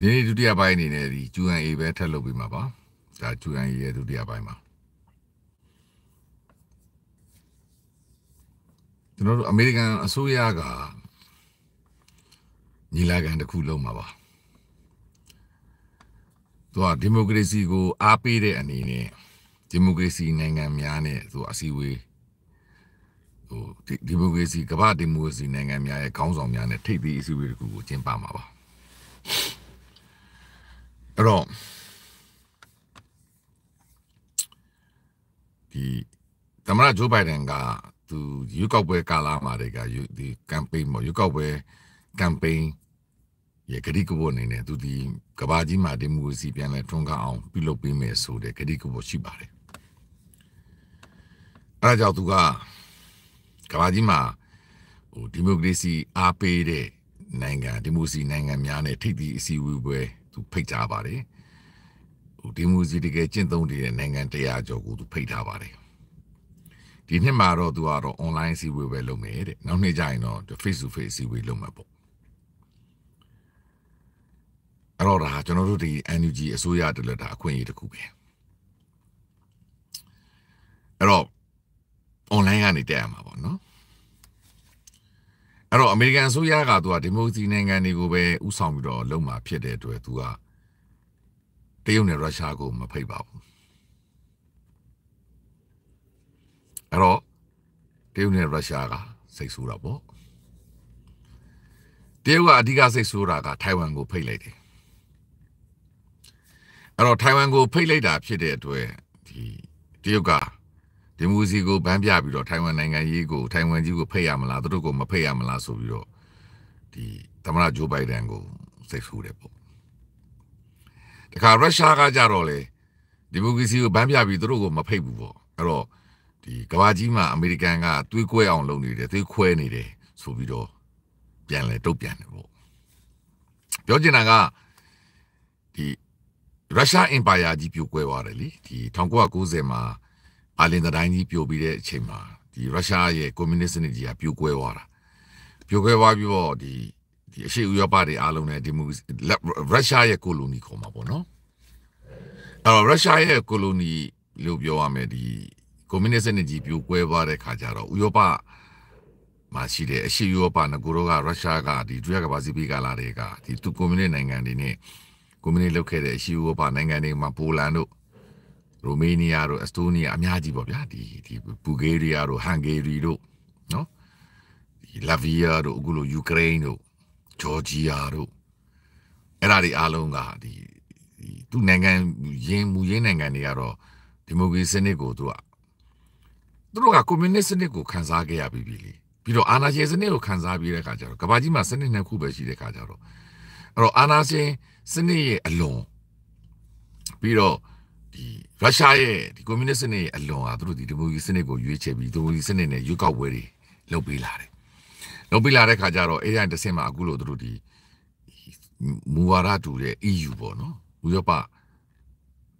ဒီနေ့ဒုတိယပိုင်းအနေနဲ့ဒီ Q&A ပဲထပ်လုပ်ပြီးမှာပါဒါ Q&A ရဲ့ဒုတိယပိုင်းပါကျွန်တော်တို့အမေရိကန်အစိုးရကညီလာခံတစ်ခုလုပ်မှာပါသူကဒီမိုကရေစီကိုအားပေးတဲ့အနေနဲ့ဒီမိုကရေစီနိုင်ငံများနဲ့သူအစည်းအဝေးဟိုဒီမိုကရေစီကမ္ဘာဒီမိုကရေစီနိုင်ငံများရဲ့ခေါင်းဆောင်များနဲ့ထိပ်သီးအစည်းအဝေးတစ်ခုကိုကျင်းပမှာပါအဲ့တော့ဒီသမရဂျိုးဘိုင်ဒန်ကသူရွေးကောက်ပွဲကာလမှာတည်းကဒီကမ်ပိန်းပေါ့ရွေးကောက်ပွဲကမ်ပိန်းရဲ့ဂရိကဘောအနေနဲ့သူဒီကဘာကြီးမှာဒီမိုကရေစီပြန်လဲထွန်းကားအောင် ပြုလုပ်ပေးမယ်ဆိုတဲ့ဂရိကဘောရှိပါတယ်အဲဒါကြောင့်သူကကဘာကြီးမှာဟိုဒီမိုကရေစီအားပေးတဲ့နိုင်ငံဒီမိုကရေစီနိုင်ငံများနဲ့ထိပ်သီးအစည်းအဝေးပွဲသူဖိတ်ကြားပါတယ်ဟိုဒီမိုစီတကယ်ကျင့်သုံးနေတဲ့နိုင်ငံတရားကျော်ကိုသူဖိတ်ထားပါတယ်ဒီနှစ်မှာတော့သူကတော့ online အစည်းအဝေးပဲလုပ်မယ်တဲ့နောက်နှစ်ကျရင်တော့ face to face အစည်းအဝေးလုပ်မှာပေါ့အဲ့တော့ဒါကျွန်တော်တို့ဒီ NUG အစိုးရတလက်တာအခွင့်အရေးတစ်ခုပဲအဲ့တော့ online ကနေတက်ရမှာပေါ့နော်အဲ့တော့အမေရိကန်အစိုးရကသူကဒီမိုကရေစီနိုင်ငံတွေကိုပဲဥဆောင်ပြီးတော့လုံမှာဖြစ်တဲ့အတွက်သူကတရုတ်နဲ့ရုရှားကိုမဖိတ်ပါဘူးအဲ့တော့တရုတ်နဲ့ရုရှားကစိတ်ဆိုးတာပေါ့တရုတ်ကအဓိကစိတ်ဆိုးတာကထိုင်ဝမ်ကိုဖိတ်လိုက်တယ်အဲ့တော့ထိုင်ဝမ်ကိုဖိတ်လိုက်တာဖြစ်တဲ့အတွက်ဒီတရုတ်ကဒီမိုစီကိုဘန်းပြပြီးတော့ထိုင်ဝမ်နိုင်ငံရေးကိုထိုင်ဝမ်ကြီးကိုဖိတ်ရမလားသူတို့ကိုမဖိတ်ရမလားဆိုပြီးတော့ဒီသမရဂျိုးဘိုင်ဒန်ကိုစိတ်ဆူတယ်ပေါ့တခါရုရှားကကြတော့လေဒီမိုကရေစီကိုဘန်းပြပြီးသူတို့ကိုမဖိတ်ဘူးပေါ့အဲ့တော့ဒီကဘာကြီးမှာအမေရိကန်ကသွေးကွဲအောင်လုပ်နေတယ်သွေးခွဲနေတယ်ဆိုပြီးတော့ပြန်လဲတုတ်ပြန်တယ်ပေါ့ပြောချင်တာကဒီရုရှားအင်ပါယာကြီးပြိုကွဲသွားတယ်လीဒီ1990မှာအာလင်တိုင်းကြီးပြိုပြီးတဲ့အချိန်မှာဒီရုရှားရဲ့ကွန်မြူနစ်စနစ်ကြီးကပြိုကွဲသွားတာပြိုကွဲသွားပြီးတော့ဒီဒီအရှေ့ဥရောပတွေအားလုံးနဲ့ဒီမိုရုရှားရဲ့ကိုလိုနီခေါ်မှာပေါ့နော်အဲ့တော့ရုရှားရဲ့ကိုလိုနီလို့ပြောရမယ်ဒီကွန်မြူနစ်စနစ်ကြီးပြိုကွဲသွားတဲ့ခါကျတော့ဥရောပမှာရှိတဲ့အရှေ့ဥရောပငကူရောကရုရှားကဒီဒုရကဘာစီပီကာလာတွေကဒီသူကွန်မြူနစ်နိုင်ငံတွေနဲ့ကွန်မြူနစ်လုပ်ခဲ့တဲ့အရှေ့ဥရောပနိုင်ငံတွေမှာပိုလန်တို့ရိုမေးနီးယားတို့အက်စတိုးနီးယားအများကြီးပေါ့ဗျာဒီဒီပူဂေးရီးယားတို့ဟန်ဂေရီတို့နော်ဒီလာဗီယာတို့အခုလိုယူကရိန်းတို့ဂျော်ဂျီယာတို့အဲ့ဒါတွေအားလုံးကဒီသူနိုင်ငံရင်းမူရင်းနိုင်ငံတွေကတော့ဒီမိုကရေစီစနစ်ကိုသူကသူတို့ကကွန်မြူနစ်စနစ်ကိုခန်းစားခဲ့ရပြီပြီလေပြီးတော့အာဏာရှင်စနစ်ကိုခန်းစားပြီးတဲ့အခါကျတော့ကမ္ဘာကြီးမှာစနစ်နှစ်ခုပဲရှိတဲ့အခါကျတော့အဲ့တော့အာဏာရှင်စနစ်ရဲ့အလွန်ပြီးတော့ဒီရုရှားရဲ့ဒီကွန်မြူနစ်စနစ်ရဲ့အလွန်အားသူတို့ဒီဒီမိုကရေစီစနစ်ကိုရွေးချယ်ပြီးဒီမိုကရေစီစနစ်နဲ့ရွေးကောက်ပွဲတွေလုပ်ပေးလာတယ်။လုပ်ပေးလာတဲ့ခါကျတော့ AI တစ်ဆင့်မှာအခုလိုသူတို့ဒီမူဝါဒတူတဲ့ EU ပေါ့နော်။ဥရောပ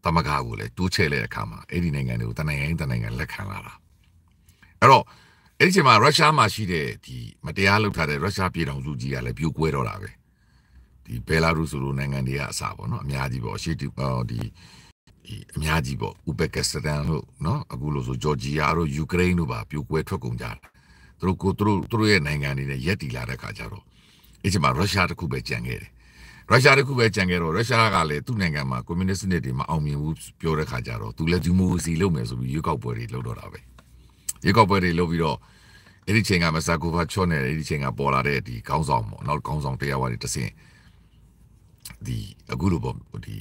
သမဂ္ဂကိုလည်းတိုးချဲ့လိုက်တဲ့အခါမှာအဲ့ဒီနိုင်ငံတွေကိုတနိုင်ငံတနိုင်ငံလက်ခံလာတာ။အဲ့တော့အဲ့ဒီချိန်မှာရုရှားမှာရှိတဲ့ဒီမတရားလုပ်ထားတဲ့ရုရှားပြည်ထောင်စုကြီးကလည်းပြိုကွဲတော့တာပဲ။ဒီဘဲလာရုစ်လိုနိုင်ငံတွေကအစားပေါ့နော်အများကြီးပေါ့ရှေ့ဒီဒီအများကြီးပေါ့ဥပကစ္စတန်တို့နော် အခုလို့ဆိုဂျော်ဂျီယာတို့ယူကရိန်းတို့ပါပြိုကွဲထွက်ကုန်ကြတာသူတို့ကိုသူတို့သူတို့ရဲ့နိုင်ငံတွေနဲ့ရက်တီလာတဲ့ခါကျတော့အဲ့ဒီမှာရုရှားတခုပဲကြံခဲ့တယ်ရုရှားတခုပဲကြံခဲ့တော့ရုရှားကလည်းသူ့နိုင်ငံမှာကွန်မြူနစ်စနစ်တွေမအောင်မြင်ဘူးပြောတဲ့ခါကျတော့သူလည်းဒီမိုကရေစီလုပ်မယ်ဆိုပြီးရွေးကောက်ပွဲတွေလုပ်တော့တာပဲရွေးကောက်ပွဲတွေလုပ်ပြီးတော့အဲ့ဒီချိန်ကမဆာကိုဗာချော့နဲ့အဲ့ဒီချိန်ကပေါ်လာတဲ့ဒီခေါင်းဆောင်ပေါ့နောက်ခေါင်းဆောင်တရားဝါတွေတဆင့်ဒီအခုလိုပေါ့ဒီ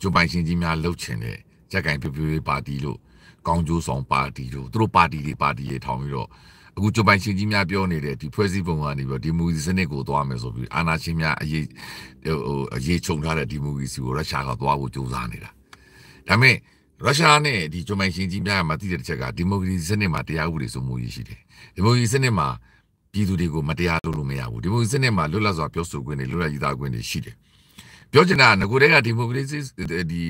ကျွန်းပိုင်ရှင်ကြီးများလှုပ်ချင်တဲ့ကြက်ကင်ပြပြရေးပါတီလို့ကောင်းကျိုးဆောင်ပါတီတို့သူတို့ပါတီတွေပါတီတွေထောင်ပြီးတော့အခုကျွပိုင်ရှင်ကြီးများပြောနေတဲ့ဒီဖွဲ့စည်းပုံကနေပြီးတော့ဒီမိုကရေစီစနစ်ကိုသွားမယ်ဆိုပြီးအာဏာရှင်များအရေးဟိုအရေးခြုံထားတဲ့ဒီမိုကရေစီကိုရုရှားကသွားဖို့ကြိုးစားနေတာဒါပေမဲ့ရုရှားနဲ့ဒီကျွပိုင်ရှင်ကြီးများကမသိတဲ့တစ်ချက်ကဒီမိုကရေစီစနစ်မှာတရားဥပဒေစိုးမိုးရေးရှိတယ်ဒီမိုကရေစီစနစ်မှာပြည်သူတွေကိုမတရားလုပ်လို့မရဘူးဒီမိုကရေစီစနစ်မှာလွတ်လပ်စွာပြောဆိုခွင့်တွေလွတ်လပ်ရည်သားခွင့်တွေရှိတယ်ပြောချင်တာကငကိုတဲ့ကဒီမိုကရေစီဒီ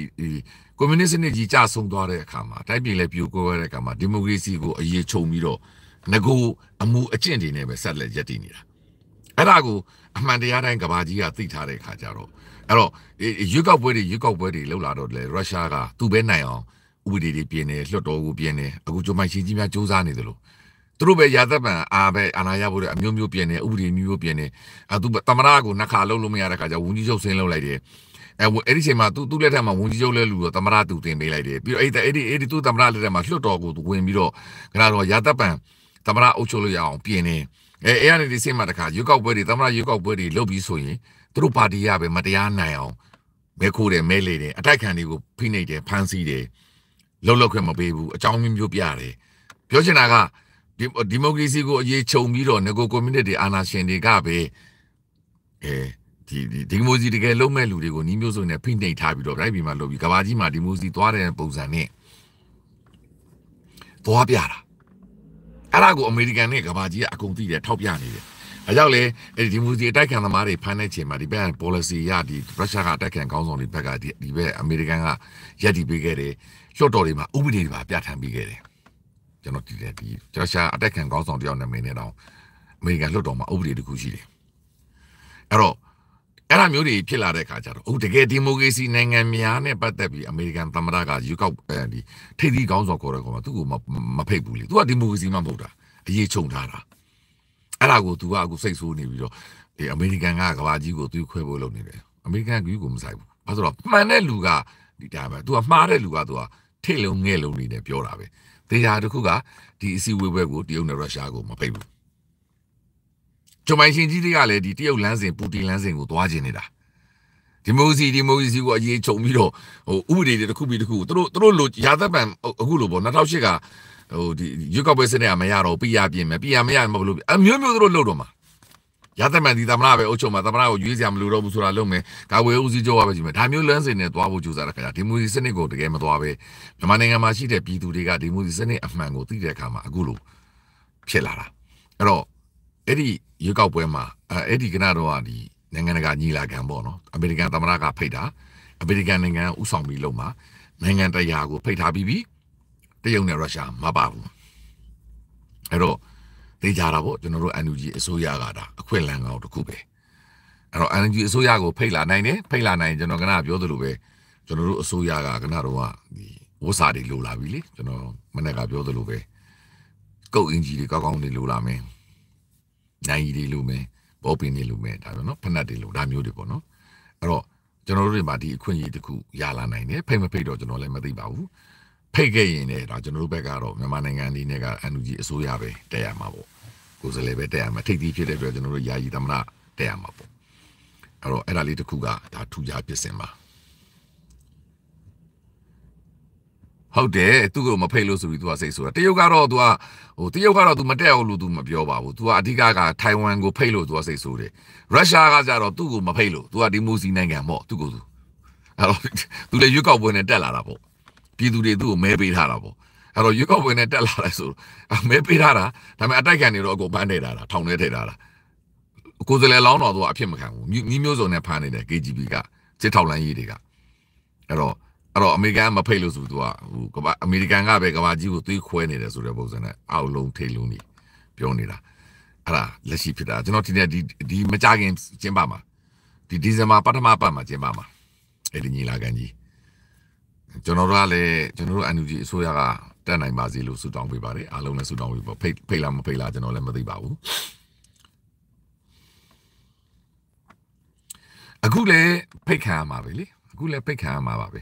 ကွန်မြူနစ်စနစ်ကြီးကြဆုံသွားတဲ့အခါမှာတိုင်းပြည်လည်းပြိုကွဲတဲ့အခါမှာဒီမိုကရေစီကိုအရေးချုံပြီးတော့ငကိုအမှုအကျင့်တွေနဲ့ပဲဆက်လက်ရပ်တည်နေတာအဲ့ဒါကိုအမှန်တရားတိုင်းကဘာကြီးကသိထားတဲ့အခါကျတော့အဲ့တော့ရွေးကောက်ပွဲတွေရွေးကောက်ပွဲတွေလှုပ်လာတော့လေရုရှားကသူ့ပဲနိုင်အောင်ဥပဒေတွေပြင်တယ်လွှတ်တော်ကိုပြင်တယ်အခုဂျိုမိုက်ရှင်ကြီးများစ조사နေတယ်လို့သူတို့ပဲရာသက်ပံအားပဲအာဏာရဖို့တဲ့အမျိုးမျိုးပြင်တယ်ဥပဒေမျိုးမျိုးပြင်တယ်အဲသူတမရကိုနှစ်ခါလှုပ်လို့မရတဲ့ခါကျဝန်ကြီးချုပ်ဆင်းလှုပ်လိုက်တယ်အဲအဲ့ဒီချိန်မှာသူသူ့လက်ထက်မှာဝန်ကြီးချုပ်လဲလူတော့တမရသူတင်ပေးလိုက်တယ်ပြီးတော့အဲ့ဒီအဲ့ဒီအဲ့ဒီသူ့တမရလက်ထက်မှာလွှတ်တော်ကိုဝင်ပြီးတော့ခဏတော့ရာသက်ပံတမရအုပ်ချုပ်လို့ရအောင် ပြင်တယ်အဲအဲ့အနေဒီစင်မှာတခါရွေးကောက်ပွဲတွေတမရရွေးကောက်ပွဲတွေလုပ်ပြီးဆိုရင်သူတို့ပါတီရပဲမတရားနိုင်အောင်မဲခိုးတယ်မဲလေတယ်အတိုက်ခံတွေကိုဖိနှိပ်တယ်ဖမ်းဆီးတယ်လှုပ်လှုပ်ခွင့်မပေးဘူးအကြောင်းမျိုးမျိုးပြတယ်ပြောချင်တာကဒီဒီမိုကရေစီကိုအရေးချုပ်ပြီးတော့ငကိုကွန်မြူနတီအာဏာရှင်တွေကပဲအဲဒီဒီဒီမိုစီတကယ်လုံးမဲ့လူတွေကိုနှီးမျိုးစုံနဲ့ဖိနှိပ်ထားပြီးတော့ဗိုက်ပြည်မှာလုပ်ပြီးကဘာကြီးမှာဒီမိုစီသွားတဲ့ပုံစံနဲ့သွားပြတာအဲ့ဒါကိုအမေရိကန်နဲ့ကဘာကြီးကအကုန်သိတယ်ထောက်ပြနေတယ်အကြောက်လေဒီမိုစီအတိုက်ခံသမားတွေဖမ်းတဲ့ချိန်မှာဒီဘက်က policy ရဒီရုရှားကအတိုက်ခံကောင်းဆောင်တွေဘက်ကဒီဘက်အမေရိကန်ကရက်တည်ပေးခဲ့တယ်လွှတ်တော်တွေမှာဥပဒေတွေပါပြဋ္ဌာန်းပေးခဲ့တယ်ကျွန်တော်တည်တယ်ဒီကျွန်တော်ရှာအတက်ခံကောင်းဆောင်တယောက်နာမည်နဲ့တောင်အမေရိကန်လွှတ်တော်မှာဥပဒေတစ်ခုရှိတယ်အဲ့တော့အဲ့လိုမျိုးတွေဖြစ်လာတဲ့အခါကျတော့ဟုတ်တကယ်ဒီမိုကရေစီနိုင်ငံများနဲ့ပတ်သက်ပြီးအမေရိကန်သမ္မတကယူကောက်ဒီထိပ်သီးကောင်းဆောင်ခေါ်တဲ့ကောင်ကသူ့ကိုမဖိတ်ဘူးလေသူကဒီမိုကရေစီမှမဟုတ်တာအရေးချုံထားတာအဲ့ဒါကိုသူကအခုစိတ်ဆိုးနေပြီးတော့ဒီအမေရိကန်ကကဘာကြီးကိုသူခွဲဖို့လုပ်နေတယ်အမေရိကန်ကယူကိုမဆိုင်ဘူးဘာလို့ဆိုတော့မှန်တဲ့လူကဒီတိုင်းပဲသူကမှားတဲ့လူကသူကထိတ်လုံးငဲ့လုံးနေတယ်ပြောတာပဲ။တရားတစ်ခုကဒီအစည်းအဝေးပွဲကိုတရုတ်နဲ့ရုရှားကိုမပိတ်ဘူးဂျမိုင်ရှင်ကြီးတွေကလည်းဒီတရုတ်လမ်းစဉ်ပူတင်လမ်းစဉ်ကိုသွားကျင်နေတာဒီမိုစီဒီမိုစီကိုအရေးချုပ်ပြီးတော့ဟိုဥပဒေတွေတစ်ခုပြီးတစ်ခုသူတို့သူတို့လိုရာသက်ပံအခုလိုပေါ့2008ကဟိုဒီရွက်ကောက်ပွဲစနစ်ကမရတော့ပြရပြင်မယ်ပြရမရမလို့အမျိုးမျိုးသူတို့လုပ်တော့မှာရသက်မှန်ဒီသမနာပဲအုပ်ချုပ်မှာသမနာကိုရွေးစရာမလိုတော့ဘူးဆိုတာလုပ်မယ်ကာဝေးဦးစီးချုပ်ကပဲကြည့်မယ်ဒါမျိုးလမ်းစဉ်နဲ့သွားဖို့ကြိုးစားတဲ့ခါကျဒီမိုစီစနစ်ကိုတကယ်မသွားပဲမြန်မာနိုင်ငံမှာရှိတဲ့ပြည်သူတွေကဒီမိုစီစနစ်အမှန်ကိုသိတဲ့အခါမှာအခုလိုဖြစ်လာတာအဲ့တော့အဲ့ဒီရွေးကောက်ပွဲမှာအဲ့ဒီကနတော့ဒီနိုင်ငံတကာညီလာခံပေါ့နော်အမေရိကန်သမနာကဖိတ်တာအမေရိကန်နိုင်ငံဥဆောင်ပြီးလုပ်မှာနိုင်ငံတရားကိုဖိတ်ထားပြီးပြီတရုတ်နဲ့ရုရှားမပါဘူးအဲ့တော့သိကြတာပေါ့ကျွန်တော်တို့ NUG အစိုးရကဒါအခွင့်အလမ်းကောင်းတစ်ခုပဲအဲ့တော့ NUG အစိုးရကိုဖိတ်လာနိုင်တယ်ဖိတ်လာနိုင်ကျွန်တော်ကနာပြောသလိုပဲကျွန်တော်တို့အစိုးရကကနာတော့ကဒီဝတ်စာတွေလိုလာပြီလေကျွန်တော်မနေ့ကပြောသလိုပဲကုတ်အင်ဂျီတွေကောင်းကောင်းတွေလိုလာမယ်နိုင်ကြီးတွေလိုမယ်ဘောပင်တွေလိုမယ်ဒါဆိုနော်ဖက်နက်တွေလိုဒါမျိုးတွေပေါ့နော်အဲ့တော့ကျွန်တော်တို့တွေမှာဒီအခွင့်အရေးတစ်ခုရလာနိုင်တယ်ဖိတ်မဖိတ်တော့ကျွန်တော်လည်းမသိပါဘူးဖိတ်ခဲ့ရင်လည်းဒါကျွန်တော်တို့ဘက်ကတော့မြန်မာနိုင်ငံအနေနဲ့ကအန်ယူဂျီအစိုးရပဲတက်ရမှာပေါ့ကိုယ်စားလှယ်ပဲတက်ရမှာထိပ်သီးဖြစ်တဲ့အတွက်ကျွန်တော်တို့ယာယီသမ္မတတက်ရမှာပေါ့အဲ့တော့အဲ့ဒါလေးတစ်ခုကဒါထူကြပြစ်စင်ပါဟုတ်တယ်သူ့ကိုမဖိတ်လို့ဆိုပြီး तू ကစိတ်ဆိုတာတရုတ်ကတော့ तू ကဟိုတရုတ်ကတော့ तू မတက်အောင်လို့ तू မပြောပါဘူး तू ကအဓိကကထိုင်ဝမ်ကိုဖိတ်လို့ तू ကစိတ်ဆိုတယ်ရုရှားကကြတော့သူ့ကိုမဖိတ်လို့ तू ကဒီမိုစီနိုင်ငံပေါ့သူ့ကိုသူအဲ့တော့ तू လည်းရွေးကောက်ပွဲနဲ့တက်လာတာပေါ့ပြည်သူတွေသူ့ကိုမဲပေးထားတာပေါ့အဲ့တော့ရွေးကောက်ပွဲနဲ့တက်လာတယ်ဆိုမဲပေးထားတာဒါပေမဲ့အတိုက်ခံတွေတော့အကုန်ပန်းထည့်ထားတာထောင်ထဲထည့်ထားတာကိုယ်စလဲလောင်းတော်သူကအဖြစ်မခံဘူးညီမျိုးစုံနဲ့ဖမ်းနေတယ် KGB ကစစ်ထောက်လိုင်းကြီးတွေကအဲ့တော့အဲ့တော့အမေရိကန်မဖိတ်လို့ဆိုသူကဟိုကမ္ဘာအမေရိကန်ကပဲကမ္ဘာကြီးကိုသွေးခွဲနေတယ်ဆိုတဲ့ပုံစံနဲ့အောက်လုံးထိတ်လုံးနေပြောနေတာအဲ့ဒါလက်ရှိဖြစ်တာကျွန်တော်ဒီနေ့ဒီဒီမကြခင်ကျင်းပမှာဒီဒီဇင်ဘာပထမပတ်မှာကျင်းပမှာအဲ့ဒီညီလာခံကြီးကျွန်တော်တို့ကလည်းကျွန်တော်တို့ NUG အစိုးရကတက်နိုင်ပါစေလို့ဆုတောင်းပေးပါတယ်အားလုံးလည်းဆုတောင်းပေးပါဖိတ်ဖိတ်လားမဖိတ်လားကျွန်တော်လည်းမသိပါဘူးအခုလည်းဖိတ်ခံရမှာပဲလေအခုလည်းဖိတ်ခံရမှာပါပဲ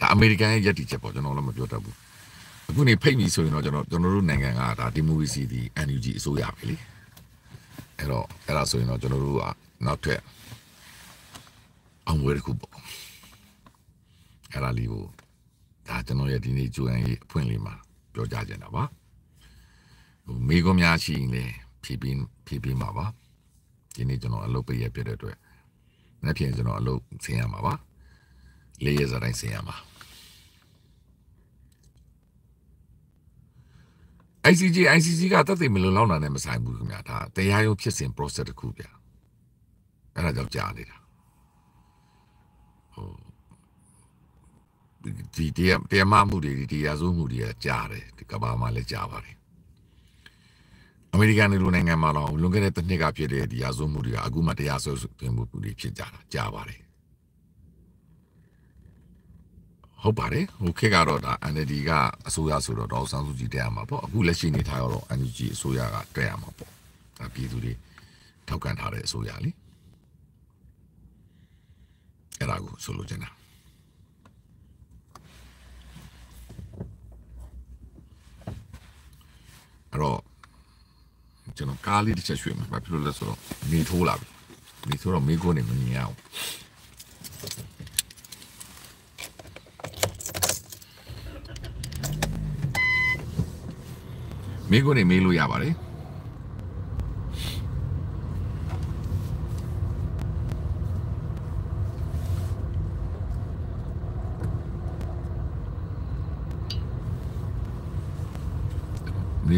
ဒါအမေရိကန်ရဲ့ယက်တီချက်ပေါ့ကျွန်တော်လည်းမပြောတတ်ဘူးအခုနေဖိတ်ပြီဆိုရင်တော့ကျွန်တော်ကျွန်တော်တို့နိုင်ငံကဒါဒီမိုကရေစီဒီ NUG အစိုးရပဲလေအဲ့တော့အဲ့ဒါဆိုရင်တော့ကျွန်တော်တို့ကနောက်ထပ်အောင်ဝဲတစ်ခုပေါ့အဲ့ဒါလေးကိုဒါကျွန်တော်ရဲ့ဒီနေ့ကြိုးရန်ရေးအဖွင့်လေးမှာပြောကြကြတာပါဟိုမိကုံးများရှိရင်လည်းဖြည်းဖြည်းဖြည်းဖြည်းမှာပါဒီနေ့ကျွန်တော်အလုပ်ပေးရပြတဲ့အတွက်နောက်ဖြစ်ကျွန်တော်အလုပ်ဆင်းရမှာပါလေးရစတိုင်းဆင်းရမှာ ICJ ICC ကတက်သိမလုံလောက်တာနဲ့မဆိုင်ဘူးခင်ဗျာဒါတရားရုံးဖြစ်စဉ် process တစ်ခုဗျာအဲ့ဒါကြောင့်ကြားနေတာဒီတရားတရားမမှုတွေဒီတရားစိုးမှုတွေကကြားတယ်ဒီကမ္ဘာမှာလည်းကြားပါတယ်အမေရိကန်လူနိုင်ငံမှာတော့လွန်ခဲ့တဲ့တစ်နှစ်ကဖြစ်တဲ့တရားစိုးမှုတွေကအခုမှတရားစိုးတင်မှုတွေဖြစ်ကြတာကြားပါတယ်ဟုတ်ပါတယ်ဟိုခေတ်ကတော့ဒါ NLD ကအစိုးရဆိုတော့ဒေါက်ဆန်းစုကြည်တက်ရမှာပေါ့အခုလက်ရှိနေထားတော့ NUG အစိုးရကတက်ရမှာပေါ့ဒါပြည်သူတွေထောက်ခံထားတဲ့အစိုးရလေအဲ့ဒါကိုဆိုလိုချင်တာအဲ့တော့ကျွန်တော်ကားလေးတစ်ချက်ရွှေ့မယ်ဘာဖြစ်လို့လဲဆိုတော့နေထိုးလာပြီနေထိုးတော့မေးခွန်းနေမမြင်ရအောင်မေးခွန်းနေမေးလို့ရပါတယ်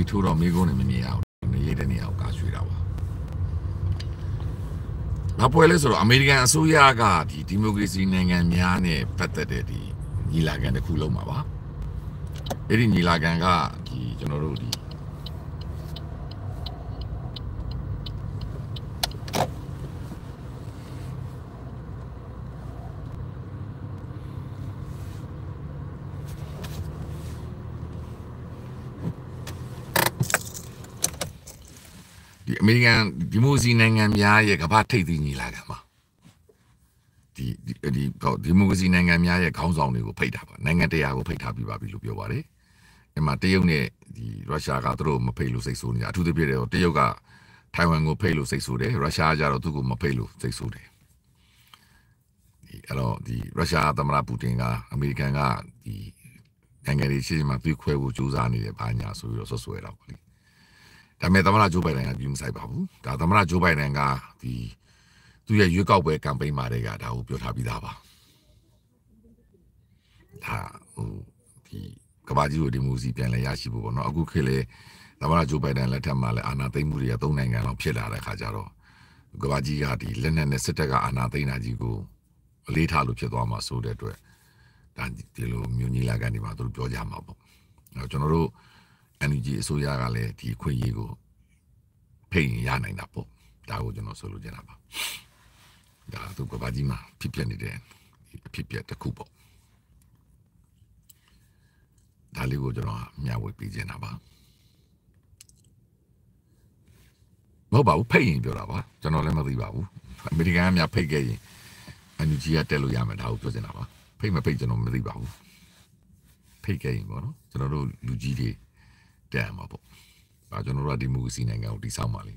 ကြီးထိုးတော့မိကုန်းနဲ့မမြင်ရဘူး။နေရတဲ့နေရာကိုကာရွှေ့တာပါ။နောက်ပွဲလဲဆိုတော့အမေရိကန်အစိုးရကဒီဒီမိုကရေစီနိုင်ငံများနဲ့ပတ်သက်တဲ့ဒီညီလာခံတစ်ခုလုပ်မှာပါ။အဲ့ဒီညီလာခံကဒီကျွန်တော်တို့ဒီမေရိကန်ဒီမိုစီနိုင်ငံများရဲ့ကမ္ဘာထိပ်သီးညီလာခံမှာဒီဒီဒီမိုကရေစီနိုင်ငံများရဲ့ခေါင်းဆောင်တွေကိုဖိတ်တာပါနိုင်ငံတရားကိုဖိတ်ထားပြီးပါပြီလို့ပြောပါတယ်အဲ့မှာတရုတ်နဲ့ဒီရုရှားကသူတို့မဖိတ်လို့စိတ်ဆိုးနေတာအထူးသဖြင့်တော့တရုတ်ကထိုင်ဝမ်ကိုဖိတ်လို့စိတ်ဆိုးတယ်ရုရှားကတော့သူ့ကိုမဖိတ်လို့စိတ်ဆိုးတယ်ဒီအဲ့တော့ဒီရုရှားသမ္မတပူတင်က အမေရိကန်ကဒီနိုင်ငံရေးရှိမှပြေးခွဲဖို့ကြိုးစားနေတယ်ဘာညာဆိုပြီးတော့ဆွဆွဲတော့လေဒါပေမဲ့သမ္မတဂျိုးဘိုင်ဒန်ကပြီးမဆိုင်ပါဘူးဒါသမ္မတဂျိုးဘိုင်ဒန်ကဒီသူ့ရဲ့ရွေးကောက်ပွဲကမ်ပိန်းမှာတည်းကဒါကိုပြောထားပြီးသားပါဒါဟိုဒီကဘာကြီးကိုဒီမိုစီပြန်လဲရရှိဖို့ပေါ့နော်အခုခေတ်လေသမ္မတဂျိုးဘိုင်ဒန်လက်ထက်မှာလဲအာဏာသိမ်းမှုတွေကသုံးနိုင်ငံလောက်ဖြစ်လာတဲ့ခါကျတော့ကဘာကြီးကဒီလက်နက်နဲ့စစ်တပ်ကအာဏာသိမ်းတာကြီးကိုအလေးထားလို့ဖြစ်သွားမှာဆိုတဲ့အတွက်ဒါဒီလိုမျိုးညီလာခံတွေမှာသူတို့ပြောကြမှာပေါ့။အဲကျွန်တော်တို့ NUG အစိုးရကလည်းဒီခွင့်ရေးကိုဖိရင်ရနိုင်တာပေါ့ဒါကိုကျွန်တော်ဆိုလိုချင်တာပါဒါသူကဘာကြီးမှာဖြစ်ပြနေတဲ့အဖြစ်ပြတစ်ခုပေါ့ဒါလေးကိုကျွန်တော်မျှဝေပေးချင်တာပါမဟုတ်ပါဘူးဖိတ်ရင်ပြောတာပါကျွန်တော်လည်းမသိပါဘူးအမေရိကန်ကများဖိတ်ခဲ့ရင်အန်ယူဂျီကတက်လို့ရမယ်ဒါကိုပြောချင်တာပါဖိတ်မဖိတ်ကျွန်တော်မသိပါဘူးဖိတ်ခဲ့ရင်ပေါ့နော်ကျွန်တော်တို့လူကြီးတွေပြန်ရမှာပေါ့ဒါကျွန်တော်တို့ကဒီမိုကရေစီနိုင်ငံကိုတည်ဆောက်ပါလေ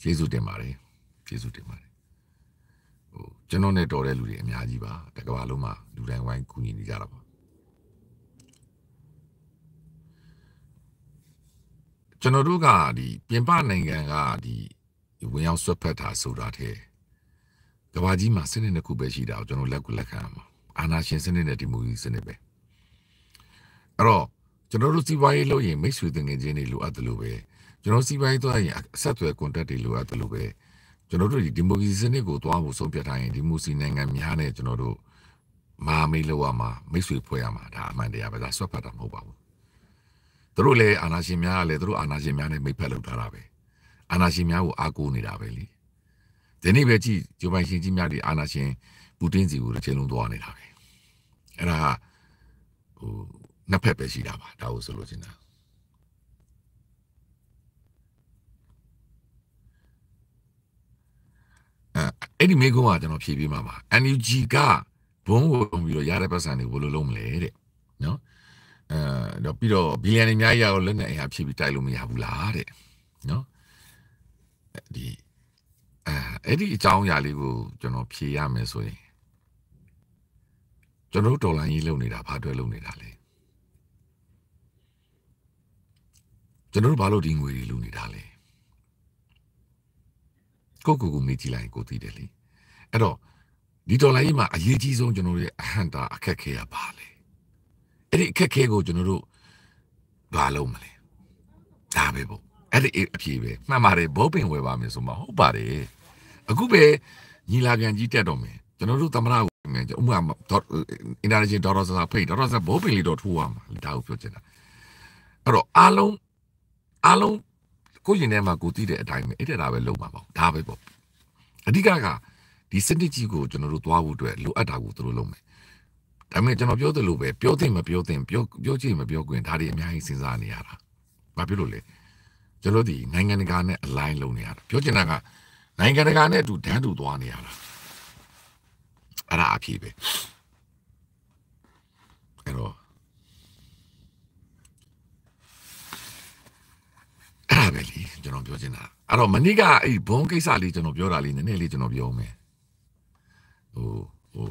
ကျေးဇူးတင်ပါတယ်ကျေးဇူးတင်ပါတယ်ဟိုကျွန်တော်နဲ့တော်တဲ့လူတွေအများကြီးပါတကဘာလုံးမှာလူတိုင်းဝိုင်းကူညီနေကြတာပါကျွန်တော်တို့ကဒီပြင်ပနိုင်ငံကဒီဝင်ရောက်ဆွတ်ဖက်တာဆိုတာတဲ့ကဘာကြီးမှာစနစ်နှစ်ခုပဲရှိတာကိုကျွန်တော်လက်လက်ခံရမှာအာနာရှင်စနစ်နဲ့ဒီမိုကရေစီစနစ်ပဲအဲ့တော့ကျွန်တော်တို့စီးပွားရေးလုပ်ရင်မိတ်ဆွေတင်ငယ်ချင်းတွေလိုအပ်တယ်လို့ပဲကျွန်တော်စီးပွားရေးသွားရင်အဆက်အသွယ် contact တွေလိုအပ်တယ်လို့ပဲကျွန်တော်တို့ဒီဒီမိုကရေစီစနစ်ကိုသွားဖို့ဆုံးဖြတ်ထားရင်ဒီမိုစီနိုင်ငံများနဲ့ကျွန်တော်တို့မာမေးလောက်ရမှာမိတ်ဆွေဖွဲ့ရမှာဒါအမှန်တရားပဲဒါဆွတ်ဖတ်တာမဟုတ်ပါဘူးသူတို့လည်းအာနာရှင်များကလည်းသူတို့အာနာရှင်များနဲ့မိတ်ဖက်လုပ်ထားတာပဲအာနာရှင်များကိုအားကိုးနေတာပဲလေဒီနေ့ပဲကြည့်ဂျိုဘိုင်ရှင်ကြီးများဒီအာနာရှင်ပူတင်စီကိုတစ်ချိန်လုံးသွားနေတာပဲအဲ့ဒါဟိုနှစ်ဖက်ပဲရှိတာပါဒါကိုဆိုလို့ချင်တာအဲ့ဒီမိကုန်းကကျွန်တော်ဖြည့်ပေးမှာပါ NUG ကဘုံဝင်ပြီးတော့ရတဲ့ပတ်စံတွေကိုဘယ်လိုလုပ်မလဲတဲ့နော်အဲတော့ပြီးတော့ဘီလီယံတွေအများကြီးရောလက်နဲ့အရာဖြည့်ပြီးတိုက်လို့မရဘူးလားတဲ့နော်ဒီအဲအဲ့ဒီအကြောင်းအရာလေးကိုကျွန်တော်ဖြည့်ရမယ်ဆိုရင်ကျွန်တော်တို့တော်လိုင်းကြီးလုပ်နေတာဘာအတွက်လုပ်နေတာလဲကျွန်တော်တို့ဘာလို့ဒီငွေတွေလုပ်နေတာလဲကိုကူကူမေးကြည့်လိုက်ကိုသိတယ်လေအဲ့တော့ဒီတော်လိုင်းကြီးမှာအရေးကြီးဆုံးကျွန်တော်တို့ရဲ့အဟံတာအခက်ခဲရပါလေအဲ့ဒီအခက်ခဲကိုကျွန်တော်တို့ဘာလုပ်မလဲဒါပဲပေါ့အဲ့ဒီအဖြေပဲမှန်ပါတယ်ဘောပင်ဝယ်ပါမယ်ဆိုမှဟုတ်ပါတယ်အခုပဲညီလာခံကြီးတက်တော့မယ်ကျွန်တော်တို့သမရဥမာ international dollar ဆိုတာဖိတ် dollar ဆိုတာဘိုးပင်လေးတော့ထိုးရမှာဒါကိုပြောချင်တာအဲ့တော့အားလုံးအားလုံးကိုရင်ထဲမှာကိုသိတဲ့အတိုင်းပဲအဲ့ဒါပဲလုပ်မှာပေါ့ဒါပဲပေါ့အဓိကကဒီစနစ်ကြီးကိုကျွန်တော်တို့သွားဖို့အတွက်လိုအပ်တာကိုသူတို့လုပ်မယ်ဒါပေမဲ့ကျွန်တော်ပြောသလိုပဲပြောသင့်မပြောသင့်ပြောပြောချင်မပြောခွင့်ဒါတွေအများကြီးစဉ်းစားနေရတာဘာဖြစ်လို့လဲကျွန်တော်ဒီနိုင်ငံတကာနဲ့ align လုပ်နေရတာပြောချင်တာကနိုင်ငံတကာနဲ့အတူတန်းတူသွားနေရတာအဲ့ဒါအဖြစ်ပဲအဲ့တော့အဲ့ဒါပဲလေကျွန်တော်ပြောချင်တာအဲ့တော့မနေ့ကအဲ့ဘုံကိစ္စလေးကျွန်တော်ပြောတာလေးနည်းနည်းလေးကျွန်တော်ပြောမယ်ဟိုဟို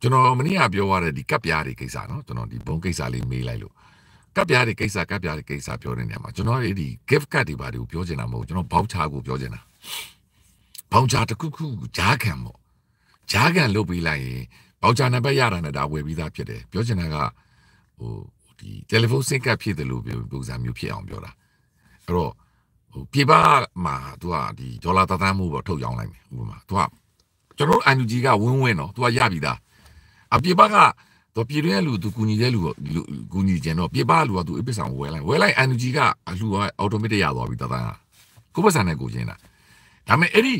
ကျွန်တော်မနေ့ကပြောရတဲ့ဒီကပ်ပြားတွေကိစ္စနော်ကျွန်တော်ဒီဘုံကိစ္စလေးမေးလိုက်လို့ကပ်ပြားတွေကိစ္စကပ်ပြားတွေကိစ္စပြောတဲ့နေရာမှာကျွန်တော်ဒီ gift card တွေဘာတွေကိုပြောချင်တာမဟုတ်ကျွန်တော် voucher ကိုပြောချင်တာ voucher တစ်ခုခုကြားခံပေါ့ဂျားကန်လုတ်ပေးလိုက်ရင်ဘောက်ချာနံပါတ်ရတာနဲ့ဒါဝယ်ပြီးသားဖြစ်တယ်ပြောချင်တာကဟိုဒီတယ်လီဖုန်းဆက်ကပ်ဖြစ်တယ်လို့ပုံစံမျိုးဖြစ်အောင်ပြောတာအဲ့တော့ဟိုပြပမှာသူကဒီဒေါ်လာသတန်းမှုပေါ့ထုတ်ရောင်းလိုက်မယ်ဥပမာသူကကျွန်တော်တို့ NUG ကဝင်းဝင်းတော့သူကရပြီသားအပြပကတော့ပြည်တွင်းလူသူကူညီတဲ့လူကူညီကြတော့ပြပလူကသူအပစ်ဆောင်ဝယ်လိုက်ဝယ်လိုက် NUG ကအလူကအော်တိုမက်တစ်ရသွားပြီသတန်းကကိုပစံနဲ့ကိုချင်းတာဒါပေမဲ့အဲ့ဒီ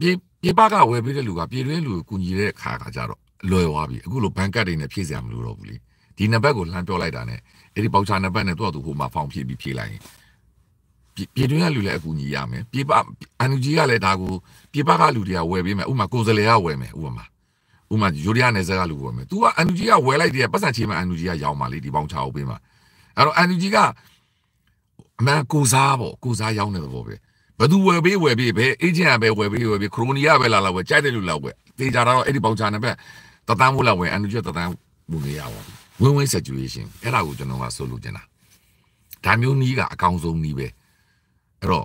ပြေပြေပကဝယ်ပေးတဲ့လူကပြေတွင်းလူကိုကူညီတဲ့ခါကကြတော့လွယ်သွားပြီအခုလိုဘဏ်ကတ်တွေနဲ့ဖြည့်စရာမလိုတော့ဘူးလေဒီနံပါတ်ကိုလှမ်းပြောလိုက်တာနဲ့အဲ့ဒီပေါချာနံပါတ်နဲ့သူ့အတူဟိုမှာဖောင်ဖြည့်ပြီးဖြည့်လိုက်ရင်ပြေတွင်းကလူလည်းအကူညီရမယ်ပြေပအန်ယူဂျီကလည်းဒါကိုပြေပကလူတွေကဝယ်ပေးမယ်ဥပမာကိုယ်စလဲကဝယ်မယ်ဥပမာဥပမာယူရီးယားနယ်စပ်ကလူဝယ်မယ် तू ကအန်ယူဂျီကဝယ်လိုက်တယ်ပတ်စံချေမှာအန်ယူဂျီကရောင်းပါလေဒီပေါင်ချာကိုပေးမှာအဲ့တော့အန်ယူဂျီကအမှန်ကိုစားပေါ့ကိုစားရောင်းတဲ့သဘောပဲဘသူဝယ်ပေးဝယ်ပေးပဲအေဂျင့်ကပဲဝယ်ပေးဝယ်ပေးခရိုနီကပဲလာလာဝယ်ကြိုက်တယ်လို့လာဝယ်တေချာတော့အဲ့ဒီပေါင်ချာနဲ့ပဲတသန်းဖို့လာဝယ်အန်တူချက်တသန်းဘူးနေရပါဘူးဝင်းဝင်း situation အဲ့ဒါကိုကျွန်တော်ကဆိုလိုချင်တာဒါမျိုးနီးကအကောင်ဆုံးနီးပဲအဲ့တော့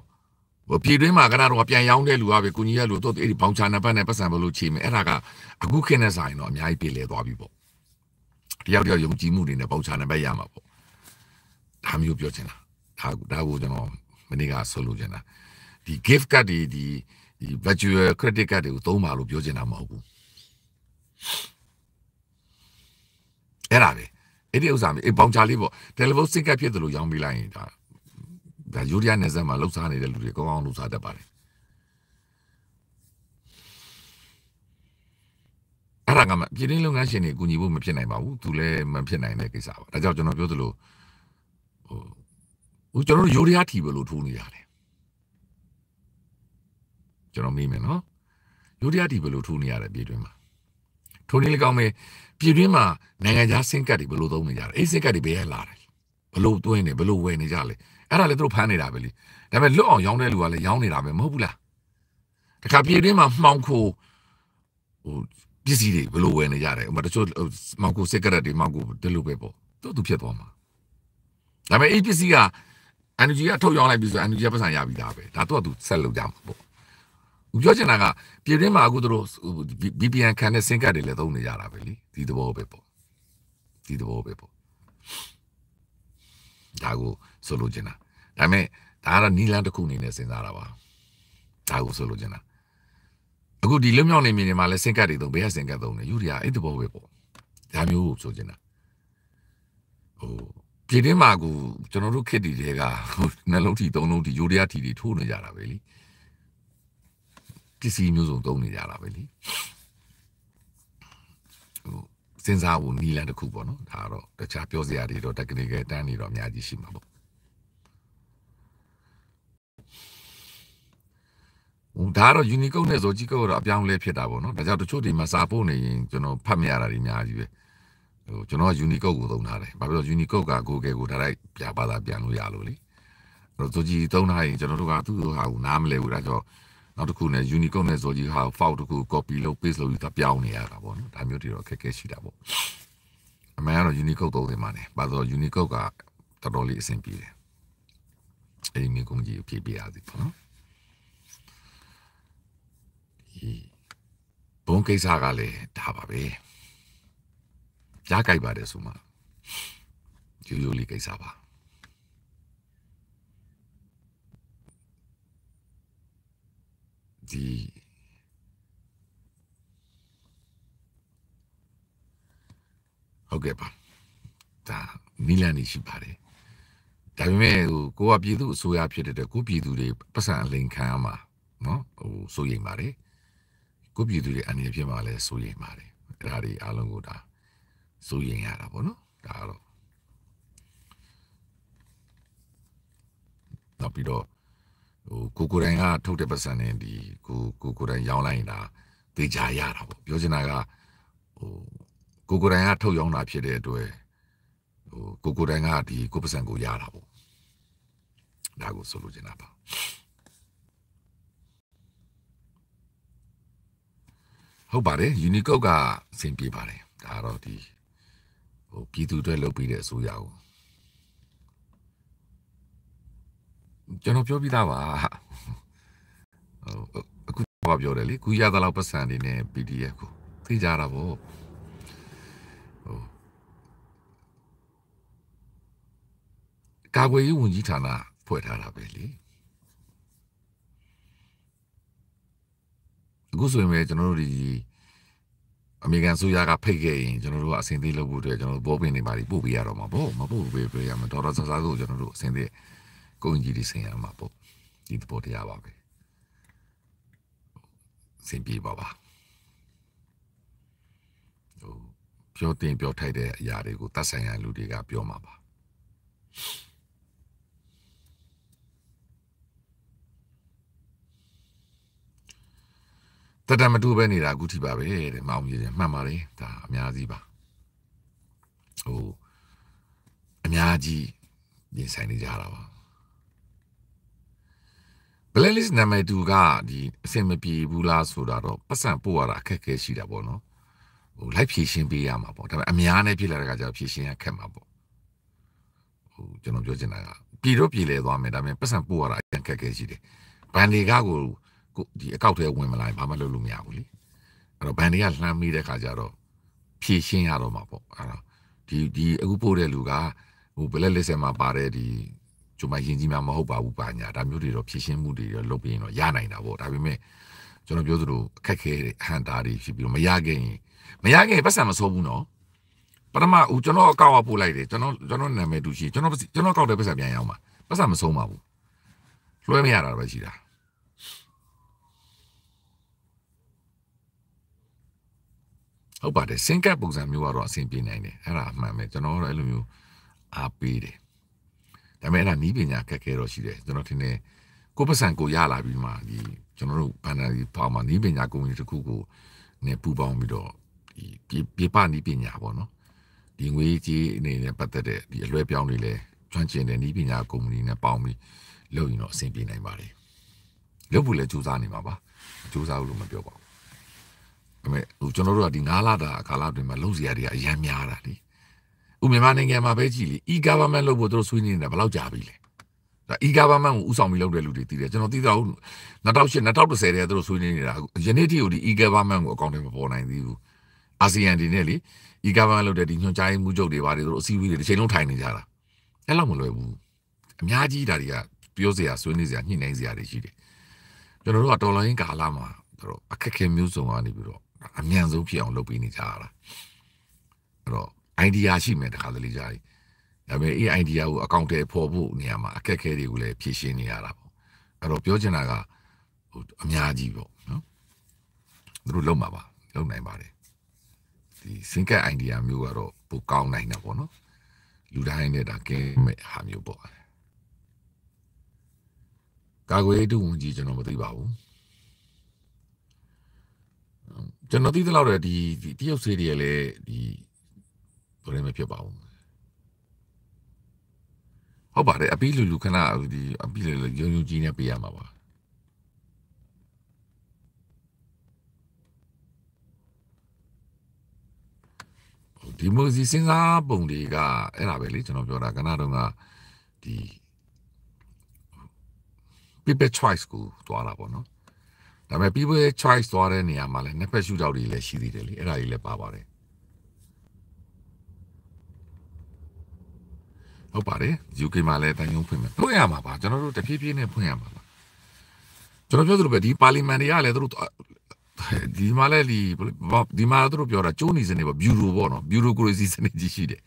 ပြည်တွင်းမှာကနာတော့ပြန်ရောင်းတဲ့လူကပဲကုညီရလူတော့အဲ့ဒီပေါင်ချာနံပါတ်နဲ့ပတ်စံဘလို့ချိန်မယ်အဲ့ဒါကအခုခင်းတဲ့ဆိုင်တော့အများကြီးပြည်လဲသွားပြီပေါ့တယောက်တယောက်ယုံကြည်မှုတွေနဲ့ပေါင်ချာနံပါတ်ရမှာပေါ့ဒါမျိုးပြောချင်တာဒါဒါကိုကျွန်တော်မနေ့ကဆိုလိုချင်တာဒီ gift card တွေဒီဒီ virtual credit card တွေကိုသုံးပါလို့ပြောချင်တာမဟုတ်ဘူးအဲ့ဒါပဲအဲ့ဒီဥစ္စာမျိုးအေးပေါင်ချလေးပေါ့ telephone စက်ကပ်ဖြစ်တယ်လို့ရောင်းပေးလိုက်ရင်ဒါဒါယူရီးယားနယ်စပ်မှာလှုပ်ရှားနေတဲ့လူတွေကောင်းကောင်းလှုပ်ရှားတတ်ပါတယ်အဲ့ဒါကမှပြည်တွင်းလုပ်ငန်းရှင်တွေကူညီဖို့မဖြစ်နိုင်ပါဘူးသူလည်းမဖြစ်နိုင်တဲ့ကိစ္စပါဒါကြောင့်ကျွန်တော်ပြောသလိုဟိုကျွန်တော်တို့ယူရီးယားထီပဲလို့ထိုးနေရတယ်ကျွန်တော်မေးမယ်နော်ယုဒ္ဓယာတီဘယ်လိုထိုးနေရလဲပြည်တွင်းမှာထိုးနေလေကောင်းမယ်ပြည်တွင်းမှာနိုင်ငံခြားစင်ကတ်တွေဘယ်လိုသုံးနေကြလဲအဲ့စင်ကတ်တွေဘယ်ရလာတယ်ဘယ်လိုသွင်းနေဘယ်လိုဝယ်နေကြလဲအဲ့ဒါလည်းသူတို့ဖမ်းနေတာပဲလေဒါပေမဲ့လွတ်အောင်ရောင်းတဲ့လူကလည်းရောင်းနေတာပဲမဟုတ်ဘူးလားတခါပြည်တွင်းမှာမှောင်ခိုဟိုပစ္စည်းတွေဘယ်လိုဝယ်နေကြတယ်ဥပမာတချို့မှောင်ခိုစင်ကတ်တွေမှောင်ခိုဒီလိုပဲပေါ့သူ့သူဖြစ်သွားမှာဒါပေမဲ့အဲ့ပစ္စည်းက energy ကထုတ်ရောင်းလိုက်ပြီဆို energy ပတ်စံရပြီလားပဲဒါတော့သူဆက်လုပ်ကြမှာပေါ့ပြောချင်တာကပြည်တွင်းမှာအခုတို့ VPN ခံတဲ့ဆင်းကတ်တွေလည်းသုံးနေကြတာပဲလေဒီသဘောပဲပေါ့ဒီသဘောပဲပေါ့ဒါကိုဆိုလိုချင်တာဒါပေမဲ့ဒါကတော့နီလန်းတစ်ခုအနေနဲ့စဉ်းစားတာပါဒါကိုဆိုလိုချင်တာအခုဒီလွတ်မြောက်နေမြေတွေမှာလည်းဆင်းကတ်တွေသုံးဘယ်ကဆင်းကတ် သုံးလဲယူရီယာအဲ့သဘောပဲပေါ့ဒါမျိုးကိုဆိုချင်တာဟိုပြည်တွင်းမှာကိုကျွန်တော်တို့ခက်တီတွေကနှလုံးထီသုံးလုံးထီယူရီယာထီတွေထိုးနေကြတာပဲလေပစ္စည်းမျိုးစုံသုံးနေကြတာပဲလေဟိုစဉ်းစားဖို့နီလန်တစ်ခုပေါ့နော်ဒါတော့တခြားပြောစရာတွေတော့ technical တန်းနေတော့အများကြီးရှိမှာပေါ့ဟိုဒါကတော့ Unicode နဲ့ဆိုကြီးကတော့အပြောင်းလဲဖြစ်တာပေါ့နော်ဒါကြောင့်တချို့ဒီမှာစာပို့နေရင်ကျွန်တော်ဖတ်မရတာတွေအများကြီးပဲဟိုကျွန်တော်က Unicode ကိုသုံးထားတယ်ဘာဖြစ်လို့ Unicode က Google ကိုဒါလိုက်ပြပါတာပြန်လို့ရလို့လေအဲ့တော့ဆိုကြီးသုံးထားရင်ကျွန်တော်တို့ကသူ့ဟာကိုနားမလဲဘူးဒါကြောင့်နောက်တစ်ခုနဲ့ Unicode နဲ့ Zoji ဟာ file တစ်ခု copy လုပ် paste လုပ်ပြီးသားပြောင်းနေရတာပေါ့နော်ဒါမျိုးတွေတော့အခက်အခဲရှိတာပေါ့အမှန်ကတော့ Unicode သုံးသင်ပါတယ်ဘာလို့ Unicode ကတော်တော်လေးအဆင်ပြေတယ်အဲ့ဒီမျိုးကုန်ကြီးဖြည့်ပြရသည်ပေါ့နော်ဒီဘုံကိစ္စကလည်းဒါပါပဲကြားကြိုက်ပါတယ်ဆိုမှရိုးရိုးလေးကိစ္စပါကြီးဟုတ်ကဲ့ပါဒါနီလန်နေရှိပါတယ်ဒါပေမဲ့ဟိုကိုကပြည်သူအစိုးရဖြစ်တဲ့အတွက်ကိုပြည်သူတွေပတ်စံအလိန်ခံရမှာနော်ဟိုစိုးရိမ်ပါတယ်ကိုပြည်သူတွေအနေဖြင့်မှလည်းစိုးရိမ်ပါတယ်အဲ့ဒါတွေအားလုံးကိုဒါစိုးရိမ်ရတာပေါ့နော်ဒါတော့နောက်ပြီးတော့ဟိုကိုကိုတိုင်ကထုတ်တဲ့ပတ်စံနဲ့ဒီကိုကိုကိုတိုင်ရောင်းလိုက်ရင်ဒါသေချာရတာပေါ့ပြောချင်တာကဟိုကိုကိုတိုင်ကထုတ်ရောင်းတာဖြစ်တဲ့အတွက်ဟိုကိုကိုတိုင်ကဒီကိုပတ်စံကိုရတာပေါ့ဒါကိုဆိုလိုချင်တာပါဟုတ်ပါတယ် Unicode ကအဆင်ပြေပါတယ်ဒါတော့ဒီဟိုပြည်သူအတွက်လုပ်ပြီးတဲ့အစိုးရကိုကျွန်တော်ပြောပြသားပါအခုဘာပြောတယ်လေခုရသလောက်ပတ်စံနေနဲ့ PDF ကိုသိကြတာပေါ့ဟိုကာကွယ်ရေးဝန်ကြီးဌာနဖွဲ့ထားတာပဲလေအခုဆိုရင်ပဲကျွန်တော်တို့ဒီအမေရိကန်ဆိုရကဖိတ်ခဲ့ရင်ကျွန်တော်တို့ကအစင်းသေးလုပ်ဖို့အတွက်ကျွန်တော်တို့ဘောပင်တွေပါပြီးပို့ပေးရတော့မှာပေါ့မပို့ပေးပြရမှာဒေါ်လာစစားကိုကျွန်တော်တို့အစင်းသေးကုံကြီးတွေဆင်ရမှာပေါ့ဒီသဘောတရားပါပဲစင်ပြေပါပါဟိုပြောတင်ပြောထိုက်တဲ့အရာတွေကိုတတ်ဆိုင်ရာလူတွေကပြောမှာပါတတမတူပဲနေတာအခုထိပါပဲတဲ့မောင်ကြီးတယ်မှန်ပါတယ်ဒါအများကြီးပါဟိုအများကြီးရင်ဆိုင်နေကြတာပါ blacklist နာမည်တူကဒီအဆင်မပြေဘူးလားဆိုတာတော့ပတ်စံပို့ရတာအခက်အခဲရှိတာပေါ့နော်ဟိုလိုက်ဖြည့်ရှင်းပေးရမှာပေါ့ဒါပေမဲ့အများနဲ့ဖြစ်လာတဲ့ကကြောင့်ဖြည့်ရှင်းရခက်မှာပေါ့ဟိုကျွန်တော်ပြောချင်တာကပြည်တော့ပြည်လဲသွားမယ်ဒါပေမဲ့ပတ်စံပို့ရတာအရင်ခက်ခဲရှိတယ်ဘန်တွေကကိုကိုဒီအကောက်ထဲဝင်မလာရင်ဘာမှလုပ်လို့မရဘူးလေအဲ့တော့ဘန်တွေကလှမ်းမိတဲ့ခါကျတော့ဖြည့်ရှင်းရတော့မှာပေါ့အဲ့တော့ဒီဒီအခုပို့တဲ့လူကဟို blacklist မှာပါတဲ့ဒီကျွန်မယဉ်ကြီးများမဟုတ်ပါဘူးပါညာဒါမျိုးတွေတော့ဖြည့်ရှင်းမှုတွေတော့လုပ်ပြီးရင်တော့ရနိုင်တာပေါ့ဒါပေမဲ့ကျွန်တော်ပြောသလိုအခက်ခဲတွေဟန်တာတွေဖြစ်ပြီးတော့မရခဲ့ရင်မရခဲ့ရင်ပတ်စံမစိုးဘူးနော်ပထမဦးကျွန်တော်အကောက်အပို့လိုက်တယ်ကျွန်တော်ကျွန်တော်နာမည်တူရှိကျွန်တော်ကျွန်တော်ကောက်တဲ့ပတ်စံပြန်ရအောင်ပါပတ်စံမဆုံးပါဘူးလွှဲမရတာပဲရှိတာဟုတ်ပါတယ်စင်ကပ်ပုံစံမျိုးကတော့အဆင်ပြေနိုင်တယ်အဲ့ဒါအမှန်ပဲကျွန်တော်ကတော့အဲ့လိုမျိုးအားပေးတယ်ဒါပေမဲ့အဲ့ဒါနီးပညာခက်ခဲတော့ရှိတယ်ကျွန်တော်ထင်တယ်ကိုပစံကိုရလာပြီးမှဒီကျွန်တော်တို့ဘန်နာဒီပေါမှာနီးပညာကုမ္ပဏီတစ်ခုကိုနဲ့ပူးပေါင်းပြီးတော့ဒီပြပနီးပညာပေါ့နော်ဒီငွေကြီးအနေနဲ့ပတ်သက်တဲ့ဒီအလွဲပြောင်းတွေလဲကျွမ်းကျင်တဲ့နီးပညာကုမ္ပဏီနဲ့ပေါင်းပြီးလုပ်ရင်တော့အဆင်ပြေနိုင်ပါတယ်လုပ်ဖို့လဲစူးစမ်းနေမှာပါစူးစမ်းလို့မပြောပါဘူးဒါပေမဲ့ဟိုကျွန်တော်တို့ကဒီ9လတာအခါလအတွင်းမှာလုပ်စရာတွေကအများများတာလीအဥမြန်မာနိုင်ငံမှာပဲကြည်လေ e-government လုပ်ဖို့တို့ဆွေးနွေးနေတာဘယ်လောက်ကြာပြီလဲဒါ e-government ကိုဥဆောင်ပြီးလုပ်တဲ့လူတွေတည်တယ်ကျွန်တော်သိတာဟုတ်2008 2010တဲ့တို့ဆွေးနွေးနေတာယနေ့ထိကိုဒီ e-government ကိုအကောင့်ထဲမှာပေါ်နိုင်သေးဘူးအာဆီယံတွေနဲ့လေ e-government လုပ်တဲ့ဒီညွှန်ကြားရေးမှူးချုပ်တွေပါတယ်တို့အစည်းအဝေးတွေတစ်ချိန်လုံးထိုင်နေကြတာအဲ့လောက်မလွယ်ဘူးအများကြီးဒါတွေကပြောစရာဆွေးနွေးစရာညှိနှိုင်းစရာတွေရှိတယ်ကျွန်တော်တို့ကတော်လိုင်းကာလမှာတို့အခက်အခဲမျိုးစုံကနေပြီးတော့အမြန်ဆုံးဖြစ်အောင်လုပ်ပေးနေကြတာအဲ့တော့ idea ရှိမယ်တခါတလေကြာရင်ဒါပေမဲ့အဲ့ idea ကိုအကောင့်တွေပေါ်ဖို့နေရာမှာအခက်အခဲတွေကိုလည်းဖြေရှင်းနေရတာပေါ့အဲ့တော့ပြောချင်တာကဟိုအများကြီးပေါ့နော်သူတို့လုံမှာပါလုံနိုင်ပါတယ်ဒီ think idea မျိုးကတော့ပိုကောင်းနိုင်တာပေါ့နော်လူတိုင်းနဲ့ဒါကင်းမဲ့ဟာမျိုးပေါ့ကာကွယ်ရေးတူဝန်ကြီးကျွန်တော်မသိပါဘူးကျွန်တော်သိသလောက်တော့ဒီတရုတ်စီးရီးယားလည်းဒီဆိုလည်းမဖြစ်ပါဘူးဟုတ်ပါတယ်အပီလူလူခဏဒီအပီလူလူရုံရုံကြီးနဲ့ပေးရမှာပါဒီမိုစီစဉ်းစားပုံတွေကအဲ့ဒါပဲလေကျွန်တော်ပြောတာကဏ္ဍတုန်းကဒီ people choice ကိုသွားတာပေါ့နော်ဒါပေမဲ့ people choice သွားတဲ့နေရာမှာလည်းနှစ်ဖက်ရှုထောင့်တွေလည်းရှိသေးတယ်လေအဲ့ဒါတွေလည်းပါပါတယ်ဟုတ်ပါတယ် UK မှာလည်းတန်ယုံဖွင့်မယ်ဖွင့်ရမှာပါကျွန်တော်တို့တဖြည်းဖြည်းနဲ့ဖွင့်ရမှာပါကျွန်တော်ပြောသလိုပဲဒီပါလီမန်တွေကလည်းတို့ဒီမှာလည်းဒီဒီမှာတို့ပြောတာကျိုးနေစနေပေါ့ဘျူရိုပေါ့နော်ဘျူရိုကရေစီစနစ်ကြီးရှိတယ်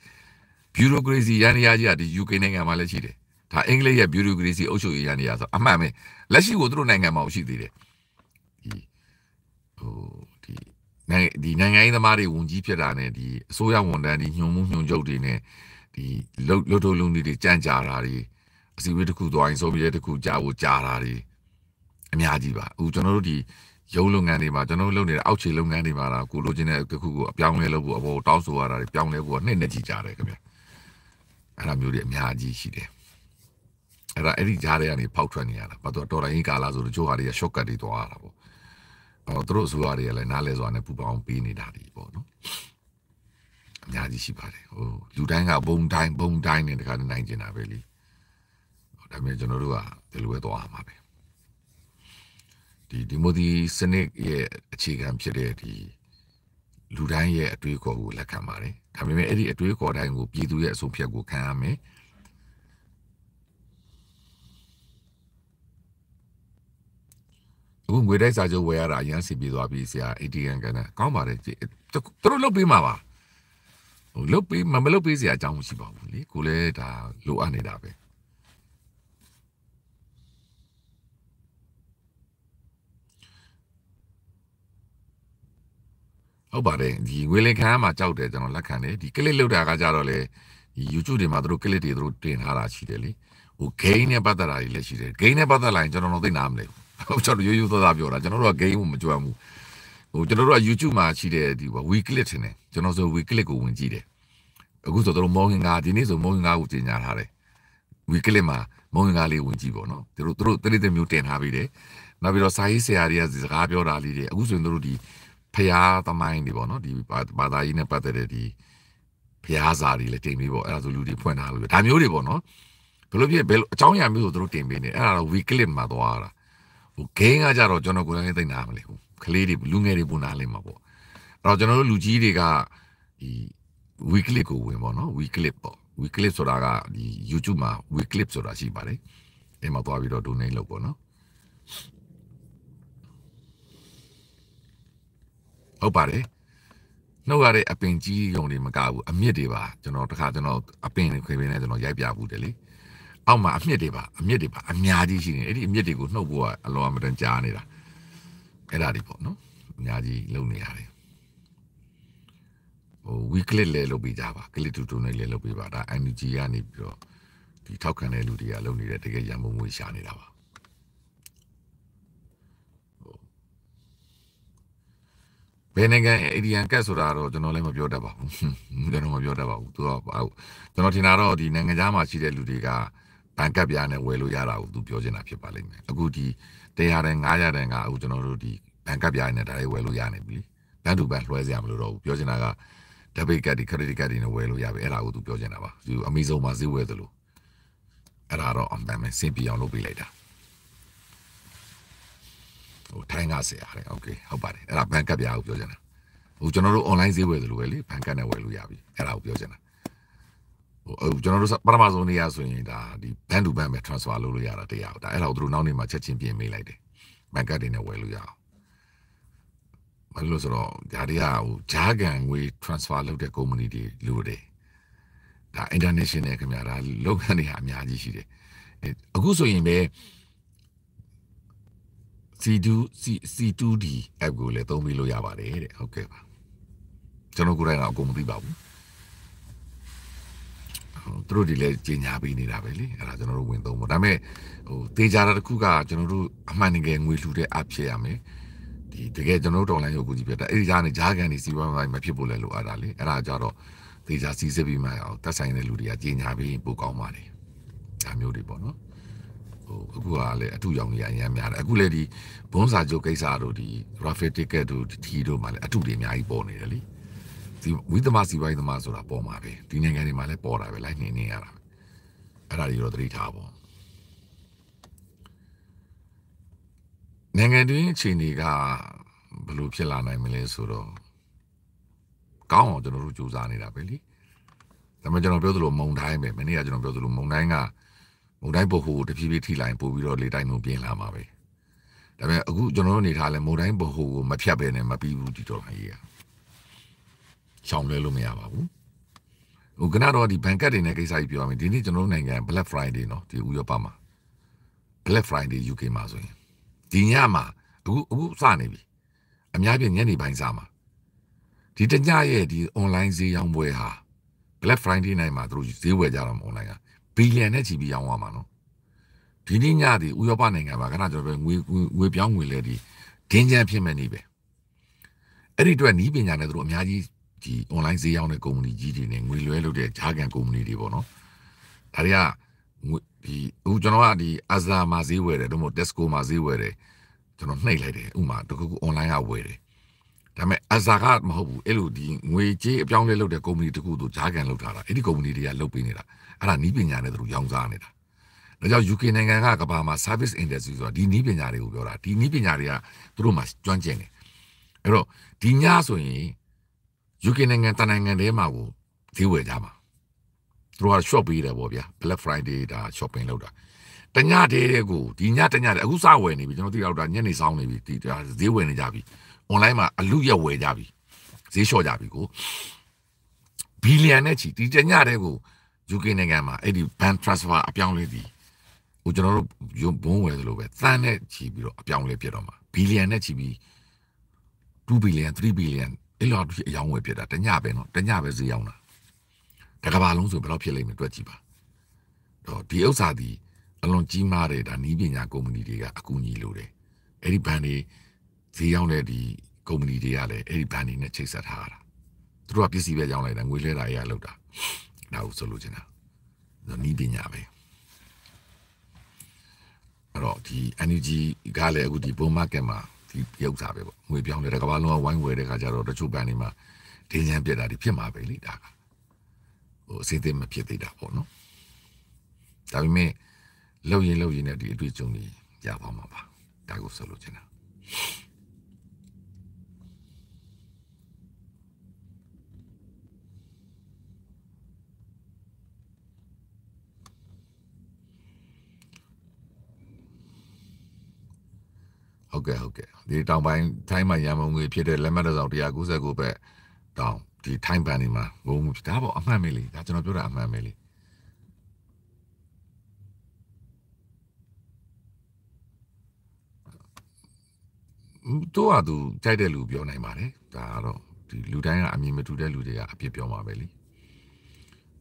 ဘျူရိုကရေစီရန်ရာကြီးကဒီ UK နိုင်ငံမှာလည်းရှိတယ်ဒါအင်္ဂလိပ်ရဲ့ bureaucracy အုပ်ချုပ်ရေးရန်နေရဆိုအမှန်ပဲလက်ရှိကိုသူတို့နိုင်ငံမှာရှိသေးတယ်ဒီဟိုဒီနိုင်ငံဒီနိုင်ငံရေးသမားတွေဝန်ကြီးဖြစ်တာနဲ့ဒီအစိုးရဝန်ထမ်းတွေညှို့မှုညှို့ချုပ်တွေနဲ့ဒီလုတ်လုတ်တုံးလုံးတွေကြန့်ကြာတာတွေအစီအဝေးတစ်ခုသွားရင်ဆုံးပြီးတဲ့တစ်ခုကြာဖို့ကြာတာတွေအများကြီးပါအခုကျွန်တော်တို့ဒီရုံးလုပ်ငန်းတွေမှာကျွန်တော်တို့လုပ်နေတဲ့အောက်ခြေလုပ်ငန်းတွေမှာတော့ကိုလိုချင်တဲ့တစ်ခုကိုအပြောင်းလဲလုပ်ဖို့အပေါ်တောင်းဆိုရတာတွေပြောင်းလဲဖို့ကနှစ်နှစ်ကြီးကြာတယ်ခင်ဗျအဲ့လိုမျိုးတွေအများကြီးရှိတယ်အဲ့ဒါအဲ့ဒီကြားထဲကနေဖောက်ထွက်နေရတာဘာလို့တော်တိုင်းကာလာဆိုတော့ချိုးဟာတွေက shortcut တွေသွားရတာပေါ့အော်သူတို့အစိုးရတွေကလည်းနားလဲစွာနဲ့ပူပေါင်းပေးနေတာဒီပေါ့နော်အများကြီးရှိပါတယ်ဟိုလူတိုင်းကဘုံတိုင်းဘုံတိုင်းနဲ့တခါနိုင်ကျင်တာပဲလေဒါပေမဲ့ကျွန်တော်တို့ကဒီလိုပဲသွားရမှာပဲဒီဒီမိုဒီစနစ်ရဲ့အခြေခံဖြစ်တဲ့ဒီလူတိုင်းရဲ့အတွေးအခေါ်ကိုလက်ခံပါတယ်ဒါပေမဲ့အဲ့ဒီအတွေးအခေါ်တိုင်းကိုပြည်သူရဲ့အဆုံးဖြတ်ကိုခံရမယ်အခုငွေတိုက်စာချုပ်ဝယ်ရတာအရင်စီပြီးသွားပြီဆရာ ATM ကလည်းကောင်းပါတယ်သူတို့လုတ်ပေးမှာပါဟိုလုတ်ပေးမမလုတ်ပေးစရာအကြောင်းမရှိပါဘူးလေကိုလည်းဒါလိုအပ်နေတာပဲဟုတ်ပါတယ်ဒီငွေလင်ခံမှာကြောက်တယ်ကျွန်တော်လက်ခံတယ်ဒီ click လောက်တာကကြတော့လေဒီ YouTube တွေမှာသူတို့ click တွေသူတို့တင်ထားတာရှိတယ်လေဟို gain နဲ့ပတ်သက်တာတွေလည်းရှိတယ် gain နဲ့ပတ်သက်လာရင်ကျွန်တော်တို့သိနာမလဲဟုတ်ကျွန်တော်ရိုးရိုးသားသားပြောတာကျွန်တော်တို့က gain ကိုမကြွမ်းဘူးဟိုကျွန်တော်တို့က YouTube မှာရှိတဲ့ဒီ weekly ထင်တယ်ကျွန်တော်ဆို weekly ကိုဝင်ကြည့်တယ်အခုဆိုတော့မောင်ငင်ငါဒီနေ့ဆိုမောင်ငင်ငါကိုပြင်ညာထားတယ် weekly မှာမောင်ငင်ငါလေးဝင်ကြည့်ပေါ့နော်သူတို့သူတို့တတိတမျိုးတင်ထားပြီးတယ်နောက်ပြီးတော့စာရေးဆရာတွေကစကားပြောတာလေးတွေအခုဆိုရင်တို့ဒီဖျားသမိုင်းတွေပေါ့နော်ဒီဘာသာရေးနဲ့ပတ်သက်တဲ့ဒီဖျားစာတွေလည်းတင်ပြီးပေါ့အဲ့ဒါဆိုလူတွေဖွင့်ထားလို့ဒါမျိုးတွေပေါ့နော်ဘယ်လိုဖြစ်ဘယ်လိုအကြောင်းအရာမျိုးဆိုတို့တင်ပေးနေအဲ့ဒါတော့ weekly မှာသွားတာဟို gain ကကြတော့ကျွန်တော်ကိုယ်တိုင်သိနေတာမလဲဟိုကလေးတွေလူငယ်တွေပုံနာလိမ့်မှာပေါ့အဲ့တော့ကျွန်တော်တို့လူကြီးတွေကဒီ weekly ကိုဝင်ပေါ့နော် weekly ပေါ့ weekly ဆိုတာကဒီ YouTube မှာ weekly ဆိုတာရှိပါတယ်အဲ့မှာသွားပြီးတော့ donate လုပ်ပေါ့နော်ဟုတ်ပါတယ်နှုတ်ရတဲ့အပင်ကြီးရုံတွေမကဘူးအမြင့်တွေပါကျွန်တော်တခါကျွန်တော်အပင်ခွေပင်နဲ့ကျွန်တော်ရိုက်ပြဘူးတယ်လေအောက်မှာအမြင့်တွေပါအမြင့်တွေပါအများကြီးရှိနေအဲ့ဒီအမြင့်တွေကိုနှုတ်ဖို့ကအလောအမတန်ကြားနေတာအဲ့ဒါတွေပေါ့နော်အများကြီးလုပ်နေရတယ်ဟို we click လဲလုပ်ပေးကြပါ click to donate လဲလုပ်ပေးပါဒါ NUG ကနေပြီးတော့ဒီထောက်ခံတဲ့လူတွေကလုပ်နေတဲ့တကယ်ရန်ပုံငွေရှာနေတာပါဘယ်နိုင်ငံအေဒီယန်ကတ်ဆိုတာတော့ကျွန်တော်လည်းမပြောတတ်ပါဘူးကျွန်တော်မပြောတတ်ပါဘူးသူကကျွန်တော်ထင်တာတော့ဒီနိုင်ငံသားမှာရှိတဲ့လူတွေကဘန်ကတ်ပြားနဲ့ဝယ်လို့ရတာကိုသူပြောချင်တာဖြစ်ပါလိမ့်မယ်အခုဒီ100တန်900တန်ကအခုကျွန်တော်တို့ဒီဘဏ်ကပြရနေဒါတွေဝယ်လို့ရနေပြီဘန်တူဘန်လွှဲစရာမလိုတော့ဘူးပြောချင်တာကဒဘိတ်ကတ်ဒီခရစ်ကတ်ဒီနဲ့ဝယ်လို့ရပြီအဲ့ဒါကိုသူပြောချင်တာပါသူအမေဇုန်မှာဈေးဝယ်သလိုအဲ့ဒါတော့အမှန်ပဲစင်ပြအောင်လုပ်ပေးလိုက်တာဟိုထိုင်းကဆရာတဲ့โอเคဟုတ်ပါတယ်အဲ့ဒါဘန်ကတ်ပြကိုပြောချင်တာဟိုကျွန်တော်တို့ online ဈေးဝယ်သလိုပဲလေဘန်ကတ်နဲ့ဝယ်လို့ရပြီအဲ့ဒါကိုပြောချင်တာဟိုကျွန်တော်တို့ပထမဆုံးနေရဆိုရင်ဒါဒီ ban to ban ပဲ transfer လုပ်လို့ရတာတရားဟုတ်ဒါအဲ့ဒါကိုသူတို့နောက်နေ့မှာချက်ချင်းပြင်ပေးလိုက်တယ် bank card တွေနဲ့ဝယ်လို့ရအောင်ဘာလို့ဆိုတော့ဒါတွေကဟိုဂျာကန်ငွေ transfer လုပ်တဲ့ company တွေလူတွေဒါ international ခင်ဗျာဒါလုပ်ငန်းတွေဟာအများကြီးရှိတယ်အခုဆိုရင်ပဲ C2 C2D app ကိုလည်းသုံးပြီးလို့ရပါတယ်တဲ့ဟုတ်ကဲ့ပါကျွန်တော်ကိုယ်တိုင်ကအကုန်မသိပါဘူးသူတို့ဒီလည်းကြီးညာပေးနေတာပဲလေအဲ့ဒါကျွန်တော်တို့ဝင်သုံးဖို့ဒါပေမဲ့ဟိုတေချာတာတစ်ခုကကျွန်တော်တို့အမှန်တကယ်ငွေလှူတဲ့အဖြစ်ရမယ်ဒီတကယ်ကျွန်တော်တို့တော်လိုင်းရုပ်ကူကြီးပြတာအဲ့ဒီကြားနေကြားကန်နေစီဝိုင်းဝိုင်းမဖြစ်ဖို့လဲလိုအပ်တာလေအဲ့ဒါကြတော့သေချာစီစစ်ပြီးမှအောင်တက်ဆိုင်တဲ့လူတွေကကြီးညာပြီးပို့ကောင်းပါတယ်ဒါမျိုးတွေပေါ့နော်ဟိုအခုကလည်းအထူးရောင်ကြီးအရင်များတယ်အခုလည်းဒီဘွန်းစာချုပ်ကိစ္စတို့ဒီ graphic ticket တို့ဒီထီတို့မှလည်းအထူးတွေအများကြီးပေါ်နေတယ်လေဒီဝိသမစီပိုင်းသမားဆိုတာပေါ်မှာပဲဒီနိုင်ငံတွေမှာလည်းပေါ်တာပဲလိုက်နေနေရတာပဲအဲ့ဒါတွေတော့သတိထားပါနိုင်ငံတွင်းအခြေအနေကဘယ်လိုဖြစ်လာနိုင်မလဲဆိုတော့ကောင်းအောင်ကျွန်တော်တို့စူးစမ်းနေတာပဲလေဒါပေမဲ့ကျွန်တော်ပြောသလိုမုံတိုင်းပဲမနေ့ကကျွန်တော်ပြောသလိုမုံတိုင်းကမုံတိုင်းဘဟုတဖြည်းဖြည်းထိလိုက်ပို့ပြီးတော့လေတိုင်းမှုပြင်လာမှာပဲဒါပေမဲ့အခုကျွန်တော်တို့နေထားလဲမုံတိုင်းဘဟုကိုမဖြတ်ပဲနဲ့မပြီးဘူးဒီတော့ကြီးကရှောင်လွဲလို့မရပါဘူးဟိုကတော့ဒီဘဏ်ကတ်တွေနဲ့ကိစ္စကြီးပြောရမယ်ဒီနေ့ကျွန်တော်တို့နိုင်ငံ Black Friday เนาะဒီဥရောပမှာ Black Friday UK မှာဆိုရင်ဒီညမှာအခုအခုစနေပြီအများပြည်ညနေပိုင်းစားမှာဒီတညရဲ့ဒီ online ဈေးရောင်းပွဲဟာ Black Friday night မှာသူတို့ဈေးဝယ်ကြတော့မ online ကဘီလီယံနဲ့ချီပြီးရောင်းရမှာနော်ဒီနေ့ညဒီဥရောပနိုင်ငံမှာခဏကျွန်တော်ငွေငွေပြောင်းငွေလဲဒီဒင်းချမ်းဖြစ်မဲ့နေပဲအဲ့ဒီအတွက်နီးပညာနဲ့သူတို့အများကြီးဒီ online ဈေးရောင်းတဲ့ကုမ္ပဏီကြီးတွေနဲ့ငွေလွှဲလုပ်တဲ့ဂျာကန်ကုမ္ပဏီတွေပေါ့နော်ဒါတွေကငွေဒီအခုကျွန်တော်ကဒီအဇာမှာဈေးဝယ်တယ်တို့မို့ Tesco မှာဈေးဝယ်တယ်ကျွန်တော်နှိပ်လိုက်တယ်ဥမာတခုခု online ကဝယ်တယ်ဒါပေမဲ့အဇာကမဟုတ်ဘူးအဲ့လိုဒီငွေကြေးအပြောင်းလဲလုပ်တဲ့ကုမ္ပဏီတခုတို့ဂျာကန်လုပ်ထားတာအဲ့ဒီကုမ္ပဏီတွေကလုပ်ပေးနေတာအဲ့ဒါနီးပညာနဲ့သူတို့ရောင်းစားနေတာဒါကြောင့် UK နိုင်ငံကကဘာမှာ service industry ဆိုတာဒီနီးပညာတွေကိုပြောတာဒီနီးပညာတွေကသူတို့မှာကျွမ်းကျင်တယ်အဲ့တော့ဒီညဆိုရင် UK နိုင်ငံတနိုင်ငံထဲမှာကိုဈေးဝယ်ကြပါတို့က shop ပေးတယ်ပေါ့ဗျာ Black Friday ဒါ shopping လုပ်တာတညတည်းတဲ့ကိုဒီညတညတည်းအခုစဝယ်နေပြီကျွန်တော်သိတော့ဒါညနေဆောင်နေပြီဒီဒါဈေးဝယ်နေကြပြီ online မှာအလူရက်ဝယ်ကြပြီဈေးလျှော့ကြပြီကိုဘီလီယံနဲ့ချီဒီတညတည်းကို UK နိုင်ငံမှာအဲ့ဒီ bank transfer အပြောင်းလဲသည်ဟိုကျွန်တော်တို့ဘုံဝယ်သလိုပဲသန်းနဲ့ချီပြီးတော့အပြောင်းလဲပြတော့မှာဘီလီယံနဲ့ချီပြီး2ဘီလီယံ3ဘီလီယံအဲ့လောက်အယောင်းဝယ်ပြတာတညပဲနော်တညပဲဈေးရောက်တာတကဘာလုံးဆိုဘယ်လောက်ဖြစ်လိမ့်မယ်တွက်ကြည့်ပါတော့ဒီဥစ္စာဒီအလွန်ကြီးမားတဲ့ဒါနီးပညာကုမ္ပဏီတွေကအကူအညီလိုတယ်အဲ့ဒီဘဏ်တွေဈေးရောက်တဲ့ဒီကုမ္ပဏီတွေကလည်းအဲ့ဒီဘဏ်တွေနဲ့ချိတ်ဆက်ထားတာသူတို့ကပစ္စည်းပဲရောင်းလိုက်တာငွေလဲတာအရာလောက်တာဒါကိုဆိုလိုချင်တာဒါနီးပညာပဲအဲ့တော့ဒီ energy ကလည်းအခုဒီ bull market မှာဒီရုပ်စာပဲပေါ့ငွေပြောင်းတယ်တကဘာလုံးကဝိုင်းဝယ်တဲ့ခါကျတော့တချို့ဘဏ်တွေမှာဒေးညံပြက်တာဒီဖြစ်မှာပဲလေဒါကဟိုအစိသိမဖြစ်သေးတာပေါ့နော်ဒါပေမဲ့လောက်ရင်လောက်ရင်နဲ့ဒီအတွေ့အကြုံတွေရပါမှာပါဒါကိုဆိုလိုချင်တာဟုတ်ကဲ့ဟုတ်ကဲ့ဒီတောင်ပိုင်းထိုင်းမှာရံမုံငွေဖြစ်တဲ့လက်မှတ်တော်ဆောင်199ပဲတောင်ဒီ time ban နေမှာဘုံမှုဖြစ်ဒါပေါ့အမှန်ပဲလေဒါကျွန်တော်ပြောတာအမှန်ပဲလေတို့ကသူကြိုက်တဲ့လူပြောနိုင်ပါတယ်ဒါတော့ဒီလူတိုင်းကအမြင်မတူတဲ့လူတွေကအပြစ်ပြောမှာပဲလေ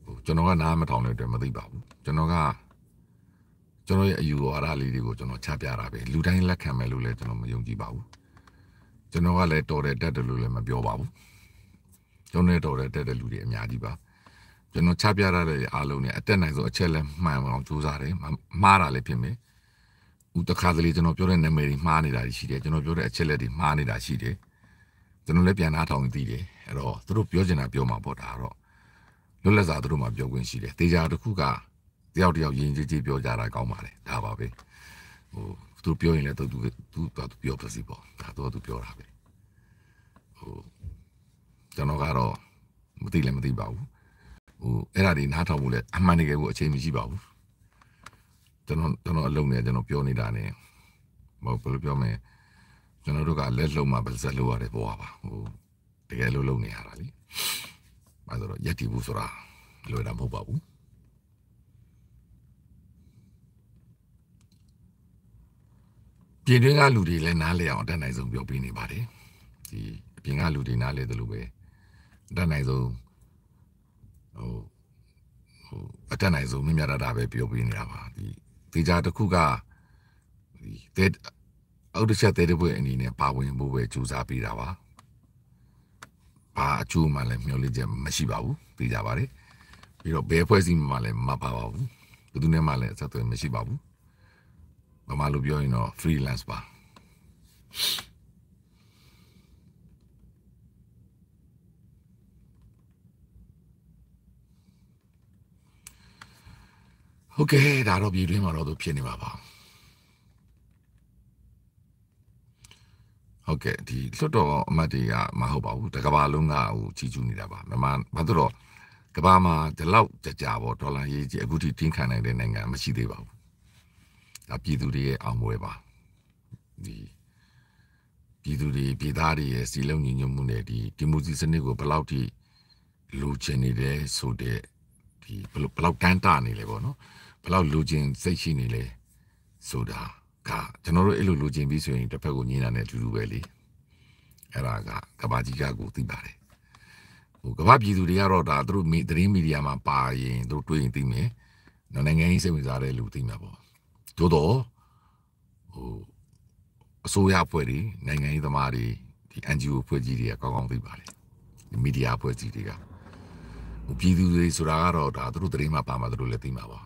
ဟိုကျွန်တော်ကနားမထောင်တဲ့အတွက်မသိပါဘူးကျွန်တော်ကကျွန်တော်ရဲ့အယူဝါဒလေးတွေကိုကျွန်တော်ချပြတာပဲလူတိုင်းလက်ခံမယ်လို့လည်းကျွန်တော်မယုံကြည်ပါဘူးကျွန်တော်ကလည်းတော်တယ်တတ်တယ်လို့လည်းမပြောပါဘူးရုံးနဲ့တော်တဲ့တက်တဲ့လူတွေအများကြီးပါကျွန်တော်ချပြရတဲ့အားလုံးเนี่ยအတက်နိုင်ဆုံးအချက်လဲမှန်အောင်စူးစမ်းတယ်မှားတာလည်းဖြစ်မယ်ဦးတခါတလေကျွန်တော်ပြောတဲ့နာမည်တွေမှားနေတာရှိတယ်ကျွန်တော်ပြောတဲ့အချက်လက်တွေမှားနေတာရှိတယ်ကျွန်တော်လည်းပြန်နားထောင်သိတယ်အဲ့တော့သူတို့ပြောချင်တာပြောမှာပေါ့ဒါတော့လွတ်လပ်စွာသူတို့မှပြောခွင့်ရှိတယ်တေချာတစ်ခုကတယောက်တယောက်ရင်ကြီးကြီးပြောကြတာကောင်းပါလေဒါပါပဲဟိုသူပြောရင်လည်းသူသူသူပြောပါစီပေါ့ဒါတော့သူပြောတာပဲဟိုကျွန်တော်ကတော့မသိလည်းမသိပါဘူးဟိုအဲ့ဒါတွေနားထောင်ဖို့လည်းအမှန်တကယ်ကိုအချိန်မရှိပါဘူးကျွန်တော်ကျွန်တော်အလုံးနဲ့ကျွန်တော်ပြောနေတာနဲ့မဟုတ်ဘယ်လိုပြောမလဲကျွန်တော်တို့ကလက်လုံးမှာပါဇက်လို့ရတယ်ပေါ်ပါဟိုတကယ်လို့လုံနေရတာလीအဲဆိုတော့ရက်တီဘူးဆိုတာလွယ်တာမဟုတ်ပါဘူးပြင်တွင်းကလူတွေလည်းနားလဲအောင်အတတ်နိုင်ဆုံးပြောပြနေပါတယ်ဒီအပြင်ကလူတွေနားလဲတယ်လို့ပဲတတ်နိုင်ဆုံးဟိုဟိုအတတ်နိုင်ဆုံးမြင့်မြတ်တာပဲပြောပြနေတာပါဒီဒေတာတစ်ခုကဒီတဲ့အောက်တစ်ချက်တဲ့တဲ့ဘွဲအနေနဲ့ပါဝင်ဖို့ပဲကြိုးစားပေးတာပါဘာအကျိုးမှလည်းမျှော်လင့်ချက်မရှိပါဘူးသိကြပါတယ်ပြီးတော့ဘယ်ဖွဲ့စည်းမှလည်းမပါပါဘူးဘယ်သူနဲ့မှလည်းအဆက်အသွယ်မရှိပါဘူးဘာမှလို့ပြောရင်တော့ freelance ပါဟုတ်ကဲ့ဒါတော့ပြည်တွင်းမှာတော့သူဖြစ်နေပါပါဟုတ်ကဲ့ဒီလွတ်တော်အမတ်တွေကမဟုတ်ပါဘူးတကဘာလုံးကဟိုကြီးကျူးနေတာပါမြန်မာဘာလို့တော့ကဘာမှာဒီလောက်ကြကြပေါ့ဒေါ်လာရေးကြီးအခုထိတင်းခံနိုင်တဲ့နိုင်ငံမရှိသေးပါဘူးဒါပြည်သူတွေရဲ့အောင်ပွဲပါဒီပြည်သူတွေပြည်သားတွေရဲ့စီလုံးညီညွတ်မှုနဲ့ဒီဒီမိုကရေစီစနစ်ကိုဘယ်လောက်ထိလိုချင်နေတယ်ဆိုတဲ့ဒီဘယ်လောက်တန်းတာနေလဲပေါ့နော်ဘယ်လောက်လူချင်းစိတ်ရှိနေလဲဆိုတာကကျွန်တော်တို့အဲ့လိုလူချင်းပြီးဆိုရင်တစ်ဖက်ကိုညှိနှိုင်းတဲ့အတူတူပဲလေအဲ့ဒါကကဘာကြီးကကိုသိပါတယ်ဟိုကမ္ဘာပြည်သူတွေကတော့ဒါသူတို့သတင်းမီဒီယာမှာပါရင်သူတို့တွေ့ရင်သိမယ်နော်နိုင်ငံရေးစိတ်ဝင်စားတဲ့လူသိမှာပေါ့သို့တော့ဟိုအစိုးရအဖွဲ့တွေနိုင်ငံရေးသမားတွေဒီ NGO အဖွဲ့ကြီးတွေကကောင်းကောင်းသိပါတယ်ဒီမီဒီယာအဖွဲ့ကြီးတွေကပြည်သူတွေဆိုတာကတော့ဒါသူတို့တရင်မှာပါမှာသူတို့လည်းသိမှာပါ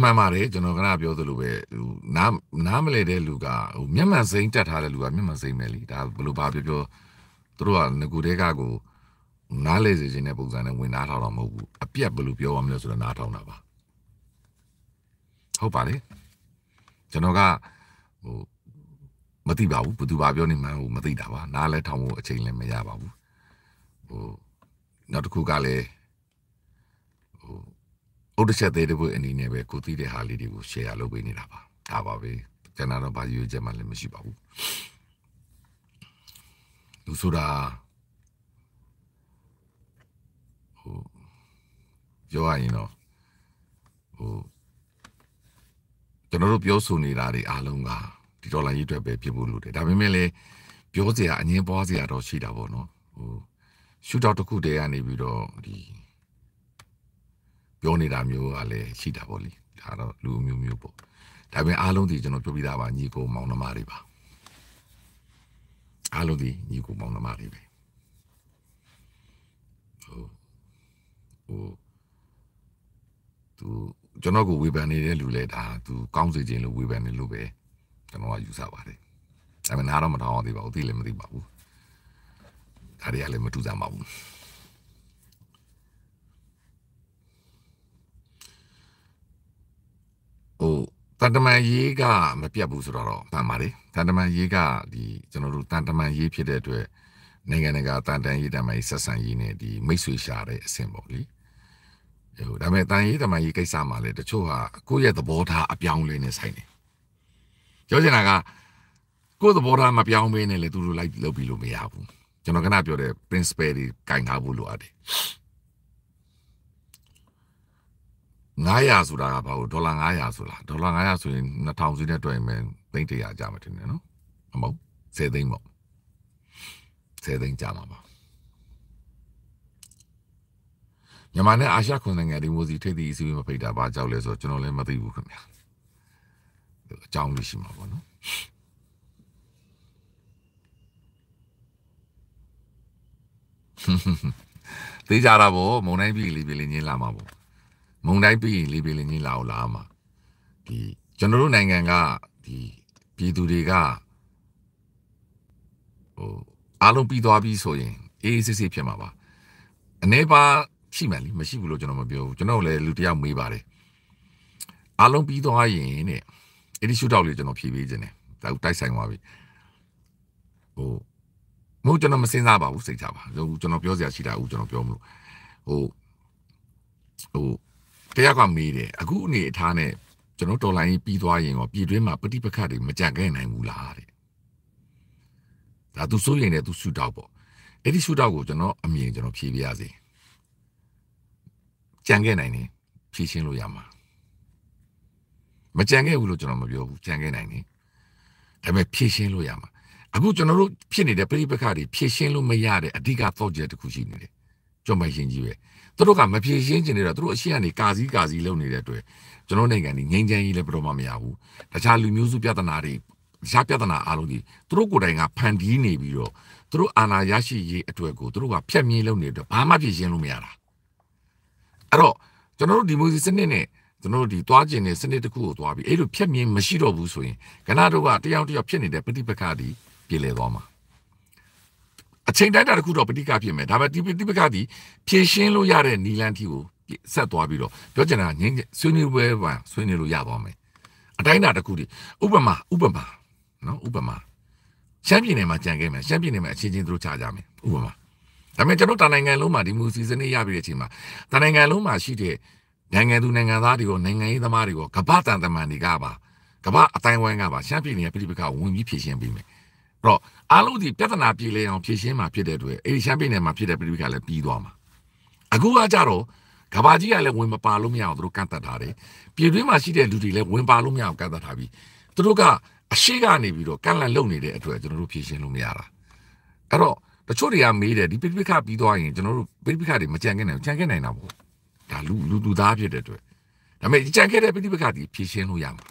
မှန်ပါတယ်ကျွန်တော်ကပြောသလိုပဲဟိုနားနားမလဲတဲ့လူကဟိုမျက်မှန်စိမ့်တက်ထားတဲ့လူကမျက်မှန်စိမ့်ပဲလीဒါဘလို့ဘာပြောပြောသူတို့ကငကူတဲကကိုနားလဲစေခြင်းတဲ့ပုံစံနဲ့ဝင်နားထောင်တော့မဟုတ်ဘူးအပြက်ဘလို့ပြောရမလဲဆိုတော့နားထောင်တာပါဟုတ်ပါလေကျွန်တော်ကဟိုမသိပါဘူးဘယ်သူပါပြောနေမှန်းကိုမသိတာပါနားလဲထောင်ဖို့အချိန်လည်းမရပါဘူးဟိုနောက်တစ်ခုကလည်းဟိုအုတ်တစ်ချက်သေးတဲ့ဘွယ်အနေနဲ့ပဲကိုသိတဲ့ဟာလေးတွေကို share လုပ်ပေးနေတာပါဒါပါပဲကျွန်တော်တော့ဘာယူချက်မှလည်းမရှိပါဘူးလူဆိုတာဟိုပြောရရင်တော့ဟိုကျွန်တော်တို့ပြောဆိုနေတာတွေအားလုံးကဒီဒေါ်လာရေးအတွက်ပဲဖြစ်ဖို့လိုတယ်ဒါပေမဲ့လည်းပြောစရာအငင်းပွားစရာတော့ရှိတာပေါ့နော်ဟိုရှူတောက်တစ်ခုတည်းကနေပြီးတော့ဒီပြောနေတာမျိုးကလည်းရှိတာပေါ့လေဒါတော့လူအမျိုးမျိုးပေါ့ဒါပေမဲ့အားလုံးဒီကျွန်တော်ပြောပြသားပါညီကိုမောင်နှမတွေပါအားလုံးဒီညီကိုမောင်နှမတွေပဲဟိုဟိုသူကျွန်တော်ကိုဝေဖန်နေတဲ့လူလဲဒါသူကောင်းစေခြင်းလို့ဝေဖန်နေလို့ပဲကျွန်တော်ကယူဆပါတယ်ဒါပေမဲ့နားတော့မထောင်အောင်သိပါဘူးသိလည်းမသိပါဘူးဒါတွေကလည်းမတူစားပါဘူးဟိုတန်တမန်ရေးကမပြတ်ဘူးဆိုတော့မှန်ပါတယ်တန်တမန်ရေးကဒီကျွန်တော်တို့တန်တမန်ရေးဖြစ်တဲ့အတွက်နိုင်ငံတကာတန်တန်ရေးတမန်ရေးဆက်ဆံရေးနဲ့ဒီမိတ်ဆွေရှာတဲ့အဆင့်ပေါ့လေဟိုဒါပေမဲ့တန်ရေးတမန်ရေးကိစ္စမှာလည်းတချို့ဟာကိုယ့်ရဲ့သဘောထားအပြောင်းလဲနေဆိုင်တယ်ပြောချင်တာကကိုယ်သဘောထားမပြောင်းမင်းနဲ့လေသူတို့လိုက်လုပ်ပြီးလို့မရဘူးကျွန်တော်ကနပြောတဲ့ principle တွေကင်ထားဖို့လိုအပ်တယ်900ဆိုတာကဘာလို့ဒေါ်လာ900ဆိုတာဒေါ်လာ900ဆိုရင်2000စီးနဲ့တွက်ရင်သိန်း100ကျမှတင်တယ်နော်အမဟုတ်10သိန်းပေါ့10သိန်းကျမှာပါမြန်မာနဲ့အာရှခွန်နိုင်ငံဒီမိုစီထိပ်သီးအစည်းအဝေးမဖိတ်တာဘာကြောက်လဲဆိုတော့ကျွန်တော်လည်းမသိဘူးခင်ဗျာအကြောင်းလေးရှိမှာပေါ့နော်သေးကြတာပေါ့မုံတိုင်းပြည်လေးပြည်လေးညင်းလာမှာပေါ့မုံတိုင်းပြည်လေးပြည်လေးညင်းလာအောင်လာမှာဒီကျွန်တော်တို့နိုင်ငံကဒီပြည်သူတွေကဟိုအားလုံးပြီးသွားပြီဆိုရင်အေးအေးဆေးဆေးဖြစ်မှာပါအနေပါရှိမှလीမရှိဘူးလို့ကျွန်တော်မပြောဘူးကျွန်တော်လည်းလူတယောက်မေးပါတယ်အားလုံးပြီးသွားရင်တဲ့အဲ့ဒီ shoot out လေးကျွန်တော်ဖြေပေးခြင်းတယ်တိုက်ဆိုင်သွားပြီဟိုမဟုတ်ကျွန်တော်မစင်စားပါဘူးစိတ်ချပါကျွန်တော်ပြောစရာရှိတာအခုကျွန်တော်ပြောမလို့ဟိုဟိုတယောက်ကမေးတယ်အခုအနေအထားနဲ့ကျွန်တော်တော်လိုင်းပြီးသွားရင်ရောပြည်တွင်းမှာပဋိပက္ခတွေမကြံခဲ့နိုင်ဘူးလားတဲ့ဒါသူစိုးရိမ်တယ်သူဆူတောက်ပေါ့အဲ့ဒီဆူတောက်ကိုကျွန်တော်အမြင်ကျွန်တော်ဖြေပြရစီကြံခဲ့နိုင်တယ်ဖြေရှင်းလို့ရမှာမကြံခဲ့ဘူးလို့ကျွန်တော်မပြောဘူးကြံခဲ့နိုင်တယ်ဒါပေမဲ့ဖြည့်ရှင်းလို့ရမှာအခုကျွန်တော်တို့ဖြစ်နေတဲ့ပြိပခါတွေဖြည့်ရှင်းလို့မရတဲ့အဓိက thought ချက်တစ်ခုရှိနေတယ်ကျွန်မရှင်းကြီးပဲသူတို့ကမဖြည့်ရှင်းကျင်နေတော့သူတို့အရှိန်ကနေကာစည်းကာစည်းလုပ်နေတဲ့အတွက်ကျွန်တော်နိုင်ငံကြီးငြိမ်းချမ်းရေးလည်းဘယ်တော့မှမရဘူးတခြားလူမျိုးစုပြဿနာတွေရပြဿနာအားလုံးဒီသူတို့ကိုယ်တိုင်ကဖန်တီးနေပြီးတော့သူတို့အာဏာရရှိရေးအတွက်ကိုသူတို့ကဖျက်မြင်းလုပ်နေတဲ့အတွက်ဘာမှဖြည့်ရှင်းလို့မရတာအဲ့တော့ကျွန်တော်တို့ဒီမိုကရေစီစနစ်နဲ့ကျွန်တော်တို့ဒီသွားကျင်တဲ့စနစ်တစ်ခုကိုသွားပြီးအဲ့လိုဖြတ်မြင်မရှိတော့ဘူးဆိုရင်ကနာတို့ကတယောက်တယောက်ဖြစ်နေတဲ့ပဋိပက္ခသည်ပြေလည်သွားမှာအချိန်တိုင်းတာတစ်ခုတော့ပဋိပက္ခဖြစ်မယ်ဒါပေမဲ့ဒီပဋိပက္ခသည်ဖြည့်ရှင်းလို့ရတဲ့နီလန်တီကိုဆက်သွားပြီးတော့ပြောချင်တာငင်းဆွေးနွေးပွဲပါဆွေးနွေးလို့ရသွားမယ်အတိုင်းတာတစ်ခုဒီဥပမာဥပမာနော်ဥပမာရှမ်းပြည်နယ်မှာကြံခဲ့မယ်ရှမ်းပြည်နယ်မှာအချင်းချင်းတို့ချကြမယ်ဥပမာဒါပေမဲ့ကျွန်တော်တာနိုင်ငံလုံးမှာဒီမူစီစဉ်နေရပြီးတဲ့အချိန်မှာတာနိုင်ငံလုံးမှာရှိတဲ့နိုင်ငံသူနိုင်ငံသားတွေရောနိုင်ငံရေးသမားတွေရောကမ္ဘာတန်တမန်တွေကပါကမ္ဘာအတိုင်းဝိုင်းကပါရှမ်းပြည်နယ်ပြည်ပကဝင်ပြီးဖြည့်ရှင်းပေးမယ်။အဲ့တော့အားလုံးဒီပြဿနာပြည်လဲအောင်ဖြည့်ရှင်းမှာဖြစ်တဲ့အတွက်အဲဒီရှမ်းပြည်နယ်မှာဖြစ်တဲ့ပြည်ပကလည်းပြီးသွားမှာ။အခုကကြတော့ကဘာကြီးကလည်းဝင်မပါလို့မရအောင်သူတို့ကန့်တတ်ထားတယ်။ပြည်တွင်းမှာရှိတဲ့လူတွေလည်းဝင်ပါလို့မရအောင်ကန့်တတ်ထားပြီးသူတို့ကအရှိကနေပြီးတော့ကန့်လန့်လုပ်နေတဲ့အတွက်ကျွန်တော်တို့ဖြည့်ရှင်းလို့မရတာ။အဲ့တော့တချို့တွေကမေးတယ်ဒီပြည်ပကပြီးသွားရင်ကျွန်တော်တို့ပြည်ပကတွေမကြံခဲ့နိုင်ဘူးကြံခဲ့နိုင်တာပေါ့။ဒါလူလူသူသားဖြစ်တဲ့အတွက်ဒါပေမဲ့ကြံခဲ့တဲ့ပြိဋိပက္ခဒီဖြည့်ရှင်းလို့ရမှာ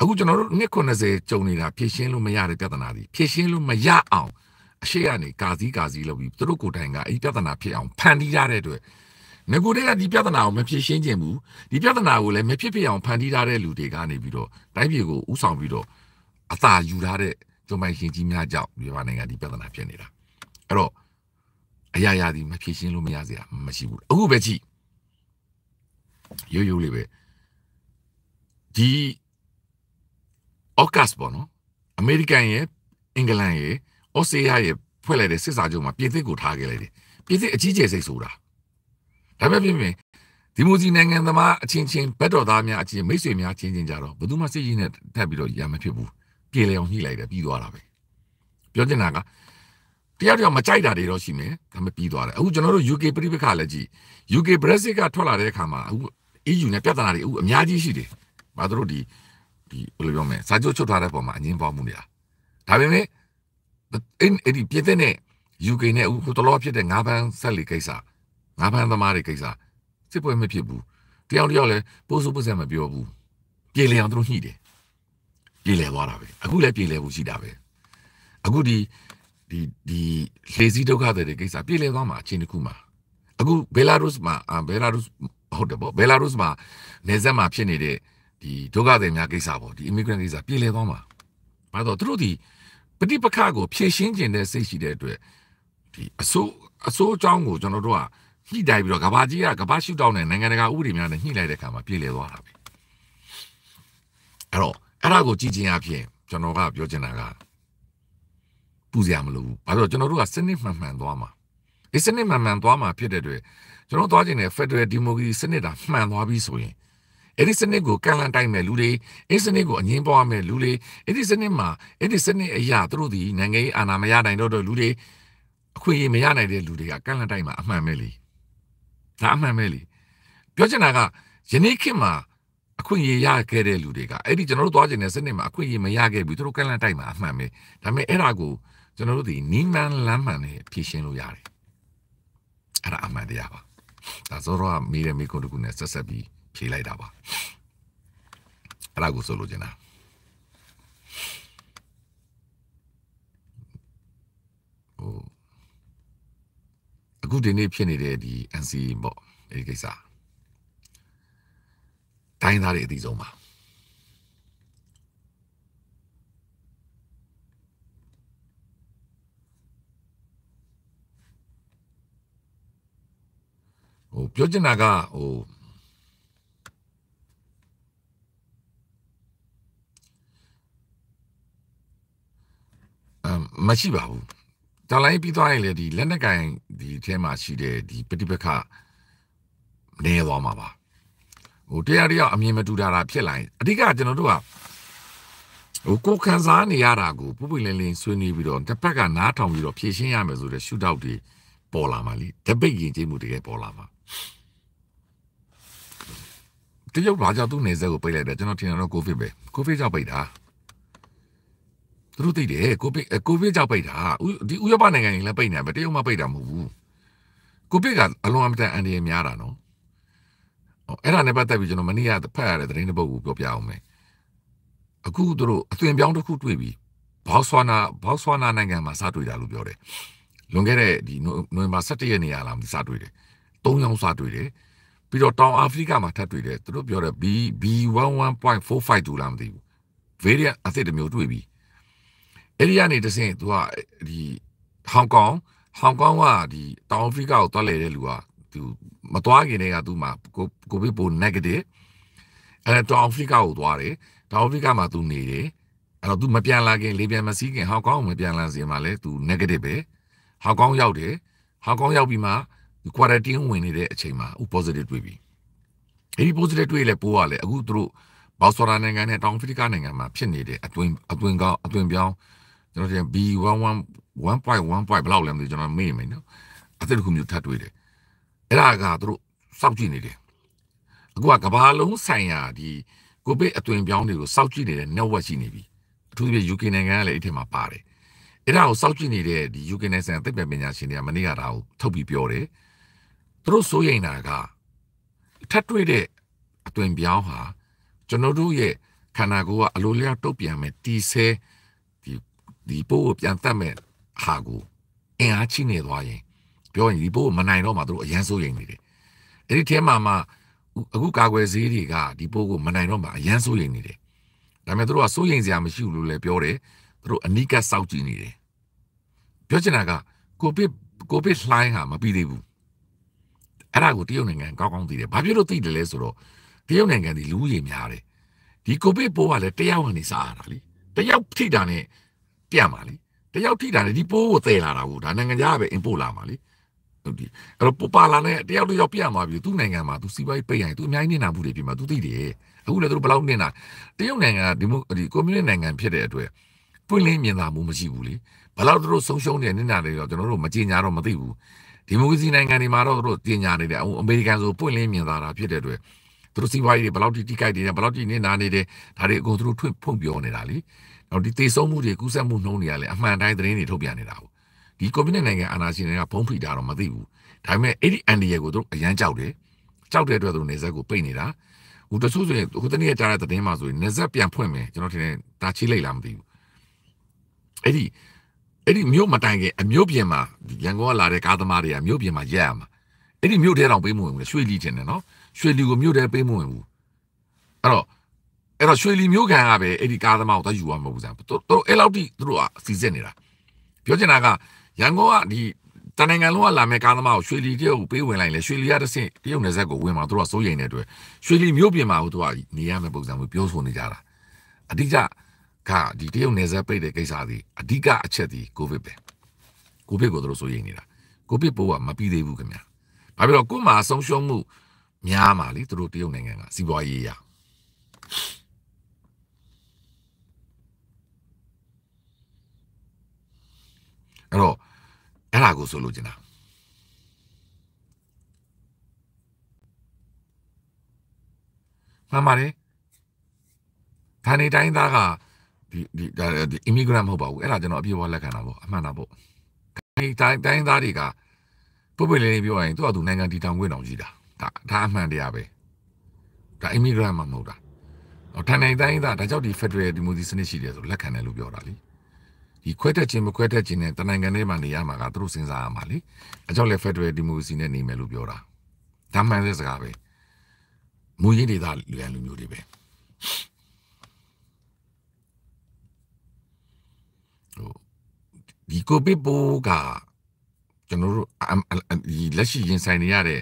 အခုကျွန်တော်တို့နှစ်90ကြုံနေတာဖြည့်ရှင်းလို့မရတဲ့ပြဿနာတွေဖြည့်ရှင်းလို့မရအောင်အရှိကနေကာစည်းကာစည်းလုပ်ပြီးသူတို့ကိုယ်တိုင်ကအဲ့ဒီပြဿနာဖြစ်အောင်ဖန်တီးရတဲ့အတွက်ငကိုတဲ့ကဒီပြဿနာကိုမဖြေရှင်းခြင်းဘူးဒီပြဿနာကိုလည်းမဖြစ်ဖြစ်အောင်ဖန်တီးထားတဲ့လူတွေကနေပြီးတော့တိုင်းပြည်ကိုဥဆောင်ပြီးတော့အသာယူထားတဲ့ဂျွန်မိုင်ရှင်ကြီးများကြောင့်မြန်မာနိုင်ငံဒီပြဿနာဖြစ်နေတာအဲ့တော့အရာရာဒီမဖြည့်ရှင်းလို့မရစရာမရှိဘူးအခုပဲကြည့်ရိုးရိုးလေးပဲဒီအော့ကတ်စ်ပေါ့နော်အမေရိကန်ရဲ့အင်္ဂလန်ရဲ့အော်စတြေးလျရဲ့ဖွဲ့လိုက်တဲ့စစ်စာချုပ်မှာပြည်သစ်ကိုထားခဲ့လိုက်တယ်ပြည်သစ်အကြီးကျယ်စိတ်ဆိုတာဒါပေမဲ့ပြင်ဒီမိုစီနိုင်ငံသမားအချင်းချင်းဘက်တော်သားများအချင်းမိတ်ဆွေများချင်းချင်းကြတော့ဘယ်သူမှစိတ်ရင်းနဲ့ထပ်ပြီးတော့ရံမဖြစ်ဘူးပြေလည်အောင်ညှိလိုက်တယ်ပြီးသွားတာပဲပြောချင်တာကယောက်တယောက်မကြိုက်တာတွေတော့ရှိမယ်ဒါမှပြီးသွားတယ်အခုကျွန်တော်တို့ UK ပြည်ပခါလည်းကြည့် UK Brexit ကထွက်လာတဲ့အခါမှာအခု EU နဲ့ပြဿနာတွေအခုအများကြီးရှိတယ်ဘာတို့ဒီဒီဘယ်လိုပြောမလဲစာချုပ်ချုပ်ထားတဲ့ပုံမှာအငင်းပွားမှုနေတာဒါပေမဲ့အဲ့ဒီပြည်သက်နဲ့ UK နဲ့အခုတလောဖြစ်တဲ့ငါးပန်းဆက်လီကိစ္စငါးပန်းသမားတွေကိစ္စစစ်ပွဲမဖြစ်ဘူးတယောက်တယောက်လည်းပိုးစိုးပုတ်ဆက်မပြောဘူးပြေလည်အောင်သူတို့ညှိတယ်ပြေလည်သွားတာပဲအခုလည်းပြေလည်ဖို့ရှိတာပဲအခုဒီဒီဒီလေစီးဒုက္ခတွေကိစ္စပြည်လည်သွားမှာအချိန်တစ်ခုမှာအခုဘယ်လာရုစ်မှာဘယ်လာရုစ်ဟုတ်တယ်ပေါ့ဘယ်လာရုစ်မှာနေဆက်မှာဖြစ်နေတဲ့ဒီဒုက္ခတွေများကိစ္စပေါ့ဒီ immigrant ကိစ္စပြည်လည်သွားမှာဘာလို့သူတို့ဒီပဋိပက္ခကိုဖြည့်ရှင်းခြင်းတဲ့စိတ်ရှိတဲ့အတွက်ဒီအစိုးအစိုးအကြောင်းကိုကျွန်တော်တို့ကညှိတိုက် ပြီးတော့ကဘာကြီးကကဘာရှုတောင်းတဲ့နိုင်ငံတကာဥပဒေများနဲ့ညှိလိုက်တဲ့အခါမှာပြည်လည်သွားတာပဲအဲ့တော့အဲ့ဒါကိုကြည့်ခြင်းအပြင်ကျွန်တော်ကပြောချင်တာကပူစရာမလိုဘူး။ဘာလို့ကျွန်တော်တို့ကစနစ်မှန်မှန်သွားမှာ။ဒီစနစ်မှန်မှန်သွားမှာဖြစ်တဲ့အတွက်ကျွန်တော်သွားခြင်းနဲ့ Federal Democracy စနစ်တာမှန်သွားပြီဆိုရင်အဲ့ဒီစနစ်ကိုကန့်လန့်တိုက်မဲ့လူတွေအဲ့ဒီစနစ်ကိုအငင်းပွားမဲ့လူတွေအဲ့ဒီစနစ်မှာအဲ့ဒီစနစ်အရာသူတို့ဒီနိုင်ငံရေးအာဏာမရနိုင်တော့တဲ့လူတွေအခွင့်အရေးမရနိုင်တဲ့လူတွေကကန့်လန့်တိုက်မှာအမှန်ပဲလေဒါအမှန်ပဲလေပြောချင်တာကယနေ့ခေတ်မှာအခွင့်အရေးရခဲ့တဲ့လူတွေကအဲ့ဒီကျွန်တော်တို့သွားကျင်တဲ့စနစ်မှာအခွင့်အရေးမရခဲ့ဘူးသူတို့ကန့်လန့်တိုက်မှာအမှန်ပဲဒါပေမဲ့အဲ့ဒါကိုကျွန်တော်တို့ဒီနီးမှန်းလမ်းမှန်နဲ့ဖြည့်ရှင်းလို့ရတယ်အဲ့ဒါအမှန်တရားပါဒါဆိုတော့မိတဲ့မိကုန်းတခုနဲ့ဆက်ဆက်ပြီးဖြေလိုက်တာပါအဲ့ဒါကိုဆိုလိုချင်တာဟိုအခုဒီနေ့ဖြစ်နေတဲ့ဒီ NC ပေါ့အဲ့ဒီကိစ္စတိုင်းသားတွေအတိဆုံးပါဟိုပြောချင်တာကဟိုအမ်မရှိပါဘူးတလိုင်းပြီးသွားရင်လေဒီလက်နက်ကင်ဒီအဲမှာရှိတဲ့ဒီပฏิပက္ခနေသွားမှာပါဟိုတရားတရားအမြင်မတူတာတာဖြစ်လာရင်အဓိကကျွန်တော်တို့ကဟိုကိုခံစားနေရတာကိုပုပ်ပွင့်လင်းလင်းဆွေးနွေးပြီးတော့တစ်ဖက်ကနားထောင်ပြီးတော့ဖြည့်ရှင်းရမယ်ဆိုတဲ့ shoot out တွေပေါ်လာမှာလीတပိတ်ရင်ကျိမှုတကယ်ပေါ်လာမှာတရုတ်လာကြသူ့နေဆက်ကိုပိတ်လိုက်တယ်ကျွန်တော်ထင်တယ်တော့ကိုဗစ်ပဲကိုဗစ်ကြောင့်ပိတ်တာသူတို့သိတယ်ကိုဗစ်ကိုဗစ်ကြောင့်ပိတ်တာဒီဥရောပနိုင်ငံကြီးလည်းပိတ်နေတယ်တရုတ်မှပိတ်တာမဟုတ်ဘူးကိုဗစ်ကအလွန်အမတန်အန္တရာယ်များတာနော်အဲ့ဒါနဲ့ပတ်သက်ပြီးကျွန်တော်မနေ့ကဖတ်ရတဲ့သတင်းတစ်ပုဒ်ကိုပြောပြအောင်မယ်အခုသူတို့အသွင်ပြောင်းတစ်ခုတွေ့ပြီးဘောက်ဆွာနာဘောက်ဆွာနာနိုင်ငံမှာစတွေ့တာလို့ပြောတယ်လွန်ခဲ့တဲ့ဒီနိုဝင်ဘာ17ရက်နေ့ရလာမှစတွေ့တယ်3ယောက်စာတွေ့တယ်ပြီးတော့တောင်အာဖရိကမှာထပ်တွေ့တယ်သူတို့ပြောတယ် B B11.45 တူလားမသိဘူး variant အသစ်တစ်မျိုးတွေ့ပြီအဲ့ဒီကနေတဆင့်သူကဒီဟောင်ကောင်ဟောင်ကောင်ကဒီတောင်အာဖရိကကိုသွားလေတဲ့လူကသူမသွားခင်တည်းကသူ့မှာကိုကိုဗစ်ပို negative အဲတောင်အာဖရိကကိုသွားတယ်တောင်အာဖရိကမှာသူနေတယ်အဲ့တော့ तू မပြန်လာခင်လေပြန်မစည်းခင်ဟောင်ကောင်ကိုမပြန်လာစင်မှာလဲ तू negative ပဲဟောင်ကောင်ရောက်တယ်ဟောင်ကောင်ရောက်ပြီးမှဒီ quarantine ဝင်နေတဲ့အချိန်မှာအခု positive တွေ့ပြီအဲဒီ positive တွေ့လဲပိုးရလဲအခုတို့ဘောက်ဆော်ရာနိုင်ငံနဲ့တောင်အာဖရိကနိုင်ငံမှာဖြစ်နေတဲ့အတွင်းအတွင်းကောင်းအတွင်းပြောင်းကျွန်တော်တို့ B11 1.1.1ဘလောက်လဲမသိကျွန်တော်မေ့မယ်နော်အသက်တစ်ခုမျိုးထပ်တွေ့တယ်အဲ့ဒါကတို့စောက်ကြည့်နေတယ်အခုကကဘာလုံးဆိုင်ရာဒီကိုဗစ်အတွင်ပြောင်းတွေကိုစောက်ကြည့်နေတဲ့ network ရှိနေပြီအထူးသဖြင့် UK နိုင်ငံကလည်းအဲ့ထက်မှာပါတယ်အဲ့ဒါကိုစောက်ကြည့်နေတဲ့ဒီ UK နိုင်ငံဆိုင်ရာသိပ္ပံပညာရှင်တွေကမနေ့ကဒါကိုထုတ်ပြီးပြောတယ်သူတို့စိုးရိမ်တာကထပ်တွေ့တဲ့အသွင်ပြောင်းဟာကျွန်တော်တို့ရဲ့ခန္ဓာကိုယ်ကအလိုလျောက်တုတ်ပြန်မဲ့တီဆဲဒီဒီပိုးကိုပြန်တတ်မဲ့ဟာကိုအင်အားချိနေသွားရင်ပြောရင်ဒီပိုးကိုမနိုင်တော့မှသူတို့အရန်စိုးရိမ်နေတယ်အဲ့ဒီထဲမှာမှအခုကာကွယ်ဈေးတွေကဒီပိုးကိုမနိုင်တော့မှအရန်စိုးရိမ်နေတယ်ဒါပေမဲ့သူတို့ကစိုးရိမ်စရာမရှိဘူးလို့လည်းပြောတယ်သူတို့အနီးကပ်စောင့်ကြည့်နေတယ်ပြောချင်တာကကိုဗစ်ကိုဗစ်လှိုင်းဟာမပြီးသေးဘူးအဲ့ဒါကိုတရုတ်နိုင်ငံကောင်းကောင်းသိတယ်ဘာဖြစ်လို့သိတယ်လဲဆိုတော့တရုတ်နိုင်ငံဒီလူကြီးများတယ်ဒီကိုဗစ်ပိုးကလည်းတယောက်ကနေစားရတာလေတယောက်ထိတာနဲ့ပြတ်မှာလေတယောက်ထိတာနဲ့ဒီပိုးကိုသယ်လာတာကိုဒါနိုင်ငံခြားပဲ import လာမှာလေဟုတ်ဒီအဲ့တော့ပပါလာနဲ့တယောက်တယောက်ပြတ်မှာပြီသူ့နိုင်ငံမှာသူစီးပွားရေးပိတ်ရင်သူအများကြီးနေတာမှုတွေပြီမှာသူသိတယ်အခုလည်းသူတို့ဘယ်လောက်နေတာတရုတ်နိုင်ငံကဒီမိုဒီကွန်မြူနစ်နိုင်ငံဖြစ်တဲ့အတွက်ပွင့်လင်းမြင်သာမှုမရှိဘူးလေဘယ်လောက်သူတို့ဆုံးရှုံးနေနေတာလဲတော့ကျွန်တော်တို့မကြင်ညာတော့မသိဘူးဒီမိုကရေစီနိုင်ငံတွေမှာတော့တို့တင်ညာနေတယ်အခုအမေရိကန်ဆိုပွင့်လင်းမြင်သာတာဖြစ်တဲ့အတွက်သူတို့စီးပွားရေးတွေဘယ်လောက်ထိတိကျနေတယ်ဘယ်လောက်ထိနေနာနေတယ်ဒါတွေအကုန်သူတို့ထွင့်ဖွင့်ပြောနေတာလीနောက်ဒီသေဆုံးမှုတွေကူးစက်မှုနှုံးတွေကလည်းအမှန်တိုင်းသတင်းတွေထုတ်ပြန်နေတာဟုတ်ဒီကွန်မြူနတီနိုင်ငံအာဏာရှင်တွေကဘုံဖိတာတော့မသိဘူးဒါပေမဲ့အဲ့ဒီအန်ဒီရဲ့ကိုသူတို့အရန်ကြောက်တယ်ကြောက်တဲ့အတွက်သူနေဆက်ကိုပိတ်နေတာဟိုတဆူဆိုရင်ဟိုတနေ့ကြားတဲ့သတင်းမှာဆိုရင်နေဆက်ပြန်ဖွင့်မယ်ကျွန်တော်ထင်တယ်ဒါချိလိုက်လားမသိဘူးအဲ့ဒီအဲ့ဒီမြို့မတိုင်ခင်အမြို့ပြင်မှာရန်ကုန်ကလာတဲ့ကားသမားတွေကမြို့ပြင်မှာရက်ရမှာအဲ့ဒီမြို့ထဲတောင်ပေးမဝင်ဘူးလေရွှေလီချင်းတယ်နော်ရွှေလီကိုမြို့ထဲပေးမဝင်ဘူးအဲ့တော့အဲ့တော့ရွှေလီမြို့ခံကပဲအဲ့ဒီကားသမားကိုသွားယူရမှာဘူးစံသူတို့အဲ့လောက်ထိသူတို့ကစီစစ်နေတာပြောချင်တာကရန်ကုန်ကဒီတနိုင်ငံလုံးကလာမဲ့ကားသမားကိုရွှေလီတရုတ်ကိုပေးဝင်လိုက်လေရွှေလီရတဲ့ဆင့်တရုတ်နယ်စပ်ကိုဝင်မှာသူတို့ကစိုးရိမ်နေတဲ့အတွက်ရွှေလီမြို့ပြင်မှာဟိုသူကနေရမယ်ပုံစံမျိုးပြောဆိုနေကြတာအတိအကျကဒီတရုတ်နယ်စပ်ပိတ်တဲ့ကိစ္စသည်အဓိကအချက်သည်ကိုဗစ်ပဲကိုဗစ်ကိုတို့ဆိုရင်နေတာကိုဗစ်ပိုးကမပြီးသေးဘူးခင်ဗျာဘာဖြစ်လို့ကို့မှာဆုံးရှုံးမှုများမှာလीတို့တရုတ်နိုင်ငံကစီးပွားရေးရာအဲ့တော့အဲ့ဒါကိုဆိုလို့ကျင်တာမှန်ပါတယ်ဌာနေတိုင်းသားကဒီဒီဒါဒီ immigrant မဟုတ်ပါဘူးအဲ့ဒါကျွန်တော်အပြည့်အဝလက်ခံတာပေါ့အမှန်တာပေါ့ဒီတိုင်းတိုင်းသားတွေကပုပ်ပယ်လေးပြောရရင်သူ့အတူနိုင်ငံတည်ထောင်ခွင့်တောင်ရှိတာဒါဒါအမှန်တရားပဲဒါ immigrant မှမဟုတ်တာဟိုထိုင်နိုင်တိုင်းသားဒါကြောင့်ဒီ federal democracy စနစ်ရှိတယ်ဆိုလက်ခံတယ်လို့ပြောတာလေဒီခွဲတက်ခြင်းမခွဲတက်ခြင်းနဲ့တနိုင်ငံထဲမှာနေရမှာကသူတို့စဉ်းစားရမှာလေအကြောင်းလဲ Federal Democracy နဲ့နေမယ်လို့ပြောတာဒါမှန်တဲ့စကားပဲမူရင်းဒေသလူရန်လူမျိုးတွေပဲဒီကိုဗစ်ပိုးကကျွန်တော်တို့ဒီလက်ရှိရင်ဆိုင်နေရတဲ့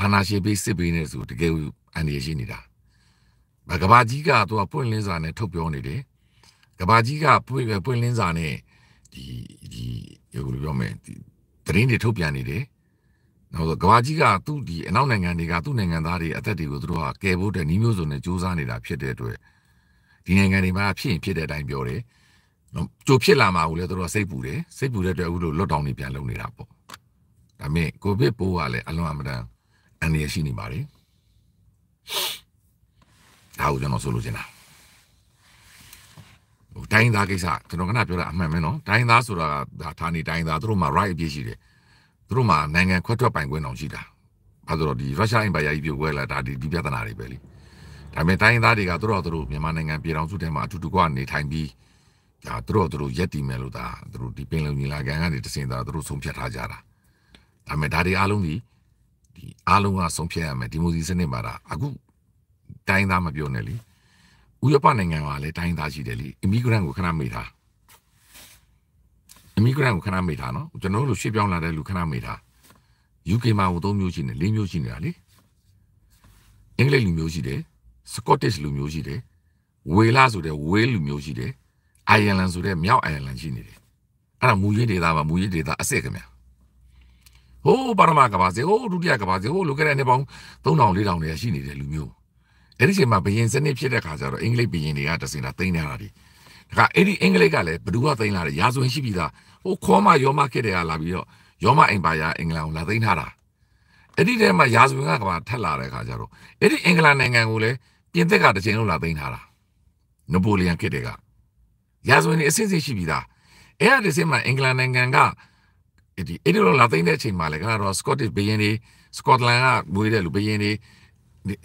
အာနာရှင်ဘေးစစ်ဘေးနဲ့ဆိုတကယ်အန္တရာယ်ရှိနေတာဗကဘာကြီးကသူကပွင့်လင်းစာနဲ့ထုတ်ပြောနေတယ်ကဘာကြီးကပွင့်ပွင့်လင်းစာနဲ့ဒီဒီရုပ်လိုပြောမယ်ဒီတရင်တွေထုတ်ပြန်နေတယ်နောက်ဆိုကဘာကြီးကသူ့ဒီအနောက်နိုင်ငံတွေကသူ့နိုင်ငံသားတွေအသက်တွေကိုသူတို့ကကယ်ဖို့တဲ့နှီးမျိုးစုံနဲ့စူးစမ်းနေတာဖြစ်တဲ့အတွက်ဒီနိုင်ငံတွေမှာဖြစ်ရင်ဖြစ်တဲ့အတိုင်းပြောတယ်ကြိုဖြစ်လာမှာကိုလည်းတို့တော့စိတ်ပူတယ်စိတ်ပူတဲ့အတွက်အခုလိုလွတ်တောင်းနေပြန်လုပ်နေတာပေါ့ဒါပေမဲ့ကိုဗစ်ပိုးကလည်းအလွန်အမတန်အန္တရာယ်ရှိနေပါတယ်ဒါကိုကျွန်တော်ဆိုလိုချင်တာဟိုတိုင်းသားကိစ္စကျွန်တော်ကပြောတာအမှန်ပဲနော်တိုင်းသားဆိုတာကဒါဌာနေတိုင်းသားတို့မှာ right အပြည့်ရှိတယ်တို့မှာနိုင်ငံခွဲထွက်ပိုင်ခွင့်အောင်ရှိတာဘာလို့တော့ဒီရုရှားအင်ပါယာကြီးပြုတ်ွဲလာတာဒီဒီပြဿနာတွေပဲလေဒါပေမဲ့တိုင်းသားတွေကတို့တော့တို့မြန်မာနိုင်ငံပြည်ထောင်စုထဲမှာအထူးတကွနေထိုင်ပြီးဒါသူတို့သူတို့ရက်တည်မယ်လို့ဒါသူတို့ဒီပင်လုံညီလာခံကနေတစင်သားသူတို့ဆုံးဖြတ်ထားကြတာဒါပေမဲ့ဒါတွေအားလုံးဒီဒီအားလုံးကဆုံးဖြတ်ရမယ်ဒီမိုစီစနစ်မှာဒါအခုတိုင်းသားမပြောနဲ့လေဥရောပနိုင်ငံကလည်းတိုင်းသားရှိတယ်လေအမီဂရန့်ကိုခဏမေ့ထားအမီဂရန့်ကိုခဏမေ့ထားနော်ကျွန်တော်တို့ရှေ့ပြောင်းလာတဲ့လူခဏမေ့ထား UK မှာဟိုသုံးမျိုးရှိနေလေးမျိုးရှိနေတာလေအင်္ဂလိပ်လူမျိုးရှိတယ် Scottish လူမျိုးရှိတယ်ဝေလာဆိုတဲ့ဝေးလူမျိုးရှိတယ်အိုင်ယာလန်ဆိုတဲ့မြောက်အိုင်ယာလန်ရှိနေတယ်အဲ့ဒါမူရင်းဒေတာပါမူရင်းဒေတာအစစ်ခင်ဗျာဟိုးပါရမကဘာစီဟိုးဒုတိယကဘာစီဟိုးလိုခဲ့တဲ့နေပေါင်း3000 4000တွေရှိနေတဲ့လူမျိုးအဲ့ဒီချိန်မှာဘရင်စနစ်ဖြစ်တဲ့ခါကျတော့အင်္ဂလိပ်ဘရင်တွေကတစင်တာတိန်းနေတာဒီဒါကအဲ့ဒီအင်္ဂလိပ်ကလည်းဘ누구ကတိန်းလာတယ်ရာဇဝင်ရှိပြီးသားဟိုးခေါ်မယောမခက်တွေကလာပြီးတော့ယောမအင်ပါယာအင်္ဂလန်ကိုလာသိမ်းထားတာအဲ့ဒီထဲမှာရာဇဝင်ကကဘာထက်လာတဲ့ခါကျတော့အဲ့ဒီအင်္ဂလန်နိုင်ငံကိုလည်းပြင်သစ်ကတစ်ချိန်လုံးလာသိမ်းထားတာနိုပိုလီယန်ခက်တွေကရာဇဝင်အဆင့်ဆင့်ရှိပြီးသားအဲ့ဒါဒီစင်မှာအင်္ဂလန်နိုင်ငံကဒီအဲ့ဒီလိုလာသိတဲ့အချိန်မှာလည်းကတော့ Scottish ဘရင်တွေ Scotland ကမွေးတဲ့လူဘရင်တွေ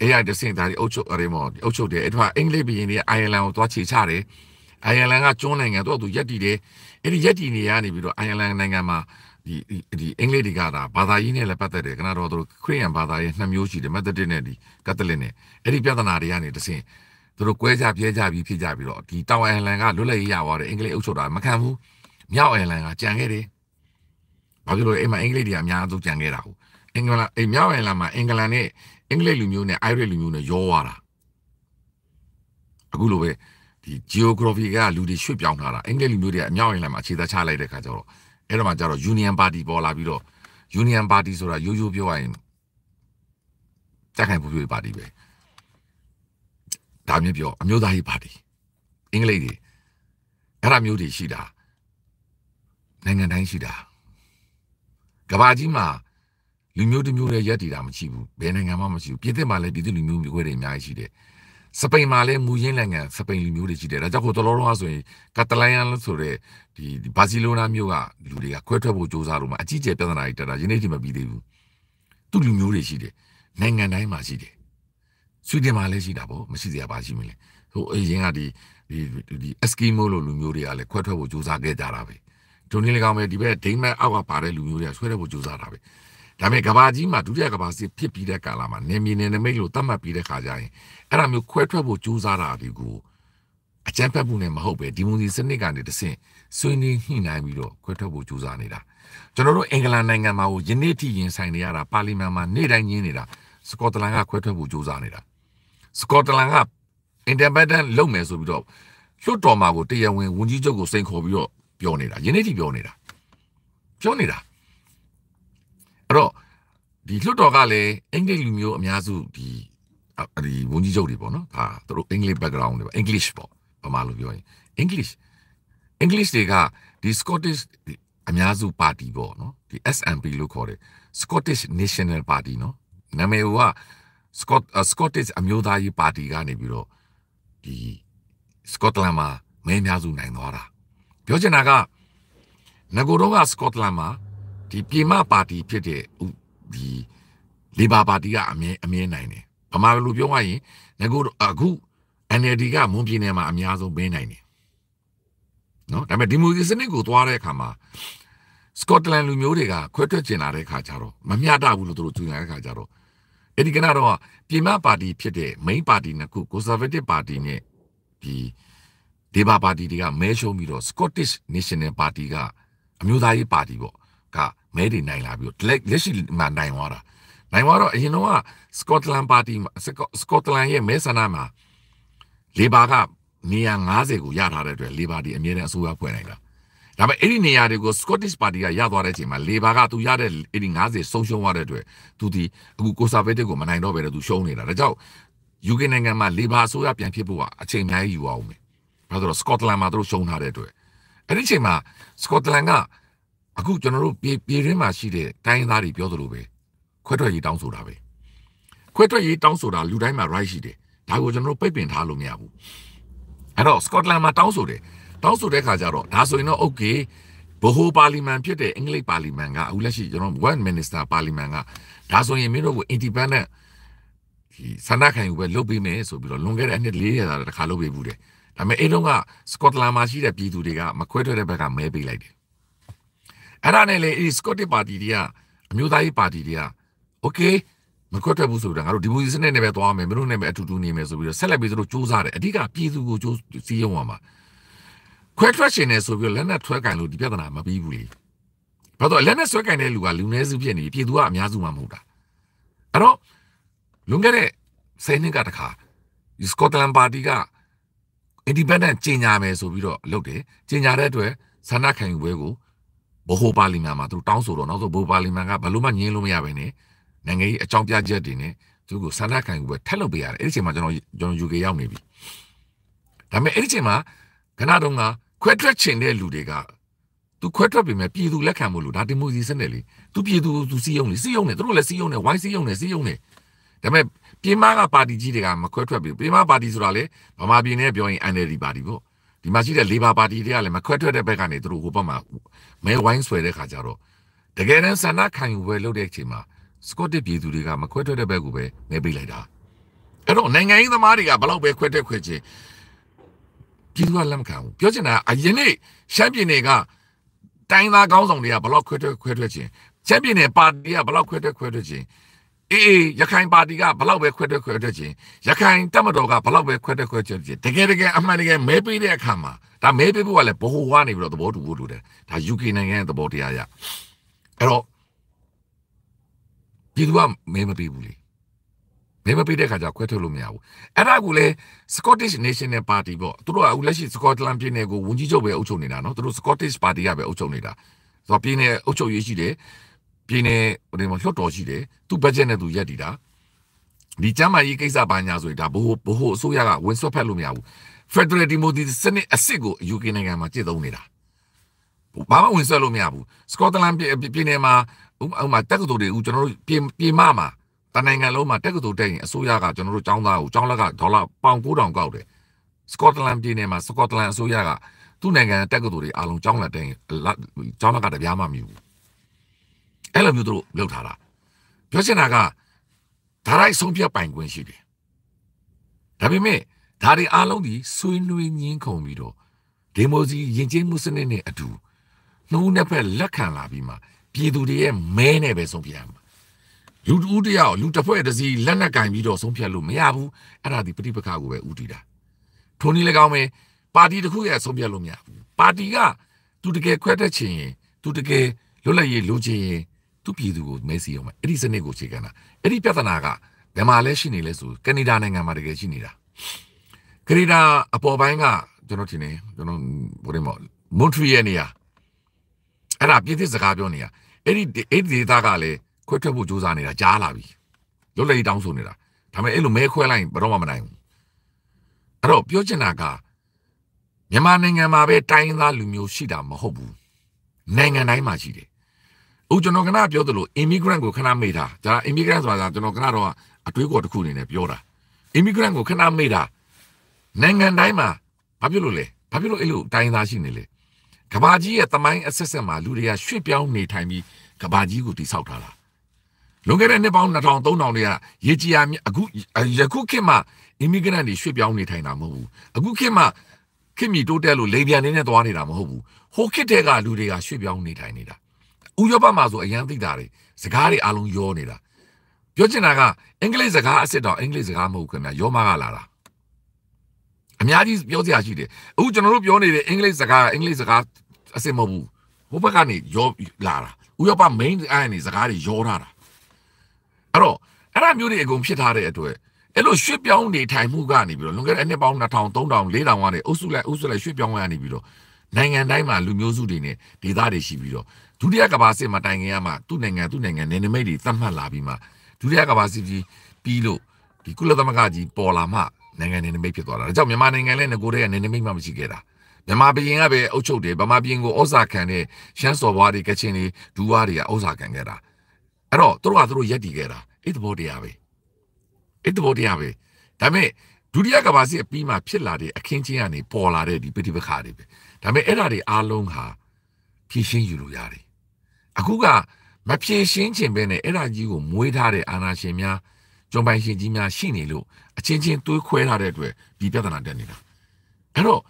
အဲ့ရတဲ့စင်ဒါတွေအုပ်ချုပ်အရေမော်အုပ်ချုပ်တယ်အဲ့ဒီမှာအင်္ဂလိပ်ဘရင်တွေ Ireland ကိုသွားခြေချတယ် Ireland ကကျွန်းနိုင်ငံတော့သူရက်တည်တယ်အဲ့ဒီရက်တည်နေရနေပြီးတော့ Ireland နိုင်ငံမှာဒီဒီအင်္ဂလိပ်တွေကဒါဘာသာရေးနဲ့လည်းပတ်သက်တယ်ခဏတော့သူခရစ်ယာန်ဘာသာရေးနှစ်မျိုးရှိတယ်မက်သဒစ်နဲ့ဒီကက်သလစ်နဲ့အဲ့ဒီပြဿနာတွေကနေတဆင့်သူတို့ကွဲကြပြဲကြပြီးဖြစ်ကြပြီးတော့ဒီတောင်အိုင်လန်ကလွတ်လပ်ရေးရသွားတယ်အင်္ဂလိပ်အုပ်ချုပ်တာမခံဘူးမြောက်အိုင်လန်ကကြံခဲ့တယ်ဘာဖြစ်လို့အိမ်မှာအင်္ဂလိပ်တွေအများဆုံးကြံခဲ့တာဟုတ်အင်္ဂလန်အိမ်မြောက်အိုင်လန်မှာအင်္ဂလန်နဲ့အင်္ဂလိပ်လူမျိုးနဲ့အိုင်ရစ်လူမျိုးနဲ့ရောသွားတာအခုလိုပဲဒီ geography ကလူတွေရွှေ့ပြောင်းလာတာအင်္ဂလိပ်လူမျိုးတွေကအမြောက်အိုင်လန်မှာအခြေသာချလိုက်တဲ့ခါကျတော့အဲ့တော့မှကျတော့ Union Party ပေါ်လာပြီးတော့ Union Party ဆိုတာရိုးရိုးပြောရရင်တက်ခိုင်ပူပြပါတီပဲဒါမျိုးပြောအမျိုးသားရေးပါတီအင်္ဂလိပ်တွေအဲ့ဒါမျိုးတွေရှိတာနိုင်ငံတိုင်းရှိတာကဘာကြီးမှာလူမျိုးတစ်မျိုးတည်းရက်တည်တာမရှိဘူးဘယ်နိုင်ငံမှမရှိဘူးပြည်သစ်မှာလည်းပြည်သစ်လူမျိုးမျိုးခွဲတွေအများကြီးရှိတယ်စပိန်မှာလည်းမူရင်းနိုင်ငံစပိန်လူမျိုးတွေရှိတယ်ဒါကြောင့်ကိုတော်တော်တော့ဆိုရင်ကတလန်ယန်ဆိုတဲ့ဒီဘာစီလိုနာမြို့ကလူတွေကခွဲထွက်ဖို့ကြိုးစားလို့မှအကြီးအကျယ်ပြဿနာကြီးတက်တာယနေ့ထိမပြီးသေးဘူးသူလူမျိုးတွေရှိတယ်နိုင်ငံတိုင်းမှာရှိတယ်ဆွေတင်မှာလည်းရှိတာပေါ့မရှိစရာပါရှိမလဲဟိုအရင်ကဒီဒီဒီ Eskimo လို့လူမျိုးတွေကလည်းခွဲထွက်ဖို့ကြိုးစားခဲ့ကြတာပဲဒုံနေလကောင်ပဲဒီဘက်ဒိမ့်မက်အောက်ကပါတဲ့လူမျိုးတွေကဆွဲတဲ့ဖို့ကြိုးစားတာပဲဒါပေမဲ့ကဘာကြီးမှာဒုတိယကဘာစစ်ဖြစ်ပြီးတဲ့ကာလမှာနေမြင်နေနမိတ်လို့သတ်မှတ်ပြီးတဲ့ခါကျရင်အဲ့ဒါမျိုးခွဲထွက်ဖို့ကြိုးစားတာဒီကိုအကြမ်းဖက်မှုနဲ့မဟုတ်ပဲဒီမိုစီစနစ်ကနေတဆင့်ဆွေးနွေးညှိနှိုင်းပြီးတော့ခွဲထွက်ဖို့ကြိုးစားနေတာကျွန်တော်တို့အင်္ဂလန်နိုင်ငံမှာကိုယနေ့ထိရင်ဆိုင်နေရတာပါလီမန်မှာနေ့တိုင်းညင်းနေတာစကော့တလန်ကခွဲထွက်ဖို့ကြိုးစားနေတာစကော့တလန်က independent လုပ်မယ်ဆိုပြီးတော့လွှတ်တော်မှာကိုတရားဝင်ဝန်ကြီးချုပ်ကိုစိန်ခေါ်ပြီးတော့ပြောနေတာယနေ့ထိပြောနေတာပြောနေတာအဲ့တော့ဒီလွှတ်တော်ကလည်းအင်္ဂလိပ်လူမျိုးအများစုဒီဒီဝန်ကြီးချုပ်တွေပေါ့နော်ဒါသူတို့ English background တွေပေါ့ English ပေါ့ဗမာလိုပြောရင် English English တွေကဒီ Scottish အများစုပါတီပေါ့နော်ဒီ SNP လို့ခေါ်တယ် Scottish National Party နော်နာမည်က Scott Scottish အမျိုးသားရေးပါတီကနေပြီးတော့ဒီ Scotland မှာမဲအများစုနိုင်သွားတာပြောချင်တာကငကိုတော့က Scotland မှာဒီပြည်မပါတီဖြစ်တဲ့ဒီ Labour ပါတီကအမြင်အမြင်နိုင်တယ်ဗမာလူပြောရရင်ငကိုအခု NLD ကမွန်ပြည်နယ်မှာအများဆုံးမဲနိုင်တယ်နော်ဒါပေမဲ့ဒီမိုကရေစီစနစ်ကိုသွားတဲ့အခါမှာစကော့တလန်လူမျိုးတွေကခွဲထွက်ကျင်လာတဲ့အခါကျတော့မမျှတဘူးလို့သူတို့ကျင်လာတဲ့အခါကျတော့အဲ့ဒီကနတော့ပြည်မပါတီဖြစ်တဲ့ main ပါတီနှစ်ခု conservative ပါတီနဲ့ဒီ Labour ပါတီတွေကမဲရှုံးပြီးတော့ Scottish National Party ကအမျိုးသားရေးပါတီပေါ့ကမဲတွေနိုင်လာပြီးတော့လက်ရှိမှာနိုင်သွားတာနိုင်သွားတော့အရင်တော့ Scotland Party Scotland ရဲ့မဲဆန္ဒမှာ Labour ကနေရာ90ကိုရထားတဲ့အတွက် Labour ဒီအမြဲတမ်းအစိုးရဖွဲ့နိုင်တာဒါပေမဲ့အဲ့ဒီနေရာတွေကို Scottish Party ကရသွားတဲ့အချိန်မှာ Labour ကသူရတဲ့အဲ့ဒီ90ဆုံးရှုံးသွားတဲ့အတွက်သူဒီအခု Conservative ကိုမနိုင်တော့ဘဲတော့သူရှုံးနေတာဒါကြောင့် UK နိုင်ငံမှာ Labour အစိုးရပြန်ဖြစ်ဖို့ကအချိန်အများကြီးယူအောင်မယ်ဘာလို့လဲ Scotland မှာသူတို့ရှုံးထားတဲ့အတွက်အဲ့ဒီအချိန်မှာ Scotland ကအခုကျွန်တော်တို့ပြည်ပြည်ရင်းမှာရှိတဲ့တိုင်းသားတွေပြောသလိုပဲခွဲထွက်ရေးတောင်းဆိုတာပဲခွဲထွက်ရေးတောင်းဆိုတာလူတိုင်းမှာ right ရှိတယ်ဒါကိုကျွန်တော်တို့ပိတ်ပင်ထားလို့မရဘူးအဲ့တော့ Scotland မှာတောင်းဆိုတယ်တောင်းဆိုတဲ့ခါကျတော့ဒါဆိုရင်တော့ okay ဗဟိုပါလီမန်ဖြစ်တဲ့အင်္ဂလိပ်ပါလီမန်ကအခုလက်ရှိကျွန်တော် one minister ပါလီမန်ကဒါဆိုရင်မင်းတို့ကို independent ဒီဆန္ဒခံယူပဲလုပ်ပေးမယ်ဆိုပြီးတော့လွန်ခဲ့တဲ့အနှစ်400တာတခါလုပ်ပေးဘူးတယ်ဒါပေမဲ့အဲတုန်းကစကော့တလန်မှာရှိတဲ့ပြည်သူတွေကမခွဲထွက်တဲ့ဘက်ကမဲပေးလိုက်တယ်အဲ့ဒါနဲ့လေအဲဒီစကော့တစ်ပါတီတွေကအမျိုးသားရေးပါတီတွေက okay မခွက်ထွက်ဘူးဆိုတော့ငါတို့ဒီမိုကရေစီနဲ့ပဲသွားမယ်မင်းတို့နဲ့ပဲအတူတူနေမယ်ဆိုပြီးတော့ဆက်လက်ပြီးသူတို့စ조사တယ်အဓိကပြည်သူကိုစည်းရုံးရမှာခွဲထွက်ရှင်နေဆိုပြီးလက်နဲ့ထွဲကင်လို့ဒီပြဿနာမပြီးဘူးလေဘာလို့လက်နဲ့ဆွဲကင်တဲ့လူကလူနည်းစုဖြစ်နေပြည်သူကအများစုမှမဟုတ်တာအဲ့တော့လွန်ခဲ့တဲ့10နှစ်ကတခါစကော့တလန်ပါတီက independent ကြီးညာမယ်ဆိုပြီးတော့လုပ်တယ်ကြီးညာတဲ့အတွက်ဆန္ဒခံယူပွဲကိုဗဟိုပါလီမန်မှာသူတောင်းဆိုတော့နောက်ဆုံးဗဟိုပါလီမန်ကဘလို့မှငြင်းလို့မရပဲနဲ့နိုင်ငံရေးအကြောင်းပြချက်တွေနဲ့သူကိုဆန္ဒခံယူပွဲထက်လုပ်ပေးရတယ်အဲ့ဒီချိန်မှာကျွန်တော်ကျွန်တော် UK ရောက်နေပြီဒါပေမဲ့အဲ့ဒီချိန်မှာခဏတုန်းကခွဲထွက်ချင်တဲ့လူတွေကသူခွဲထွက်ပေမဲ့ပြည်သူလက်ခံမှုလို့ဒါဒီမိုကရေစီစနစ်လေသူပြည်သူသူစီးယုံလေစီးယုံနေသူတို့လည်းစီးယုံနေဝိုင်းစီးယုံနေစီးယုံနေဒါပေမဲ့ပြည်မကပါတီကြီးတွေကမခွဲထွက်ဘူးပြည်မပါတီဆိုတာလေဗမာပြည်နဲ့ပြောရင် NLD ပါတီပေါ့ဒီမှာရှိတဲ့ Labor Party တွေကလည်းမခွဲထွက်တဲ့ဘက်ကနေသူတို့ဟိုဘက်မှာမဲဝိုင်းဆွဲတဲ့ခါကျတော့တကယ်တမ်းဆန္ဒခံယူပွဲလုပ်တဲ့အချိန်မှာစကော့တစ်ပြည်သူတွေကမခွဲထွက်တဲ့ဘက်ကိုပဲမဲပေးလိုက်တာအဲ့တော့နိုင်ငံရေးသမားတွေကဘလောက်ပဲခွဲတက်ခွဲချင်းပြည်သူကလက်မခံဘူးပြောချင်တာအရင်နေ့ရှမ်းပြည်နယ်ကတိုင်းသားကောင်းဆောင်တွေကဘလောက်ခွဲထွက်ခွဲထွက်ခြင်းရှမ်းပြည်နယ်ပါတီကဘလောက်ခွဲထွက်ခွဲထွက်ခြင်းအေးအေးရခိုင်ပါတီကဘလောက်ပဲခွဲထွက်ခွဲထွက်ခြင်းရခိုင်တပ်မတော်ကဘလောက်ပဲခွဲထွက်ခွဲထွက်ခြင်းတကယ်တကယ်အမှန်တကယ်မဲပေးတဲ့အခါမှာဒါမဲပေးဖို့ကလည်းဘဟုဝါနေပြီးတော့သဘောတူဖို့လိုတယ်ဒါ UK နိုင်ငံရဲ့သဘောတရားရအဲ့တော့ပြည်သူကမဲမပေးဘူးလေမဲမပေးတဲ့ခါကျခွဲထုတ်လို့မရဘူးအဲ့ဒါကလည်း Scottish National Party ပေါ့သူတို့ကအခုလက်ရှိ Scotland ပြည်နယ်ကိုဝန်ကြီးချုပ်ပဲအုပ်ချုပ်နေတာနော်သူတို့ Scottish Party ကပဲအုပ်ချုပ်နေတာဆိုတော့ပြည်နယ်အုပ်ချုပ်ရေးရှိတယ်ပြည်နယ်ဟိုဒီမှာလွှတ်တော်ရှိတယ်သူ့ budget နဲ့သူရက်တည်တာဒီကျမ်းမာရေးကိစ္စဘာညာဆိုရင်ဒါဘို့ဘို့အစိုးရကဝင်ဆွက်ဖက်လို့မရဘူး Federal Democracy စနစ်အစ်စ်ကို UK နိုင်ငံမှာကျင့်သုံးနေတာဘာမှဝင်ဆွက်လို့မရဘူး Scotland ပြည်နယ်မှာဥပမာတက္ကသိုလ်တွေဦးကျွန်တော်တို့ပြင်ပြင်မမှာတနိုင်ငံလုံးမှာတက္ကသိုလ်တက်ရင်အစိုးရကကျွန်တော်တို့ចောင်းသားကိုចောင်းလက်ကဒေါ်လာပေါင်9000ကောက်တယ်စကော့တလန်ပြည်နယ်မှာစကော့တလန်အစိုးရကသူ့နိုင်ငံတက္ကသိုလ်တွေအားလုံးចောင်းလက်တက်ရင်ចောင်းလက်ကတပြားမှမယူဘူးအဲ့လိုမျိုးတို့လုပ်ထားတာပြောချင်တာကဒါရိုက်ဆုံးဖြတ်ပိုင်ခွင့်ရှိတယ်ဒါပေမဲ့ဒါတွေအားလုံးဒီဆွေးနွေးညှင်းခုံပြီးတော့ဒီမိုစီရင်ကျင်းမှုစနစ်နဲ့အတူနှုံးနှစ်ဖက်လက်ခံလာပြီးမှပြည်သူတွေရဲ့မဲနဲ့ပဲဆုံးဖြတ်ရမှာလူတူတယောက်လူတစ်ဖွဲ့တစ်စီလက်နက်ကင်ပြီးတော့ဆုံးဖြတ်လို့မရဘူးအဲ့ဒါဒီပဋိပက္ခကိုပဲဥတီတာထိုနည်းလည်းကောင်းပဲပါတီတစ်ခုရဲ့ဆုံးဖြတ်လို့မရဘူးပါတီကသူတကယ်ခွဲတက်ချင်ရင်သူတကယ်လွတ်လပ်ရေးလိုချင်ရင်သူပြည်သူကိုမဲစီအောင်မယ်အဲ့ဒီစနစ်ကိုခြေခံတာအဲ့ဒီပြဿနာကမြန်မာလဲရှိနေလဲဆိုကနေဒါနိုင်ငံမှာတကယ်ရှိနေတာကနေဒါအပေါ်ပိုင်းကကျွန်တော်ထင်တယ်ကျွန်တော်ဘယ်မှာမွန်ထရီရဲ့နေရာအဲ့ဒါပြည်သစ်စကားပြောနေတာအဲ့ဒီအဲ့ဒီဒေသကလည်းခွဲထွက်ဖို့စူးစမ်းနေတာကြားလာပြီလွတ်လပ်ရေးတောင်းဆိုနေတာဒါပေမဲ့အဲ့လိုမဲခွဲလိုက်ဘယ်တော့မှမနိုင်ဘူးအဲ့တော့ပြောချင်တာကမြန်မာနိုင်ငံမှာပဲတိုင်းသားလူမျိုးရှိတာမဟုတ်ဘူးနိုင်ငံတိုင်းမှာရှိတယ်အခုကျွန်တော်ကနပြောသလို immigrant ကိုခဏမေ့တာဒါ immigrant ဆိုတာကျွန်တော်ကနတော့အတွေးကော်တစ်ခုအနေနဲ့ပြောတာ immigrant ကိုခဏမေ့တာနိုင်ငံတိုင်းမှာဘာဖြစ်လို့လဲဘာဖြစ်လို့အဲ့လိုတိုင်းသားရှိနေလဲကဘာကြီးရဲ့တမိုင်းအဆက်ဆက်မှာလူတွေကရွှေ့ပြောင်းနေထိုင်ပြီးကဘာကြီးကိုတိဆောက်ထားတာလွန်ခဲ့တဲ့နှစ်ပေါင်း2000 3000တွေကရေကြီးရအခုယခုခေတ်မှာ immigrant တွေရွှေ့ပြောင်းနေထိုင်တာမဟုတ်ဘူးအခုခေတ်မှာခင်မီတိုးတက်လို့လေပြန်နေနဲ့သွားနေတာမဟုတ်ဘူးဟိုခေတ်တည်းကလူတွေကရွှေ့ပြောင်းနေထိုင်နေတာဥရောပမှာဆိုအရန်သိတာတွေစကားတွေအလုံးရောနေတာပြောချင်တာကအင်္ဂလိပ်စကားအစ်စ်တော့အင်္ဂလိပ်စကားမဟုတ်ခင်ဗျာရောမကလာတာအများကြီးပြောစရာရှိတယ်အခုကျွန်တော်တို့ပြောနေတဲ့အင်္ဂလိပ်စကားအင်္ဂလိပ်စကားအစ်စ်မဟုတ်ဘူးဟိုဘက်ကနေရောလာတာဥရောပ main အဲ့နေစကားတွေရောထားတာအဲ့တော့အဲ့ဒါမျိုးတွေအကုန်ဖြစ်ထားတဲ့အတွက်အဲ့လိုရွှေ့ပြောင်းနေထိုင်မှုကနေပြီးတော့လွန်ခဲ့တဲ့အနှစ်ပေါင်း2000 3000 4000ကနေအုပ်စုလိုက် အုပ်စုလိုက်ရွှေ့ပြောင်းရနေပြီးတော့နိုင်ငံတိုင်းမှာလူမျိုးစုတွေနဲ့ဒေသတွေရှိပြီးတော့ဒုတိယကမ္ဘာစစ်မှာတိုင်ငင်ရမှာသူ့နိုင်ငံသူ့နိုင်ငံနယ်နိမိတ်တွေသတ်မှတ်လာပြီးမှဒုတိယကမ္ဘာစစ်ကြီးပြီးလို့ဒီကုလသမဂ္ဂကြီးပေါ်လာမှနိုင်ငံနယ်နိမိတ်ဖြစ်သွားတာဒါကြောင့်မြန်မာနိုင်ငံလည်းငကိုတွေကနယ်နိမိတ်မှမရှိခဲ့တာမြန်မာပြည်ရင်ကပဲအုပ်ချုပ်တယ်ဗမာပြည်ကိုဩဇာခံတဲ့ရှမ်းစော်ဘွားတွေကချင်တွေဒူဝါတွေကဩဇာခံခဲ့တာအဲ့တော့သူတို့ကသူတို့ရက်တည်ခဲ့တာအဲ့သဘောတရားပဲအဲ့သဘောတရားပဲဒါပေမဲ့ဒုတိယကမ္ဘာစစ်အပြီးမှာဖြစ်လာတဲ့အခင်းချင်းကနေပေါ်လာတဲ့ဒီပဋိပက္ခတွေပဲဒါပေမဲ့အဲ့ဓာတွေအားလုံးဟာဖြည့်ရှင်းယူလို့ရတယ်အခုကမဖြည့်ရှင်းခြင်းပဲနဲ့အဲ့ဓာကြီးကိုမွေးထားတဲ့အာဏာရှင်များကြုံပိုင်ရှင်ကြီးများရှိနေလို့အချင်းချင်းတွေးခွဲထားတဲ့အတွက်ဒီပြဿနာတက်နေတာအဲ့တော့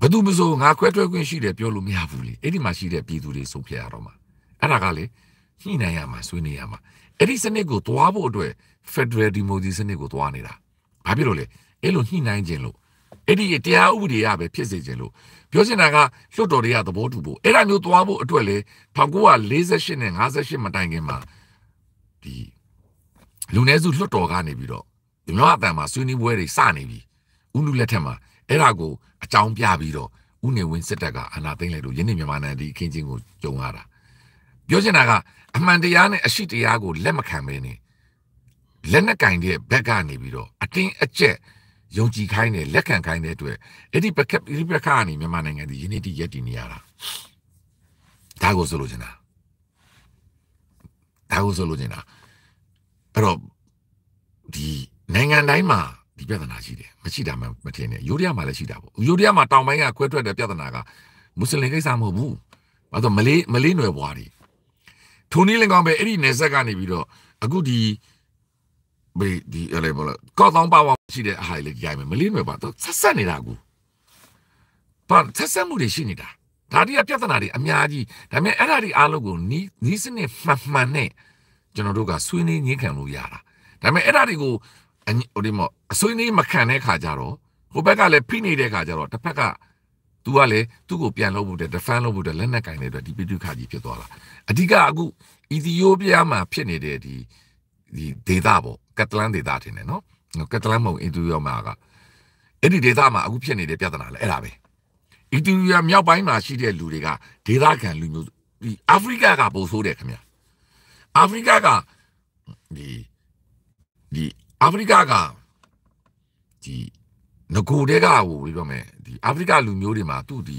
ဘသူမစိုးငါခွဲထွက်ခွင့်ရှိတယ်ပြောလို့မရဘူးလေအဲ့ဒီမှာရှိတဲ့ပြည်သူတွေဆုံးဖြတ်ရတော့မှာအဲ့ဒါကလေညှိနှိုင်းရမှာဆွေးနွေးရမှာအဲ့ဒီစနစ်ကိုသွားဖို့အတွက် Federal Democracy စနစ်ကိုသွားနေတာဘာဖြစ်လို့လဲအဲ့လိုညှိနှိုင်းခြင်းလို့အဲ့ဒီတရားဥပဒေရပဲဖြစ်စေခြင်းလို့ပြောချင်တာကလွှတ်တော်တွေကသဘောတူဖို့အဲ့ဒါမျိုးသွားဖို့အတွက်လေ1948နဲ့58မတိုင်ခင်မှာဒီလူနည်းစုလွှတ်တော်ကနေပြီးတော့ဒီမြောက်အတန်မှာဆွေးနွေးပွဲတွေစနေပြီဥနုလက်ထက်မှာအဲ့ဒါကိုအကြောင်းပြပြီးတော့ဥနေဝင်းစစ်တပ်ကအာဏာသိမ်းလိုက်လို့ယနေ့မြန်မာနိုင်ငံဒီအခင်းချင်းကိုကြုံရတာပြောချင်တာကအမှန်တရားနဲ့အရှိတရားကိုလက်မခံဘဲနဲ့လက်နဲ့ကင်တဲ့ဘက်ကနေပြီးတော့အတင်းအကျပ်ယုံကြည်ခိုင်းတယ်လက်ခံခိုင်းတဲ့အတွက်အဲ့ဒီပကဒီပကကနေမြန်မာနိုင်ငံဒီယနေ့တည်ရည်တည်နေရတာဒါကိုဆိုလိုချင်တာဒါကိုဆိုလိုချင်တာအဲ့တော့ဒီနိုင်ငံတိုင်းမှာဒီပြဿနာရှိတယ်မရှိတာမှမထင်နဲ့ယူရီးယားမှာလည်းရှိတာပေါ့ယူရီးယားမှာတောင်ပိုင်းကခွဲထွက်တဲ့ပြဿနာကမွတ်စလင်ကိစ္စမဟုတ်ဘူးဘာလို့မလေးမလေးနွယ်ဘွားတွေထိုနည်းလင်ကောင်းပဲအဲ့ဒီနယ်ဆက်ကနေပြီးတော့အခုဒီဘေးဒီအဲ့လေဘောလားကောက်တောင်းပါဝါရှိတဲ့အဟိုင်လေးကြိုင်မယ်မလေးနွယ်ပါတော့ဆက်ဆက်နေတာကူဘာဆက်ဆက်မှုတွေရှိနေတာဒါတွေကပြဿနာတွေအများကြီးဒါပေမဲ့အဲ့ဒါတွေအားလုံးကိုနီးနီးစနစ်မှန်မှန်နဲ့ကျွန်တော်တို့ကဆွေးနွေးညှင်းခံလို့ရတာဒါပေမဲ့အဲ့ဒါတွေကိုဟိုဒီမော့အဆွေးနွေးမခံတဲ့ခါကြတော့ဟိုဘက်ကလည်းဖိနေတဲ့ခါကြတော့တစ်ဖက်က။ तू ကလည်းသူ့ကိုပြန်လုပ်ဖို့တဲ့ defend လုပ်ဖို့တဲ့လက်နက်ကင်တွေအတွက်ဒီပိဋကကြီးဖြစ်သွားတာ။အဓိကအခုအီသီယိုးပီးယားမှာဖြစ်နေတဲ့ဒီဒီဒေတာပေါ့ကတ်တလန်ဒေတာထင်တယ်နော်။ကတ်တလန်မဟုတ်အီသီယိုးပီးယားမှာကအဲ့ဒီဒေတာမှာအခုဖြစ်နေတဲ့ပြဿနာလည်းအဲ့ဒါပဲ။အီသီယိုးပီးယားမြောက်ပိုင်းမှာရှိတဲ့လူတွေကဒေတာခံလူမျိုးဒီအာဖရိကကပုံဆိုးတယ်ခင်ဗျာ။အာဖရိကကဒီဒီအာဖရိကကဒီငကိုတဲကဟိုပြောမယ်ဒီအာဖရိကလူမျိုးတွေမှာသူ့ဒီ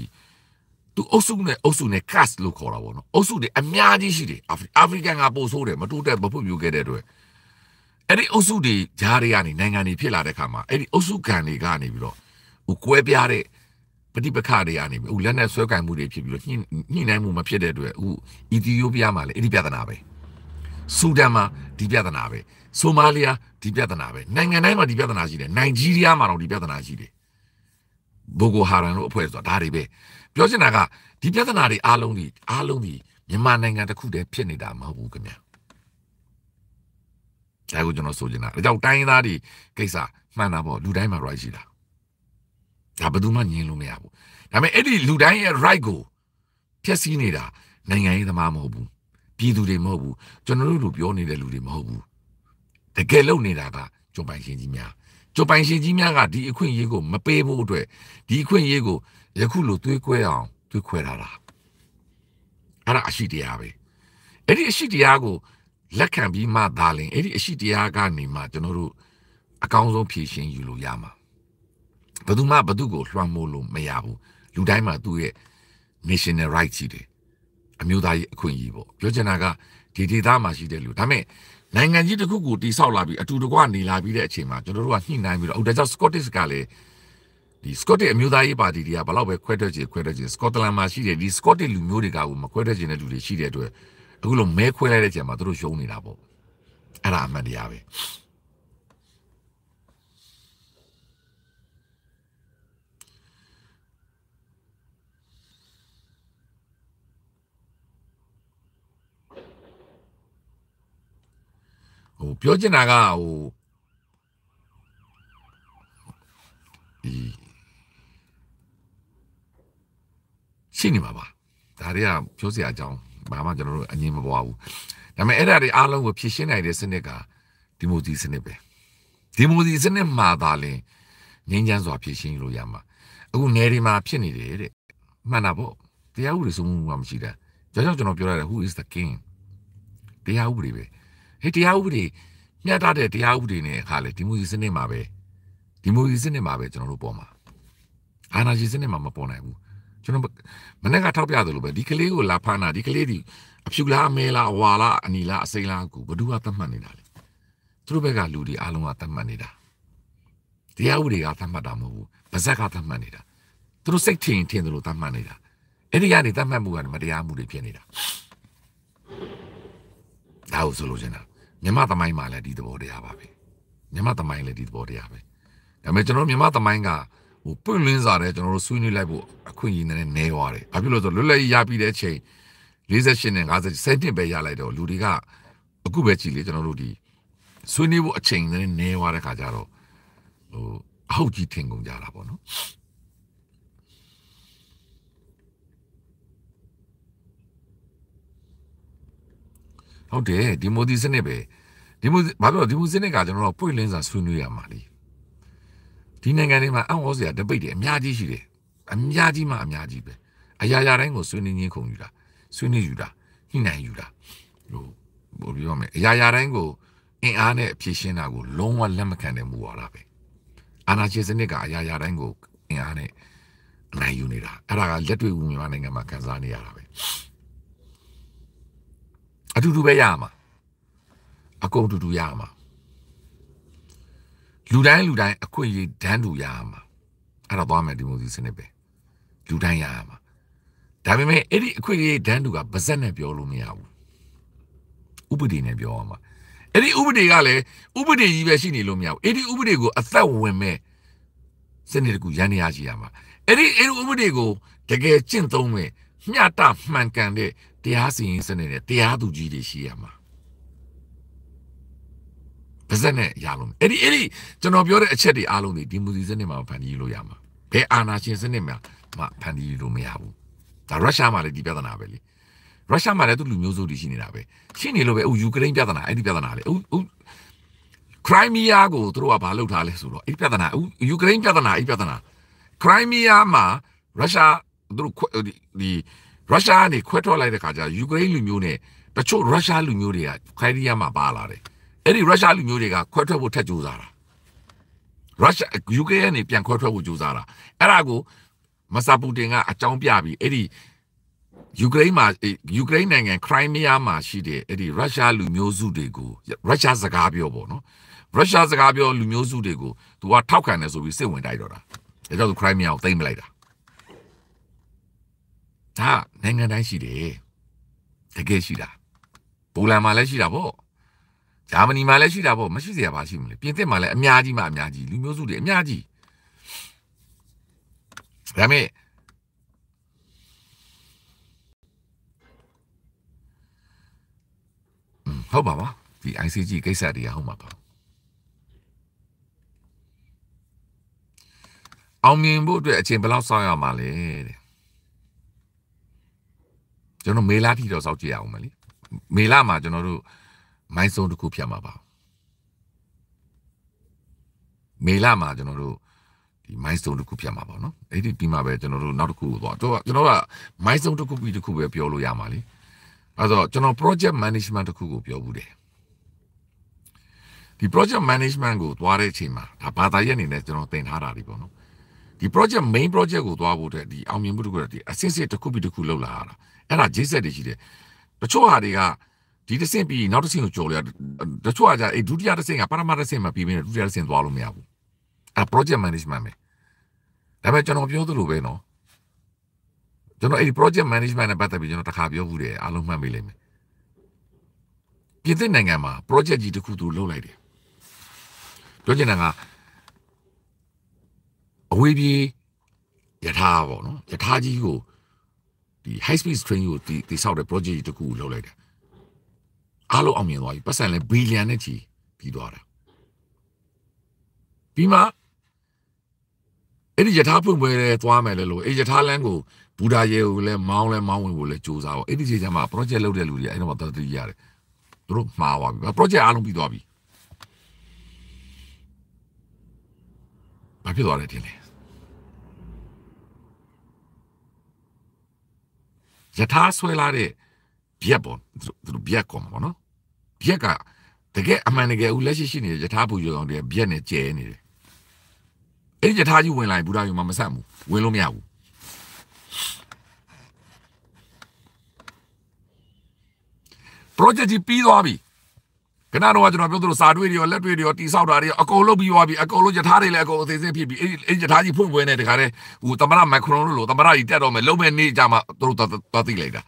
သူအုပ်စုနဲ့အုပ်စုနဲ့ cast လို့ခေါ်တာပေါ့နော်အုပ်စုတွေအများကြီးရှိတယ်အာဖရိကန်ကပို့ဆိုးတယ်မတိုးတက်မဖွံ့ဖြိုးခဲ့တဲ့အတွက်အဲ့ဒီအုပ်စုတွေဂျားတွေကနေနိုင်ငံတွေဖြစ်လာတဲ့ခါမှာအဲ့ဒီအုပ်စုခံတွေကနေပြီးတော့ဟိုကွဲပြားတဲ့ပဋိပက္ခတွေကနေဟိုလက်နဲ့ဆွဲကင်မှုတွေဖြစ်ပြီးတော့ညှိညှိနှိုင်းမှုမဖြစ်တဲ့အတွက်ဟိုအီသီယိုးပီးယားမှာလည်းအဲ့ဒီပြဿနာပဲဆူဒန်မှာဒီပြဿနာပဲဆိုမာလီယာဒီပြဿနာပဲနိုင်ငံတိုင်းမှာဒီပြဿနာရှိတယ်နိုင်ဂျီးရီးယားမှာတော့ဒီပြဿနာရှိတယ်ဘိုကိုဟာရန်တို့အဖွဲ့ဆိုတာဒါတွေပဲပြောချင်တာကဒီပြဿနာတွေအားလုံးဒီအားလုံးဒီမြန်မာနိုင်ငံတစ်ခုတည်းဖြစ်နေတာမဟုတ်ဘူးခင်ဗျာဒါကိုကျွန်တော်ဆိုချင်တာဒါကြောင့်တိုင်းသားတွေကိစ္စမှန်တာပေါ့လူတိုင်းမှာ right ရှိတာဒါဘယ်သူမှငြင်းလို့မရဘူးဒါပေမဲ့အဲ့ဒီလူတိုင်းရဲ့ right ကိုဖျက်ဆီးနေတာနိုင်ငံရေးသမားမဟုတ်ဘူးပြည်သူတွေမဟုတ်ဘူးကျွန်တော်တို့လိုပြောနေတဲ့လူတွေမဟုတ်ဘူးတကယ်လုပ်နေတာကကျွန်ပိုင်ရှင်ကြီးများဂျပန်ရှင်ကြီးများကဒီအခွင့်အရေးကိုမပေးဖို့အတွက်ဒီအခွင့်အရေးကိုယခုလိုသွေးကွဲအောင်သွေးခွဲထားတာအဲ့ဒါအရှိတရားပဲအဲ့ဒီအရှိတရားကိုလက်ခံပြီးမှသာလင်အဲ့ဒီအရှိတရားကနေမှကျွန်တော်တို့အကောင်းဆုံးဖြည့်ရှင်ယူလို့ရမှာဘယ်သူမှဘသူ့ကိုလွှမ်းမိုးလို့မရဘူးလူတိုင်းမှာသူ့ရဲ့ national right ရှိတယ်အမျိုးသားရေးအခွင့်အရေးပေါ့ပြောချင်တာကဒီဒေသမှာရှိတဲ့လူဒါပေမဲ့နိုင်ငံကြီးတစ်ခုကိုတိဆောက်လာပြီးအတူတကွနေလာပြီးတဲ့အချိန်မှာကျွန်တော်တို့ကညှိနှိုင်းပြီးတော့ဟုတ်တယ်ကြောင့် Scottish ကလည်းဒီ Scottish အမျိုးသားရေးပါတီတွေကဘလောက်ပဲခွဲထွက်ခြင်းခွဲထွက်ခြင်း Scotland မှာရှိတဲ့ဒီ Scottish လူမျိုးတွေကကိုမခွဲထွက်ခြင်းတဲ့လူတွေရှိတဲ့အတွက်အခုလိုမဲခွဲလိုက်တဲ့အချိန်မှာသူတို့ယုံနေတာပေါ့အဲ့ဒါအမှန်တရားပဲဟိုပြောချင်တာကဟိုဒီရှိနေမှာပါဒါတွေကပြောစရာအကြောင်းဘာမှကျွန်တော်တို့အငင်းမပွားဘူးဒါပေမဲ့အဲ့ဒါတွေအားလုံးကိုဖြည့်ရှင်းနိုင်တဲ့စနစ်ကဒီမိုစီစနစ်ပဲဒီမိုစီစနစ်မှာသာလင်ငင်းချမ်းစွာဖြည့်ရှင်းလို့ရမှာအခုနယ်ဒီမှာဖြစ်နေတယ်တဲ့မှန်တာပေါ့တရားဥပဒေစိုးမိုးမှုမရှိတာကြောက်ကြောက်ကျွန်တော်ပြောရတာ who is the king တရားဥပဒေပဲဟေးတရားဥပဒေမျှတတဲ့တရားဥပဒေနဲ့အခါလေဒီမိုကရေစီစနစ်မှာပဲဒီမိုကရေစီစနစ်မှာပဲကျွန်တော်တို့ပေါ်မှာအာဏာရှင်စနစ်မှာမပေါ်နိုင်ဘူးကျွန်တော်မနေ့ကထောက်ပြသလိုပဲဒီကလေးကိုလာဖမ်းတာဒီကလေးဒီအဖြူလားအမဲလားအဝါလားအနီလားအစိမ်းလားကိုဘ누구ကသတ်မှတ်နေတာလဲသူတို့ဘက်ကလူတွေအားလုံးကသတ်မှတ်နေတာတရားဥပဒေကသတ်မှတ်တာမဟုတ်ဘူးပါဇက်ကသတ်မှတ်နေတာသူတို့စိတ်ထင်ထင်တယ်လို့သတ်မှတ်နေတာအဲ့ဒီကနေသတ်မှတ်မှုကမတရားမှုတွေဖြစ်နေတာဒါကိုဆိုလိုချင်တာမြမသမိုင်းမှာလည်းဒီသဘောတရားပါပဲမြမသမိုင်းလည်းဒီသဘောတရားပဲဒါပေမဲ့ကျွန်တော်မြမသမိုင်းကဟိုပွင့်လင်းစားတယ်ကျွန်တော်တို့ဆွေးနွေးလိုက်ဖို့အခွင့်အရေးနဲ့နေသွားတယ်ဘာဖြစ်လို့ဆိုလွတ်လပ်ရရပြီးတဲ့အချိန်48နဲ့50စက်တင်ပဲရလိုက်တော့လူတွေကအခုပဲကြည်လေကျွန်တော်တို့ဒီဆွေးနွေးဖို့အချိန်နဲ့နေသွားတဲ့ခါကျတော့ဟိုအဟုတ်ကြီးထင်ကုန်ကြတာပေါ့နော်ဟုတ်တယ်ဒီမိုဒီစနစ်ပဲဒီမိုဘာပြောဒီမိုစနစ်ကကျွန်တော်တို့ပွင့်လင်းစွာဆွေးနွေးရမှာလေဒီနိုင်ငံတွေမှာအံ့ဩစရာတပိတ်တယ်အများကြီးရှိတယ်အများကြီးမှအများကြီးပဲအရာရာတိုင်းကိုဆွေးနွေးရင်းခုံယူတာဆွေးနွေးယူတာညှိနှိုင်းယူတာဟိုဘယ်လိုပြောမလဲအရာရာတိုင်းကိုအင်အားနဲ့ဖြည့်ရှင်းတာကိုလုံးဝလက်မခံတဲ့မူဝါဒပဲအာဏာရှင်စနစ်ကအရာရာတိုင်းကိုအင်အားနဲ့အနိုင်ယူနေတာအဲ့ဒါကလက်တွေ့ဝင်မြန်မာနိုင်ငံမှာခံစားနေရတာပဲအတူတူပဲရမှာအကုန်အတူတူရမှာလူတိုင်းလူတိုင်းအခွင့်အရေးတန်းတူရမှာအဲ့တော့သွားမယ်ဒီမိုစီစနစ်ပဲလူတိုင်းရမှာဒါပေမဲ့အဲ့ဒီအခွင့်အရေးတန်းတူကပါဇက်နဲ့ပြောလို့မရဘူးဥပဒေနဲ့ပြောရမှာအဲ့ဒီဥပဒေကလည်းဥပဒေကြီးပဲရှိနေလို့မရဘူးအဲ့ဒီဥပဒေကိုအသက်ဝင်မဲ့စနစ်တကူရန်နေရကြီးရမှာအဲ့ဒီအဲ့ဒီဥပဒေကိုတကယ်ကျင့်သုံးမဲ့မျှတမှန်ကန်တဲ့တရားစီရင်စနစ်နဲ့တရားသူကြီးတွေရှိရမှာပါဇက်နဲ့ရလုံးအဲ့ဒီအဲ့ဒီကျွန်တော်ပြောတဲ့အချက်တွေအားလုံးတွေဒီမူစီစနစ်မှာဖန်တီးလို့ရမှာဘယ်အာနာရှင်စနစ်မှာမှဖန်တီးလို့မရဘူးဒါရုရှားမှာလည်းဒီပြဿနာပဲလေရုရှားမှာလည်းသူလူမျိုးစုတွေရှိနေတာပဲရှိနေလို့ပဲအခုယူကရိန်းပြဿနာအဲ့ဒီပြဿနာလေအခုခရိုင်းမီးယားကိုသူတို့ကဘာလုပ်ထားလဲဆိုတော့အဲ့ပြဿနာယူကရိန်းပြဿနာအဲ့ပြဿနာခရိုင်းမီးယားမှာရုရှားသူတို့ဒီရုရှားကနေခွဲထွက်လိုက်တဲ့ခါကျယူကရိန်းလူမျိုးနဲ့တချို့ရုရှားလူမျိုးတွေကခိုင်းရီးယားမှာပါလာတယ်အဲ့ဒီရုရှားလူမျိုးတွေကခွဲထွက်ဖို့ထက်ကြိုးစားတာရုရှားယူကရိန်းကနေပြန်ခွဲထွက်ဖို့ကြိုးစားတာအဲ့ဒါကိုမဆာပူတင်ကအကြောင်းပြပြီးအဲ့ဒီယူကရိန်းမှာယူကရိန်းနိုင်ငံခရိုင်းမီးယားမှာရှိတဲ့အဲ့ဒီရုရှားလူမျိုးစုတွေကိုရုရှားစကားပြောပေါ့နော်ရုရှားစကားပြောလူမျိုးစုတွေကိုသူကထောက်ခံတယ်ဆိုပြီးစိတ်ဝင်တိုက်တော့တာဒါကြောင့်ခရိုင်းမီးယားကိုသိမ်းပလိုက်တာဒါနိုင်ငံတိုင်းရှိတယ်တကယ်ရှိတာပိုလန်မှာလည်းရှိတာပေါ့ဂျာမနီမှာလည်းရှိတာပေါ့မရှိစရာပါရှိမလဲပြင်သစ်မှာလည်းအများကြီးမှအများကြီးလူမျိုးစုတွေအများကြီးဒါမဲ့ဟုတ်ပါပါဒီ ICG ကိစ္စတွေကဟုတ်မှာပါအောင်မြင်ဖို့အတွက်အချိန်ဘယ်လောက်စောင့်ရမှာလဲတဲ့ကျွန်တော်မေလာထိတော့စောက်ကြည့်ရအောင်မလीမေလာမှာကျွန်တော်တို့မိုင်းဆုံးတစ်ခုဖြတ်မှာပါမေလာမှာကျွန်တော်တို့ဒီ milestone တစ်ခု ပြတ်မှာပေါ့နော်အဲ့ဒီပြီးမှပဲကျွန်တော်တို့နောက်တစ်ခုကိုသွားကျွန်တော်ကျွန်တော်က milestone တစ်ခုပြီးတစ်ခုပဲပြောလို့ရမှာလေအဲ့တော့ကျွန်တော် project management တစ်ခုကိုပြောဘူးတယ်ဒီ project management ကိုသွားတဲ့အချိန်မှာဒါဘာသာရပ်အနေနဲ့ကျွန်တော်သင်ထားတာဒီပေါ့နော်ဒီ project main project ကိုသွားဖို့အတွက်ဒီအောင်မြင်မှုတစ်ခုတည်းဒီအစစ်စစ်တစ်ခုပြီးတစ်ခုလောက်လာတာအဲ့ဒါဂျေးဆက်တွေရှိတယ်တချို့ဟာတွေကဒီတစ်ဆင့်ပြီးနောက်တစ်ဆင့်ကိုကြော်လိုက်တချို့ကကြအဲ့ဒုတိယတစ်ဆင့်ကပထမတစ်ဆင့်မှာပြီးပြီနဲ့ဒုတိယတစ်ဆင့်သွားလို့မရဘူးအဲ့ project management ပဲဒါပေမဲ့ကျွန်တော်ပြောသလိုပဲနော်ကျွန်တော်အဲ့ဒီ project management နဲ့ပတ်သက်ပြီးကျွန်တော်တခါပြောဘူးတယ်အားလုံးမှတ်မိလိမ့်မယ်ပြည်သစ်နိုင်ငံမှာ project ကြီးတစ်ခုသူလုပ်လိုက်တယ်ပြောချင်တာကအဝေးပြေးယထာပေါ့နော်ယထာကြီးကိုဒီ high speed train ကိုတီတီဆောက်တဲ့ project တကူလုပ်လိုက်တယ်အားလုံးအောင်မြင်သွားပြီပတ်စံလဲ billion နဲ့ချီပြီးသွားတာပြီးမှအဲ့ဒီယထာဖွင့်ပွဲလဲသွားမယ်လဲလို့အဲ့ယထာလန်းကိုဘူဒါရေကိုလဲမောင်းလဲမောင်းဝင်ကိုလဲစူးစမ်းပေါ့အဲ့ဒီချိန်ကျမှ project လုပ်တဲ့လူတွေကအဲ့တော့သတိရတယ်သူတို့မှားသွားပြီ project အားလုံးပြီးသွားပြီဘာဖြစ်သွားလဲတင်လဲယထာဆွဲလာတဲ့ဗျက်ပေါ့သူတို့ဗျက်ကောင်ပေါ့နော်ဗျက်ကတကယ်အမှန်တကယ်ဦးလက်ရှိရှိနေတဲ့ယထာပူရောင်တွေဗျက်နဲ့ကျဲနေတယ်အဲ့ဒီယထာကြီးဝင်လာရင်ဘုရားယုံမှာမဆက်ဘူးဝင်လို့မရဘူး project ကြီးပြီးသွားပြီခဏတော့ကျွန်တော်ပြောသလိုစာတွေးတွေရောလက်တွေးတွေရောတိဆောက်တာတွေရောအကုန်လုံးပြီးသွားပြီအကုန်လုံးယထာတွေလည်းအကုန်အသေးစိတ်ဖြစ်ပြီအဲ့အဲ့ယထာကြီးဖွင့်ပွဲနေတခါတည်းဟိုသမရမက်ခရွန်လို့လို့သမရကြီးတက်တော့မယ်လုံးမဲ့နေကြမှာသူတို့သွားသိလိုက်တာ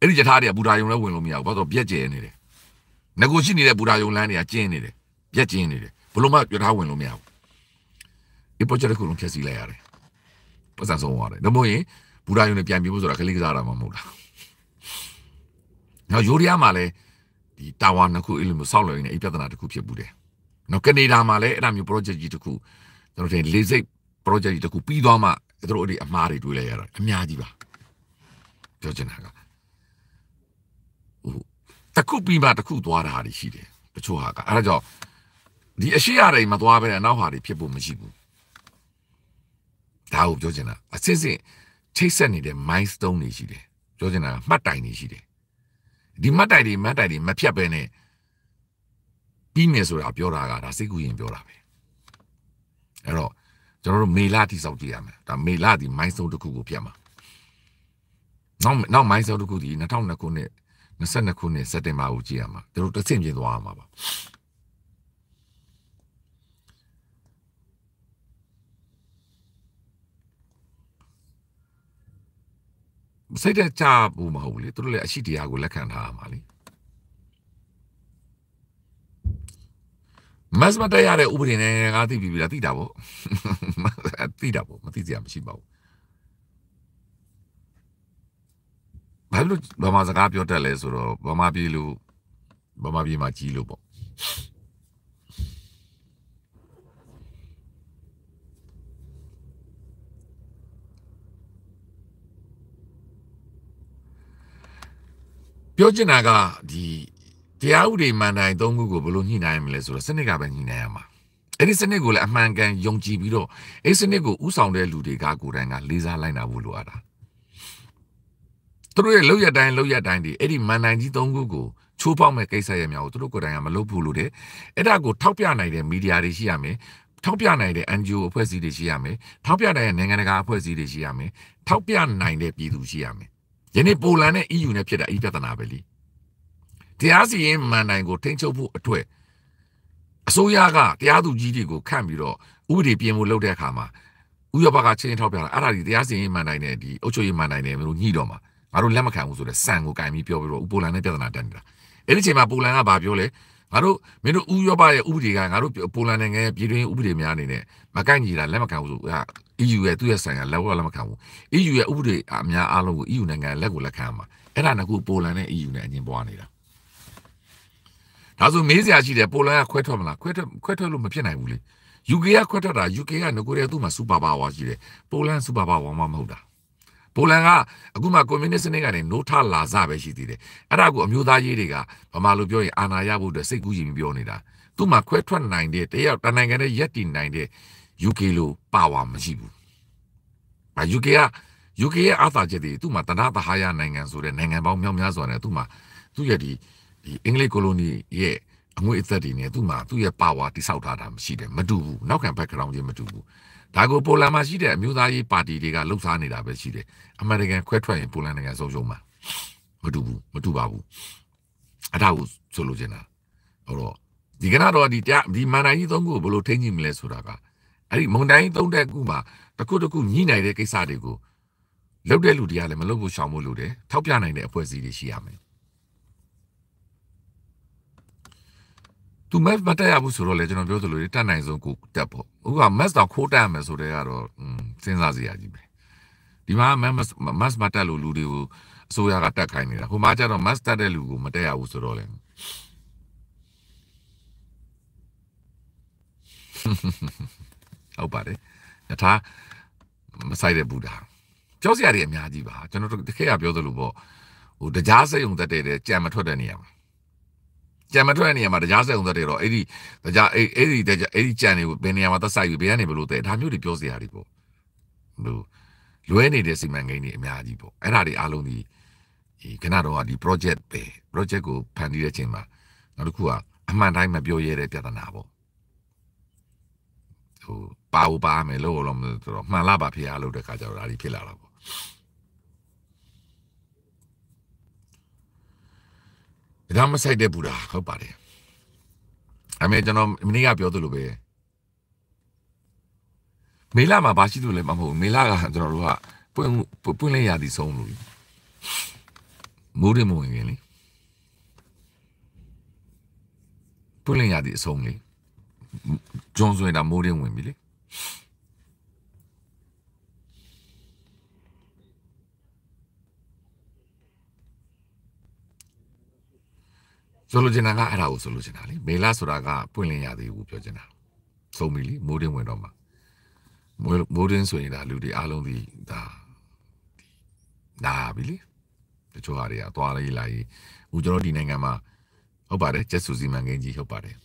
အဲ့ဒီယထာတွေကဘူတာယုံလည်းဝင်လို့မရဘူးဘာလို့ပြက်ကျဲနေတယ်ငကိုရှိနေတဲ့ဘူတာယုံလမ်းတွေကကျင်းနေတယ်ပြက်ကျင်းနေတယ်ဘလို့မှယထာဝင်လို့မရဘူးဒီ project ကိုလုံးဖြည့်ဆည်းလိုက်ရတယ်ပတ်စံဆုံးသွားတယ်ဒါမို့ရင်ဘူတာယုံနဲ့ပြန်ပြေးဖို့ဆိုတာခလေးကစားတာမှမဟုတ်လားနောက်ယိုရီးယားမှာလည်းဒီတာဝါနှစ်ခုအဲ့လိုမျိုးစောက်လွယ်နေအဲ့ပြဿနာတစ်ခုဖြစ်ဘူးတယ်နော်ကနေဒါမှာလည်းအဲ့လိုမျိုး project ကြီးတစ်ခုကျွန်တော်ထင်လေးစိတ် project ကြီးတစ်ခုပြီးသွားမှသူတို့အဲ့ဒီအမှားတွေတွေးလိုက်ရတာအများကြီးပါပြောချင်တာကဟိုတစ်ခုပြီးမှတစ်ခုသွားတာတွေရှိတယ်တချို့ဟာကအဲ့ဒါကြောင့်ဒီအရှိရတွေမသွားဘဲနဲ့နောက်ဟာတွေဖြစ်ဖို့မရှိဘူးဒါကိုပြောချင်တာအစစ်စစ်ချိတ်ဆက်နေတဲ့ milestone တွေရှိတယ်ပြောချင်တာမှတ်တိုင်တွေရှိတယ်ဒီမတ်တိုက်တွေမတ်တိုက်တွေမဖြတ်ပဲနဲ့ပြီးမယ်ဆိုတာပြောတာကဒါစိတ်ကူးရင်ပြောတာပဲအဲ့တော့ကျွန်တော်တို့မေလာတိစောက်ကြည့်ရမယ်ဒါမေလာဒီမိုင်းစုံတစ်ခုကိုဖြတ်မှာနောက်နောက်မိုင်းစုံတစ်ခုဒီ2002ခုနှစ်22ခုနှစ်စက်တင်ဘာကိုကြည့်ရမှာသူတို့တစ်ဆင့်ပြင်သွားရမှာပါစိတ်တကြဘူးမဟုတ်ဘူးလေသူတို့လည်းအရှိတရားကိုလက်ခံထားရမှာလေမတ်မတရားတဲ့ဥပဒေနဲ့ငါသိပြီလားသိတာပေါ့သိတာပေါ့မသိစရာမရှိပါဘူးဘာလို့ဗမာစကားပြောတတ်လဲဆိုတော့ဗမာပြည်လူဗမာပြည်မှာကြီးလို့ပေါ့ပြောချင်တာကဒီတရားဥပဒေမှန်တိုင်းသုံးခုကိုဘယ်လိုညှိနှိုင်းမလဲဆိုတော့စနစ်ကပဲညှိနှိုင်းရမှာအဲ့ဒီစနစ်ကိုလည်းအမှန်ကန်ယုံကြည်ပြီးတော့အဲ့စနစ်ကိုဥဆောင်တဲ့လူတွေကကိုယ်တိုင်ကလေးစားလိုက်နာဖို့လိုအပ်တာသူတို့ရဲ့လောက်ရတိုင်းလောက်ရတိုင်းဒီအဲ့ဒီမန်တိုင်းကြီးသုံးခုကိုချိုးပေါက်မဲ့ကိစ္စရဲ့များကိုသူတို့ကိုယ်တိုင်ကမလုပ်ဘူးလို့တယ်အဲ့ဒါကိုထောက်ပြနိုင်တဲ့မီဒီယာတွေရှိရမယ်ထောက်ပြနိုင်တဲ့ NGO အဖွဲ့အစည်းတွေရှိရမယ်ထောက်ပြနိုင်တဲ့နိုင်ငံတကာအဖွဲ့အစည်းတွေရှိရမယ်ထောက်ပြနိုင်တဲ့ပြည်သူရှိရမယ်ယနေ့ပိုလန်နဲ့ EU နဲ့ဖြစ်တာဤပြဿနာပဲလीတရားစီရင်မန်တိုင်ကိုထိန်းချုပ်ဖို့အတွက်အစိုးရကတရားသူကြီးတွေကိုခန့်ပြီးတော့ဥပဒေပြင်ဖို့လုပ်တဲ့အခါမှာဥရောပကချင်းထောက်ပြတာအဲ့ဒါဒီတရားစီရင်မန်တိုင်နဲ့ဒီအုပ်ချုပ်ရေးမန်တိုင်နဲ့မျိုးညှိတော့မှာငါတို့လက်မခံဘူးဆိုတော့စံကိုကင်ပြီးပြောပြီးတော့ဥပိုလန်နဲ့ပြဿနာတက်နေတာအဲ့ဒီချိန်မှာပိုလန်ကဘာပြောလဲငါတို့မင်းတို့ဥရောပရဲ့ဥပဒေကငါတို့ပိုလန်နိုင်ငံရဲ့ပြည်တွင်းဥပဒေများအနေနဲ့မကန့်ညီတာလက်မခံဘူးဆိုဟာ EU ရဲ့သူ့ရဲ့ဆိုင်ရာလက်ဝက်လက်မခံဘူး EU ရဲ့ဥပဒေအများအားလုံးကို EU နိုင်ငံလက်ကိုလက်ခံမှာအဲ့ဒါကခုပိုလန်နဲ့ EU နဲ့အငင်းပွားနေတာဒါဆိုမေးစရာရှိတယ်ပိုလန်ကခွဲထွက်မလားခွဲထွက်ခွဲထွက်လို့မဖြစ်နိုင်ဘူးလေ UK ကခွဲထွက်တာ UK ကငကိုရဲသူ့မှာစူပါပါဝါရှိတယ်ပိုလန်စူပါပါဝါမှမဟုတ်တာပိုလန်ကအခုမှကွန်မြူနစ်စနစ်ကနေနိုးထလာစပဲရှိသေးတယ်အဲ့ဒါကိုအမျိုးသားရေးတွေကဗမာလိုပြောရင်အာဏာရဖို့အတွက်စိတ်ကူးယဉ်ပြောနေတာသူ့မှာခွဲထွက်နိုင်တဲ့တယောက်တနိုင်ငံနဲ့ရက်တည်နိုင်တဲ့ UK လိုပါဝါမရှိဘူး။ဘာ UK က UK ရဲ့အာသာချက်တွေသူ့မှာတနာတဟာယနိုင်ငံဆိုတဲ့နိုင်ငံပေါင်းမြောက်များစွာနဲ့သူ့မှာသူ့ရဲ့ဒီဒီအင်္ဂလိပ်ကိုလိုနီရဲ့အငွေအသက်တွေနဲ့သူ့မှာသူ့ရဲ့ပါဝါတိဆောက်ထားတာမရှိတယ်မတူဘူး။နောက်ခံ background ချင်းမတူဘူး။ဒါကိုပိုလန်မှာရှိတဲ့အမျိုးသားရေးပါတီတွေကလှုပ်ရှားနေတာပဲရှိတယ်အမေရိကန်ခွဲထွက်ရင်ပိုလန်နိုင်ငံဆုံးရှုံးမှာမတူဘူးမတူပါဘူးအထောက်ဆိုလိုချင်တာဟိုတော့ဒီကနေ့တော့ဒီတဒီမန္တန်ကြီးသုံးခုကိုဘယ်လိုထိန်းကြီးမလဲဆိုတာကအဲ့ဒီမွန်တိုင်းသုံးတဲ့ခုမှာတစ်ခုတစ်ခုညှိနိုင်တဲ့ကိစ္စတွေကိုလုပ်တဲ့လူတွေကလည်းမလုပ်ဖို့ရှောင်ဖို့လိုတယ်ထောက်ပြနိုင်တဲ့အဖွဲ့အစည်းတွေရှိရမယ်သူ math မတက်ရဘူးဆိုတော့လေကျွန်တော်ပြောသလိုတက်နိုင်ဆုံးကိုတက်ဖို့ဥက math တော့ခိုးတက်ရမယ်ဆိုတဲ့ကတော့စဉ်းစားစရာကြီးပဲဒီမှာ math math မတက်လို့လူတွေကိုအစိုးရကတက်ခိုင်းနေတာဟိုမှာကျတော့ math တက်တဲ့လူကိုမတက်ရဘူးဆိုတော့လေဟုတ်ပါတယ်ယထာမဆိုင်တဲ့ဘူတာကြောက်စရာတွေအများကြီးပါကျွန်တော်တို့တစ်ခါပြောသလိုပေါ့ဟိုတကြားစိတ်ုံတက်တဲ့ကြံမထွက်တဲ့နေရာမှာကြံမထွက်တဲ့နေရာမှာတရားစက်အောင်သက်တယ်တော့အဲ့ဒီတရားအဲ့အဲ့ဒီတရားအဲ့ဒီကြံတွေကိုဘယ်နေရာမှာသက်ဆိုင်ပြီးဘယ်ကနေဘယ်လိုတဲ့ဒါမျိုးတွေပြောစရာတွေပေါ့လို့လွဲနေတဲ့စီမံကိန်းတွေအများကြီးပေါ့အဲ့ဒါတွေအားလုံးဒီဒီခဏတော့ဒီ project ပဲ project ကိုဖန်တီးတဲ့အချိန်မှာနောက်တစ်ခုကအမှန်တိုင်းမပြောရတဲ့ပြဿနာပေါ့ဟိုပါဘူးပါမယ်လို့တော့မဟုတ်တော့မှန်လားပါဖေးအားလို့တဲ့ခါကျတော့ဒါဒီဖြစ်လာတာပေါ့ဒါမဆိုင်တဲ့ဘူးလားဟုတ်ပါတယ်အမေကျွန်တော်မနေ့ကပြောသလိုပဲမေလာမှာဘာရှိသူလဲမဟုတ်ဘူးမေလာကကျွန်တော်တို့ကပွင့်ပွင့်လင်းရာသီဆုံးလို့မိုးရင်မဝင်ရင်လေပွင့်လင်းရာသီအဆုံးလေဂျွန်ဆိုရင်ဒါမိုးရင်ဝင်ပြီလေဆိုလိုချင်တာကအဲ့ဒါကိုဆိုလိုချင်တာလေမေလဆိုတာကပွင့်လင်းရသေးဘူးပြောချင်တာသုံးပြီလေမိုးတင်းဝင်တော့မှာမိုးတင်းဆိုရင်ဒါလူတွေအားလုံးဒီဒါနာပြီလေတချို့ဟာတွေကသွားလေးလာရေးဦးကျွန်တော်ဒီနိုင်ငံမှာဟုတ်ပါတယ်ကျက်စုစီမံကိန်းကြီးဟုတ်ပါတယ်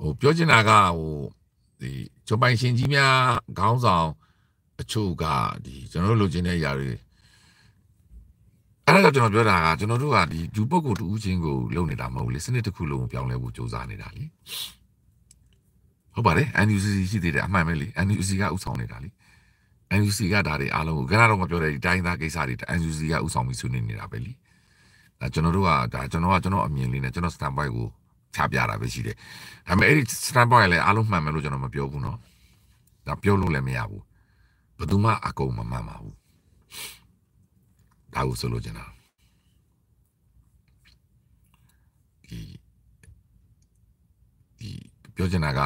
ဟိုပြောချင်တာကဟိုဒီဂျပိုင်ရှင်ကြီးများခေါင်းဆောင်အချို့ကဒီကျွန်တော်တို့လိုချင်တဲ့ຢာတွေအဲ့ဒါကကျွန်တော်ပြောတာကကျွန်တော်တို့ကဒီဂျူပုတ်ကိုတူဦးချင်းကိုလုံနေတာမဟုတ်လေစနစ်တစ်ခုလုံးကိုပြောင်းလဲဖို့စူးစမ်းနေတာလေဟုတ်ပါတယ် NUCC ရှိသေးတယ်အမှန်ပဲလေ NUCC ကဥဆောင်နေတာလေ NUCC ကဒါတွေအားလုံးကိုခဏတော့မပြောတဲ့ဒီတိုင်းသားကိစ္စတွေ NUCC ကဥဆောင်ပြီးဆွေးနွေးနေတာပဲလေဒါကျွန်တော်တို့ကဒါကျွန်တော်ကကျွန်တော်အမြင်လေးနဲ့ကျွန်တော် standby ကိုချပြတာပဲရှိတယ်ဒါပေမဲ့အဲ့ဒီ stand point လည်းအားလုံးမှန်မယ်လို့ကျွန်တော်မပြောဘူးနော်ဒါပြောလို့လည်းမရဘူးဘယ်သူမှအကုန်မမှန်ပါဘူးဒါကိုဆိုလိုချင်တာဒီဒီပြောချင်တာက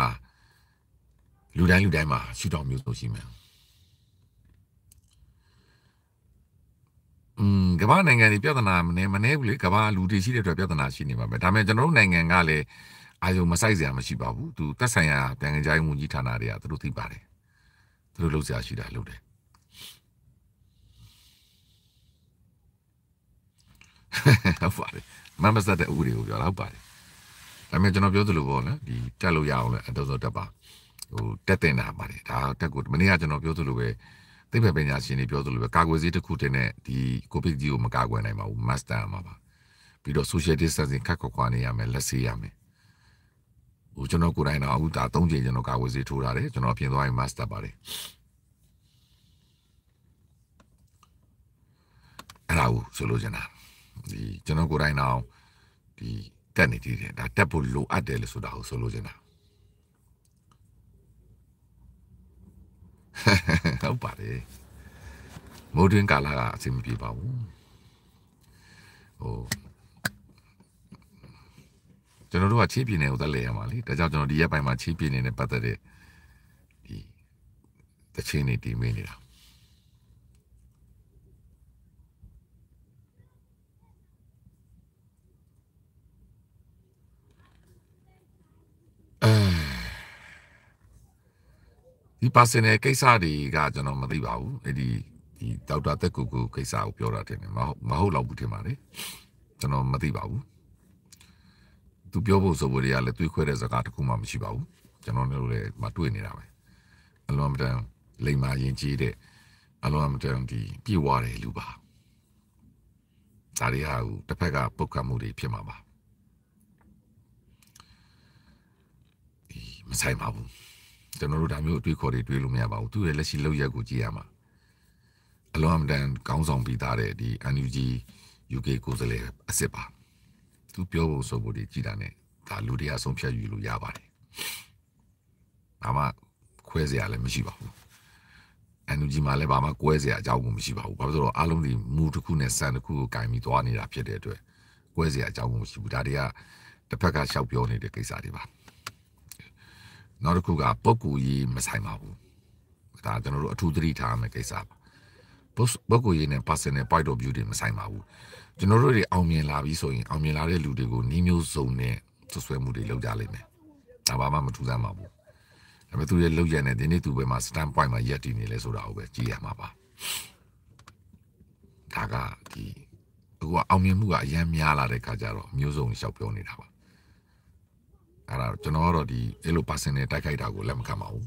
လူတိုင်းလူတိုင်းမှာရှူတောင်မျိုးဆိုရှိမယ်อืมကမ္ဘာနိုင်ငံတွေပြဿနာမနေမနေဘူးလေကမ္ဘာလူတွေရှိတဲ့အတွက်ပြဿနာရှိနေမှာပဲဒါပေမဲ့ကျွန်တော်တို့နိုင်ငံကလည်းအာယုံမဆိုင်စရာမရှိပါဘူးသူတက်ဆိုင်ရာနိုင်ငံခြားရေးဝန်ကြီးဌာနတွေကသူတို့သိပါတယ်သူတို့လုပ်စရာရှိတာလုပ်တယ်ဟုတ်ပါတယ်မမစတဲ့ဥပဒေကိုပြောတာဟုတ်ပါတယ်ဒါပေမဲ့ကျွန်တော်ပြောသလိုပေါ့နော်ဒီတက်လို့ရအောင်လဲအတော်တော်တက်ပါဟိုတက်တင်တာပါတယ်ဒါတက်ကိုမနေ့ကကျွန်တော်ပြောသလိုပဲသိပ္ပံပညာရှင်တွေပြောသလိုပဲကာကွယ်ဆေးတစ်ခုတည်းနဲ့ဒီကိုဗစ်ကြီးကိုမကာကွယ်နိုင်ပါဘူး master မှာပါပြီးတော့ social distancing ခက်ခွာခွာနေရမယ်လက်ဆေးရမယ်ဟိုကျွန်တော်ကိုယ်တိုင်တော့အခုဒါ၃ချိန်ကျွန်တော်ကာကွယ်ဆေးထိုးထားတယ်ကျွန်တော်ပြင်သွားရင် master ပါတယ်အဲ့ဒါကိုဆိုလိုချင်တာဒီကျွန်တော်ကိုယ်တိုင်တော့ဒီတက်နေတည်တယ်ဒါတက်ဖို့လိုအပ်တယ်လို့ဆိုတာကိုဆိုလိုချင်တာဟုတ်ပါတယ်မိုးတွင်းကာလကအဆင်မပြေပါဘူးဟိုကျွန်တော်တို့ကချေးပြင်းနေကိုတက်လေရမှာလေဒါကြောင့်ကျွန်တော်ဒီရက်ပိုင်းမှာချေးပြင်းနေနဲ့ပတ်သက်တဲ့ဒီတချင်းနေတီးမင်းနေတာအဲဒီ personal ကိစ္စတွေကကျွန်တော်မသိပါဘူးအဲ့ဒီဒီဒေါက်တာတက်ကိုကိုကိစ္စကိုပြောတာတင်တယ်မဟုတ်မဟုတ်တော့ဘူးထင်ပါတယ်ကျွန်တော်မသိပါဘူးသူပြောဖို့ဆိုဖို့တွေကလည်းတွေးခွဲတဲ့စကားတခုမှမရှိပါဘူးကျွန်တော်တို့လည်းမတွေ့နေတာပဲအလွန်အတန်လိမ္မာရင်ကြီးတဲ့အလွန်အတန်ဒီပြေဝတဲ့လူပါဒါတွေဟာတစ်ဖက်ကပုတ်ခတ်မှုတွေဖြစ်မှာပါဒီမဆိုင်ပါဘူးကျွန်တော်တို့ဒါမျိုးအတွေးခေါ်တွေတွေးလို့မရပါဘူးသူ့ရဲ့လက်ရှိလောက်ရက်ကိုကြည့်ရမှာအလွန်အမတန်ကောင်းဆောင်ပြီးသားတဲ့ဒီ NUG UK ကိုယ်စားလှယ်အစ်စ်ပါသူပြောဖို့ဆိုဖို့တွေကြည်တာ ਨੇ ဒါလူတွေကဆုံးဖြတ်ယူလို့ရပါတယ်။ဘာမှခွဲစရာလည်းမရှိပါဘူး။ NUG မှာလည်းဘာမှကွဲစရာအကြောင်းကိုမရှိပါဘူး။ဘာဖြစ်လို့အားလုံးဒီမူတစ်ခုနဲ့စံတစ်ခုကိုကင်ပြီးသွားနေတာဖြစ်တဲ့အတွက်ကွဲစရာအကြောင်းကိုမရှိဘူး။ဒါတွေကတစ်ဖက်ကရှောက်ပြောနေတဲ့ကိစ္စတွေပါ။နောက်တစ်ခုကပုပ်ကူရေးမဆိုင်ပါဘူးဒါကျွန်တော်တို့အထူးသတိထားရမယ့်ကိစ္စပါပုပ်ကူရေးနဲ့ personal point of view တွေမဆိုင်ပါဘူးကျွန်တော်တို့တွေအောင်မြင်လာပြီဆိုရင်အောင်မြင်လာတဲ့လူတွေကိုနှီးမျိုးစုံနဲ့သွဆွဲမှုတွေလုပ်ကြလိမ့်မယ်ဒါဘာမှမထူးဆန်းပါဘူးဒါပေမဲ့သူရဲ့လောက်ရတဲ့ဒီနေ့သူပဲမှာ stand point မှာရက်တည်နေလဲဆိုတာကိုပဲကြည့်ရမှာပါဒါကဒီအခုကအောင်မြင်မှုကအရင်များလာတဲ့ခါကျတော့မျိုးစုံရှောက်ပြောနေတာပါအဲ့ဒါကျွန်တော်ကတော့ဒီအဲ့လို personal တိုက်ခိုက်တာကိုလက်မခံပါဘူး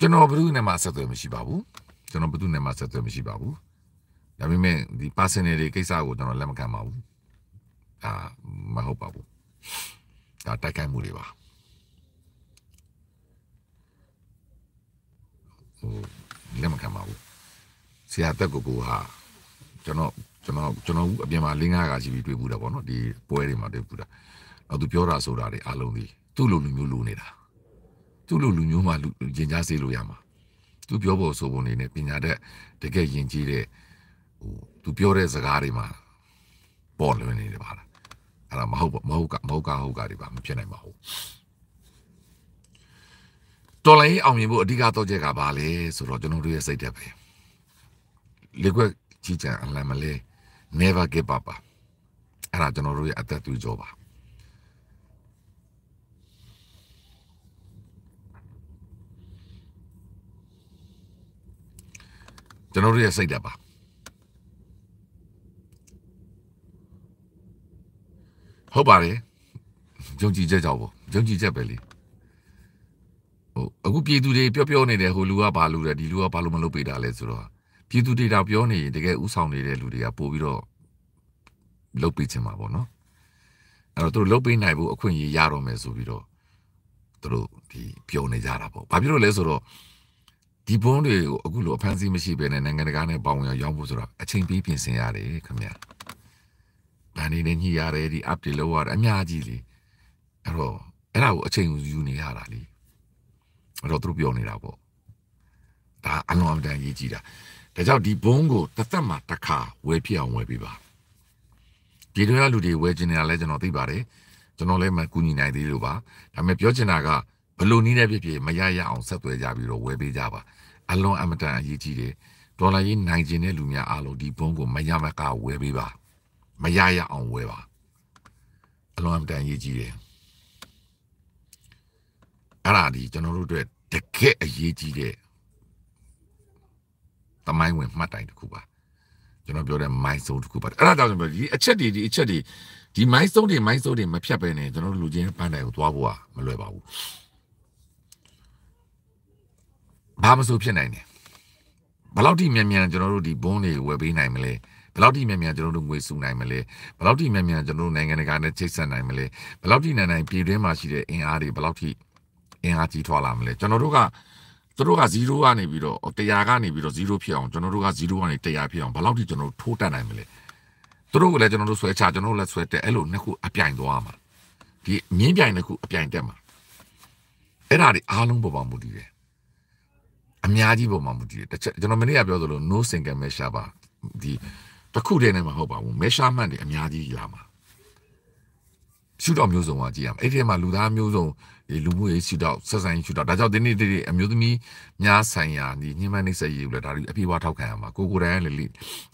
ကျွန်တော်ဘယ်သူနဲ့မှဆက်သွယ်မရှိပါဘူးကျွန်တော်ဘယ်သူနဲ့မှဆက်သွယ်မရှိပါဘူးဒါပေမဲ့ဒီ personal တွေကိစ္စကိုကျွန်တော်လက်မခံပါဘူးဒါမဟုတ်ပါဘူးဒါတိုက်ခိုက်မှုတွေပါဟိုလက်မခံပါဘူးဆရာတက်ကိုကိုဟာကျွန်တော်ကျွန်တော်ကျွန်တော်အပြင်မှာ၄၅ခါရှိပြီးတွေ့ဘူးတာပေါ့နော်ဒီပွဲတွေမှာတွေ့ဘူးတာနောက်သူပြောတာဆိုတာတွေအားလုံးဒီသူ့လိုလူမျိုးလိုနေတာသူ့လိုလူမျိုးမှလူရင်ကြားစေးလို့ရမှာသူပြောဖို့ဆိုပုံနေနဲ့ပညာတတ်တကယ်ယဉ်ကျေးတဲ့ဟိုသူပြောတဲ့စကားတွေမှာပေါ်လွင်နေတယ်ပါလားအဲ့ဒါမဟုတ်ပါမဟုတ်ကမဟုတ်ကဟုတ်ကတွေပါမဖြစ်နိုင်ပါဘူးတော်လိုင်းအောင်မြင်ဖို့အဓိကတော့ချက်ကဘာလဲဆိုတော့ကျွန်တော်တို့ရဲ့စိတ်ဓာတ်ပဲလေကွက်ကြည့်ကြအလံမလဲ never give up ပါအဲ့ဒါကျွန်တော်တို့ရဲ့အသက်သွေးကြောပါကျွန်တော်တို့ရဲ့စိတ်ဓာတ်ပါဟုတ်ပါတယ်ယုံကြည်ချက်ကြောင့်ပေါ့ယုံကြည်ချက်ပဲလေဟိုအခုပြည်သူတွေပြောပြောနေတယ်ဟိုလူကဘာလုပ်တယ်ဒီလူကဘာလို့မလုပ်ပေးတာလဲဆိုတော့ပြည်သူတွေတော့ပြောနေရင်တကယ်ဥဆောင်နေတဲ့လူတွေကပို့ပြီးတော့လုပ်ပေးချင်မှာပေါ့နော်အဲ့တော့သူတို့လုပ်ပေးနိုင်ဖို့အခွင့်အရေးရတော့မယ်ဆိုပြီးတော့သူတို့ဒီပြောနေကြတာပေါ့ဘာဖြစ်လို့လဲဆိုတော့ဒီဘုန်းတွေကိုအခုလိုအဖမ်းဆီးမရှိဘဲနဲ့နိုင်ငံတကာနဲ့ပေါင်းရရောင်းဖို့ဆိုတော့အချိန်ပေးပြင်ဆင်ရတယ်ခင်ဗျာဒါနေနဲ့ညှိရတယ်ဒီ update လောက်ရတယ်အများကြီးလေအဲ့တော့အဲ့ဒါကိုအချိန်ယူနေရတာလေအဲ့တော့သူတို့ပြောနေတာပေါ့ဒါအလွန်အတန်ရေးကြည့်တာဒါကြောင့်ဒီဘုံကိုတစ်သက်မှာတစ်ခါဝယ်ဖြစ်အောင်ဝယ်ပေးပါဒီလိုရလူတွေဝယ်ကျင်နေတာလဲကျွန်တော်သိပါတယ်ကျွန်တော်လည်းမကူညီနိုင်သေးလို့ပါဒါပေမဲ့ပြောချင်တာကဘလို့နည်းနဲ့ဖြစ်ဖြစ်မရရအောင်ဆက်သွယ်ကြပြီးတော့ဝယ်ပေးကြပါအလွန်အမတန်အရေးကြီးတယ်ဒေါ်လာရေးနိုင်ကျင်တဲ့လူများအားလုံးဒီဘုံကိုမရမကဝယ်ပေးပါမရရအောင်ဝယ်ပါအလွန်အမတန်အရေးကြီးတယ်အဲ့ဒါဒီကျွန်တော်တို့အတွက်တကယ်အရေးကြီးတဲ့တမိုင်းဝင်မှတ်တိုင်တစ်ခုပါကျွန်တော်ပြောတဲ့ milestone တစ်ခုပါအဲ့ဒါကြောင့်ကျွန်တော်ဒီအချက်တွေဒီအချက်တွေဒီ milestone တွေ milestone တွေမဖြတ်ဘဲနဲ့ကျွန်တော်တို့လူချင်းပန်းတိုင်ကိုသွားဖို့ကမလွယ်ပါဘူးဘာမဆိုဖြစ်နိုင်တယ်ဘယ်လောက်ထိမြန်မြန်ကျွန်တော်တို့ဒီဘုန်းတွေဝယ်ပေးနိုင်မလဲဘယ်လောက်ထိမြန်မြန်ကျွန်တော်တို့ငွေစုနိုင်မလဲဘယ်လောက်ထိမြန်မြန်ကျွန်တော်တို့နိုင်ငံတကာနဲ့ချိတ်ဆက်နိုင်မလဲဘယ်လောက်ထိနိုင်နိုင်ပြည်တွင်းမှာရှိတဲ့အင်အားတွေဘယ်လောက်ထိအင်အားကြီးထွားလာမလဲကျွန်တော်တို့ကသူတို့က0ကနေပြီးတော့100ကနေပြီးတော့0ဖြစ်အောင်ကျွန်တော်တို့က0ကနေ100ဖြစ်အောင်ဘယ်လောက်ထိကျွန်တော်တို့ထိုးတက်နိုင်မလဲသူတို့ကလည်းကျွန်တော်တို့ဆွဲချကျွန်တော်တို့လည်းဆွဲတက်အဲ့လိုနှစ်ခုအပြိုင်သွားမှာဒီမြင်းပြိုင်နှစ်ခုအပြိုင်တက်မှာအဲ့ဒါတွေအားလုံးပေါ်မှာမူတည်တယ်အများကြီးပေါ်မှာမူတည်တယ်တစ်ချက်ကျွန်တော်မနေ့ကပြောသလို no single measure ပါဒီတစ်ခုတည်းနဲ့မဟုတ်ပါဘူး measurement တွေအများကြီးလာမှာရှုတော့မျိုးစုံကကြည့်ရမှာအဲ့ဒီမှာလူသားမျိုးစုံလူမှုရေးရှုထောင့်ဆက်ဆံရေးရှုထောင့်ဒါကြောင့်ဒီနေ့ဒီအမျိုးသမီးများဆိုင်ရာဒီညှိမနှိမ့်ဆက်ရေးလို့ဒါတွေအပြေအဝထောက်ခံရမှာကိုကိုတိုင်းလေလေ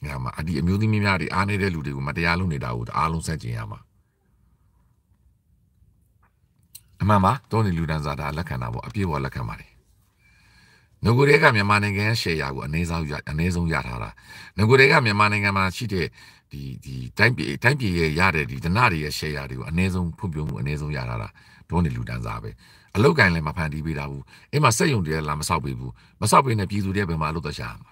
ငါမှာဒီအမျိုးသမီးများတွေအားနေတဲ့လူတွေကိုမတရားလုပ်နေတာကိုအားလုံးဆန့်ကျင်ရမှာအမှန်ပါတောနေလူတန်းစားဒါလက်ခံတာပေါ့အပြေအဝလက်ခံပါတယ်ငကိုတွေကမြန်မာနိုင်ငံရှယ်ယာကိုအနည်းဆုံးရအနည်းဆုံးရထားတာငကိုတွေကမြန်မာနိုင်ငံမှာရှိတဲ့ဒီဒီတိုင်းပြည်တိုင်းပြည်ရဲ့ရတဲ့ဒီဒဏ္ဍာရီရဲ့ရှယ်ယာတွေကိုအနည်းဆုံးဖွံ့ဖြိုးမှုအနည်းဆုံးရထားတာဒုံးနေလူတန်းစားပဲအလုတ်ကင်လည်းမဖန်တီးပေးတာဘူးအဲ့မှာစက်ယုံတွေလာမဆောက်ပေးဘူးမဆောက်ပေးနဲ့ပြည်သူတွေဘယ်မှာအလုတ်တရှာရမှာ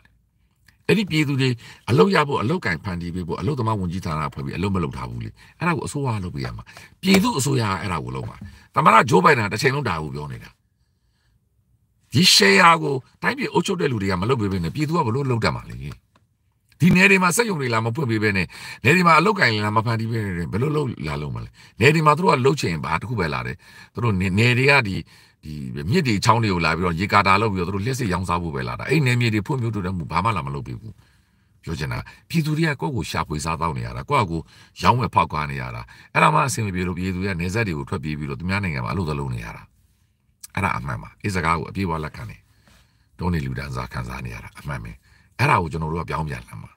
လဲအဲ့ဒီပြည်သူတွေအလုတ်ရဖို့အလုတ်ကင်ဖန်တီးပေးဖို့အလုတ်သမားဝန်ကြီးဌာနဖွဲ့ပြီးအလုတ်မလုပ်ထားဘူးလေအဲ့ဒါကိုအစိုးရလုပ်ပေးရမှာပြည်သူအစိုးရကအဲ့ဒါကိုလုပ်မှာသမရဂျိုးဘိုင်ဒန်တစ်ချိန်လုံးဒါကိုပြောနေတာဒီ share ကိုတိုင်းပြည်အုပ်ချုပ်တဲ့လူတွေကမလုပ်ပေးဘဲနဲ့ပြည်သူကဘလို့လုပ်တတ်မှာလဲဒီနယ်တွေမှာစက်ရုံတွေလာမပွင့်ပေးပဲနဲ့နယ်တွေမှာအလုတ်ကင်လာမဖန်တီးပဲနဲ့ဘယ်လိုလုပ်လာလုံးမလဲနယ်တွေမှာသူတို့ကလှုပ်ချင်ဘာတစ်ခုပဲလာတယ်သူတို့နယ်တွေကဒီဒီမြစ်တွေချောင်းတွေကိုလာပြီးတော့ရေကာတာလုပ်ပြီးတော့သူတို့လက်စစ်ရောင်းစားဖို့ပဲလာတာအဲ့နယ်မြေတွေဖွံ့ဖြိုးတိုးတက်မှုဘာမှလာမလုပ်ပေးဘူးပြောချင်တာပြည်သူတွေကကိုယ့်ကိုရှာဖွေစားတောင်းနေရတာကိုယ့်အကူရောင်းဝယ်ဖောက်ကားနေရတာအဲ့ဒါမှအဆင်မပြေလို့ပြည်သူတွေကနေဆက်တွေကိုထွက်ပြေးပြီးတော့သူများနိုင်ငံမှာအလုပ်သလုပ်နေရတာအဲ့ဒါအမှန်ပါအေးစကားကိုအပြေးဝလက်ခံနေတုံးနေလူတန်းစားခံစားနေရတာအမှန်ပဲအဲ့ဒါကိုကျွန်တော်တို့ကပြောင်းပြန်လာမှာ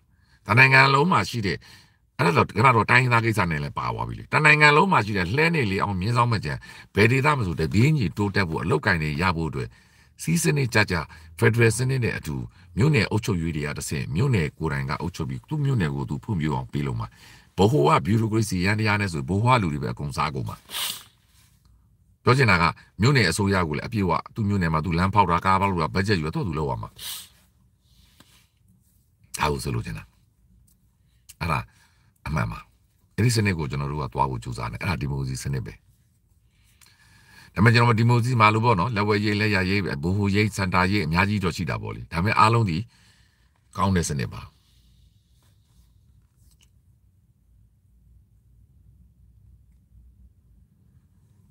တနိုင်ငံလုံးမှာရှိတဲ့အဲ့ဒါတော့ကတော့တိုင်းသားကိစ္စနဲ့လည်းပါသွားပြီလေတနိုင်ငံလုံးမှာရှိတဲ့လှဲနေလေအောင်မြင်းဆောင်မကြံဘယ်ဒေသမဆိုတဲ့ဘင်းကြီးတိုးတက်ဖို့အလောက်ကိုင်းတွေရဖို့အတွက်စီးစနစ်ကြကြဖက်ဒရယ်စနစ်နဲ့အတူမြို့နယ်အုပ်ချုပ်ရေးတွေကတစ်ဆင့်မြို့နယ်ကိုယ်တိုင်ကအုပ်ချုပ်ပြီးသူ့မြို့နယ်ကိုသူဖွံ့ဖြိုးအောင်ပေးလုံးမှာဘိုဟိုကဘီရိုကရေစီရန်တရားနဲ့ဆိုဘိုဟိုကလူတွေပဲအကုန်စားကုန်မှာပြောချင်တာကမြို့နယ်အစိုးရကိုလည်းအပြည့်အဝသူ့မြို့နယ်မှာသူလမ်းဖောက်တာကားပေါက်လို့ဘတ်ဂျက်ယူတော့သူလောက်ရမှာဒါကိုဆိုလိုချင်တာအဲ့ဒါအမှန်ပါအဲ့ဒီစနစ်ကိုကျွန်တော်တို့ကသွားဖို့ကြိုးစားနေအဲ့ဒါဒီမိုစီစနစ်ပဲဒါပေမဲ့ကျွန်တော်ဒီမိုစီမှာလို့ပေါ့နော်လက်ဝဲရိတ်လက်ရရိတ်ဘိုဟိုရိတ်စင်တာရိတ်အများကြီးတော့ရှိတာပေါ့လေဒါပေမဲ့အားလုံးဒီကောင်းတဲ့စနစ်ပါ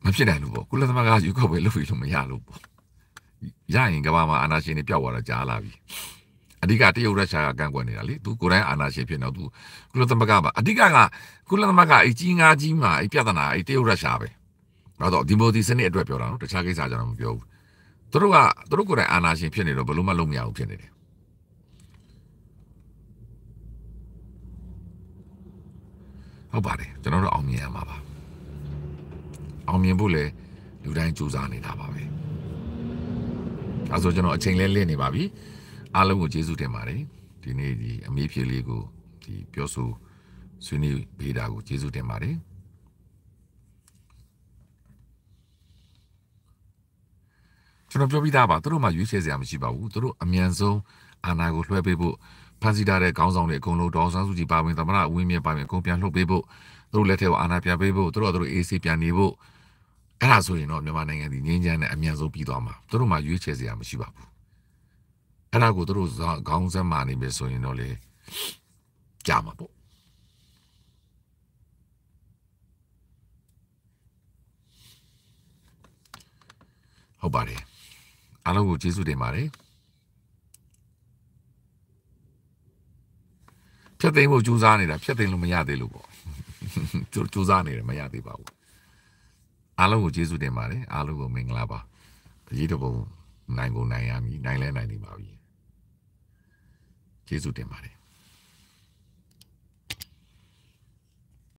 မဖြစ်နိုင်လို့ပေါ့ကုလသမဂ္ဂယူကောက်ပဲလုပ်ပြီးလို့မရလို့ပေါ့ရရင်ကမ္ဘာမှာအာဏာရှင်တွေပျောက်သွားတာကြားလာပြီအဓိကတရုတ်ရုရှားကကန့်ကွက်နေတာလေသူကိုယ်တိုင်အာဏာရှင်ဖြစ်နေတော့သူကုလသမဂ္ဂမှာအဓိကကကုလသမဂ္ဂအကြီးငါးကြီးမှာအပြဿနာအတရုတ်ရုရှားပဲ။ဒါတော့ဒီမိုဒီစနစ်အတွက်ပြောတာနော်တခြားကိစ္စကျွန်တော်မပြောဘူး။သူတို့ကသူတို့ကိုယ်တိုင်အာဏာရှင်ဖြစ်နေတော့ဘယ်လိုမှလုပ်မရဘူးဖြစ်နေတယ်။ဟုတ်ပါတယ်ကျွန်တော်တို့အောင်မြင်ရမှာပါ။အောင်မြင်ဖို့လေလူတိုင်းစူးစမ်းနေတာပါပဲ။အဲဆိုကျွန်တော်အချိန်လဲလင့်နေပါပြီ။အားလုံးကိုကျေးဇူးတင်ပါတယ်ဒီနေ့ဒီအမေးဖြေလေးကိုဒီပြောဆိုဆွေးနွေးပေးတာကိုကျေးဇူးတင်ပါတယ်ကျွန်တော်ပြောပြသားပါသူတို့မှရွေးချယ်စရာမရှိပါဘူးသူတို့အမြန်ဆုံးအာဏာကိုလွှဲပေးဖို့ဖန်စီထားတဲ့ခေါင်းဆောင်တွေအကုန်လုံးဒေါ်ဆန်းစုကြည်ပါဝင်သမ္မတဦးဝင်းမြင့်ပါဝင်အကုန်ပြန်လှုပ်ပေးဖို့သူတို့လက်ထက်ကိုအာဏာပြန်ပေးဖို့သူတို့ကသူတို့ AC ပြန်နေဖို့အဲ့ဒါဆိုရင်တော့မြန်မာနိုင်ငံဒီငြိမ်းချမ်းတဲ့အမြန်ဆုံးပြီးသွားမှာသူတို့မှရွေးချယ်စရာမရှိပါဘူးအဲ့ဒါကိုသူတို့ခေါင်းဆက်မာနေပြီဆိုရင်တော့လေကြာမှာပေါ့ဟုတ်ပါတယ်အားလုံးကိုကျေးဇူးတင်ပါတယ်ဖြတ်သိမ်းဖို့ကြိုးစားနေတာဖြတ်သိမ်းလို့မရသေးလို့ပေါ့ကြိုးစားနေတယ်မရသေးပါဘူးအားလုံးကိုကျေးဇူးတင်ပါတယ်အားလုံးကိုမင်္ဂလာပါတကြီးတပုံနိုင်ကိုနိုင်ရမည်နိုင်လဲနိုင်နေပါပြီကျေးဇူးတင်ပါတယ်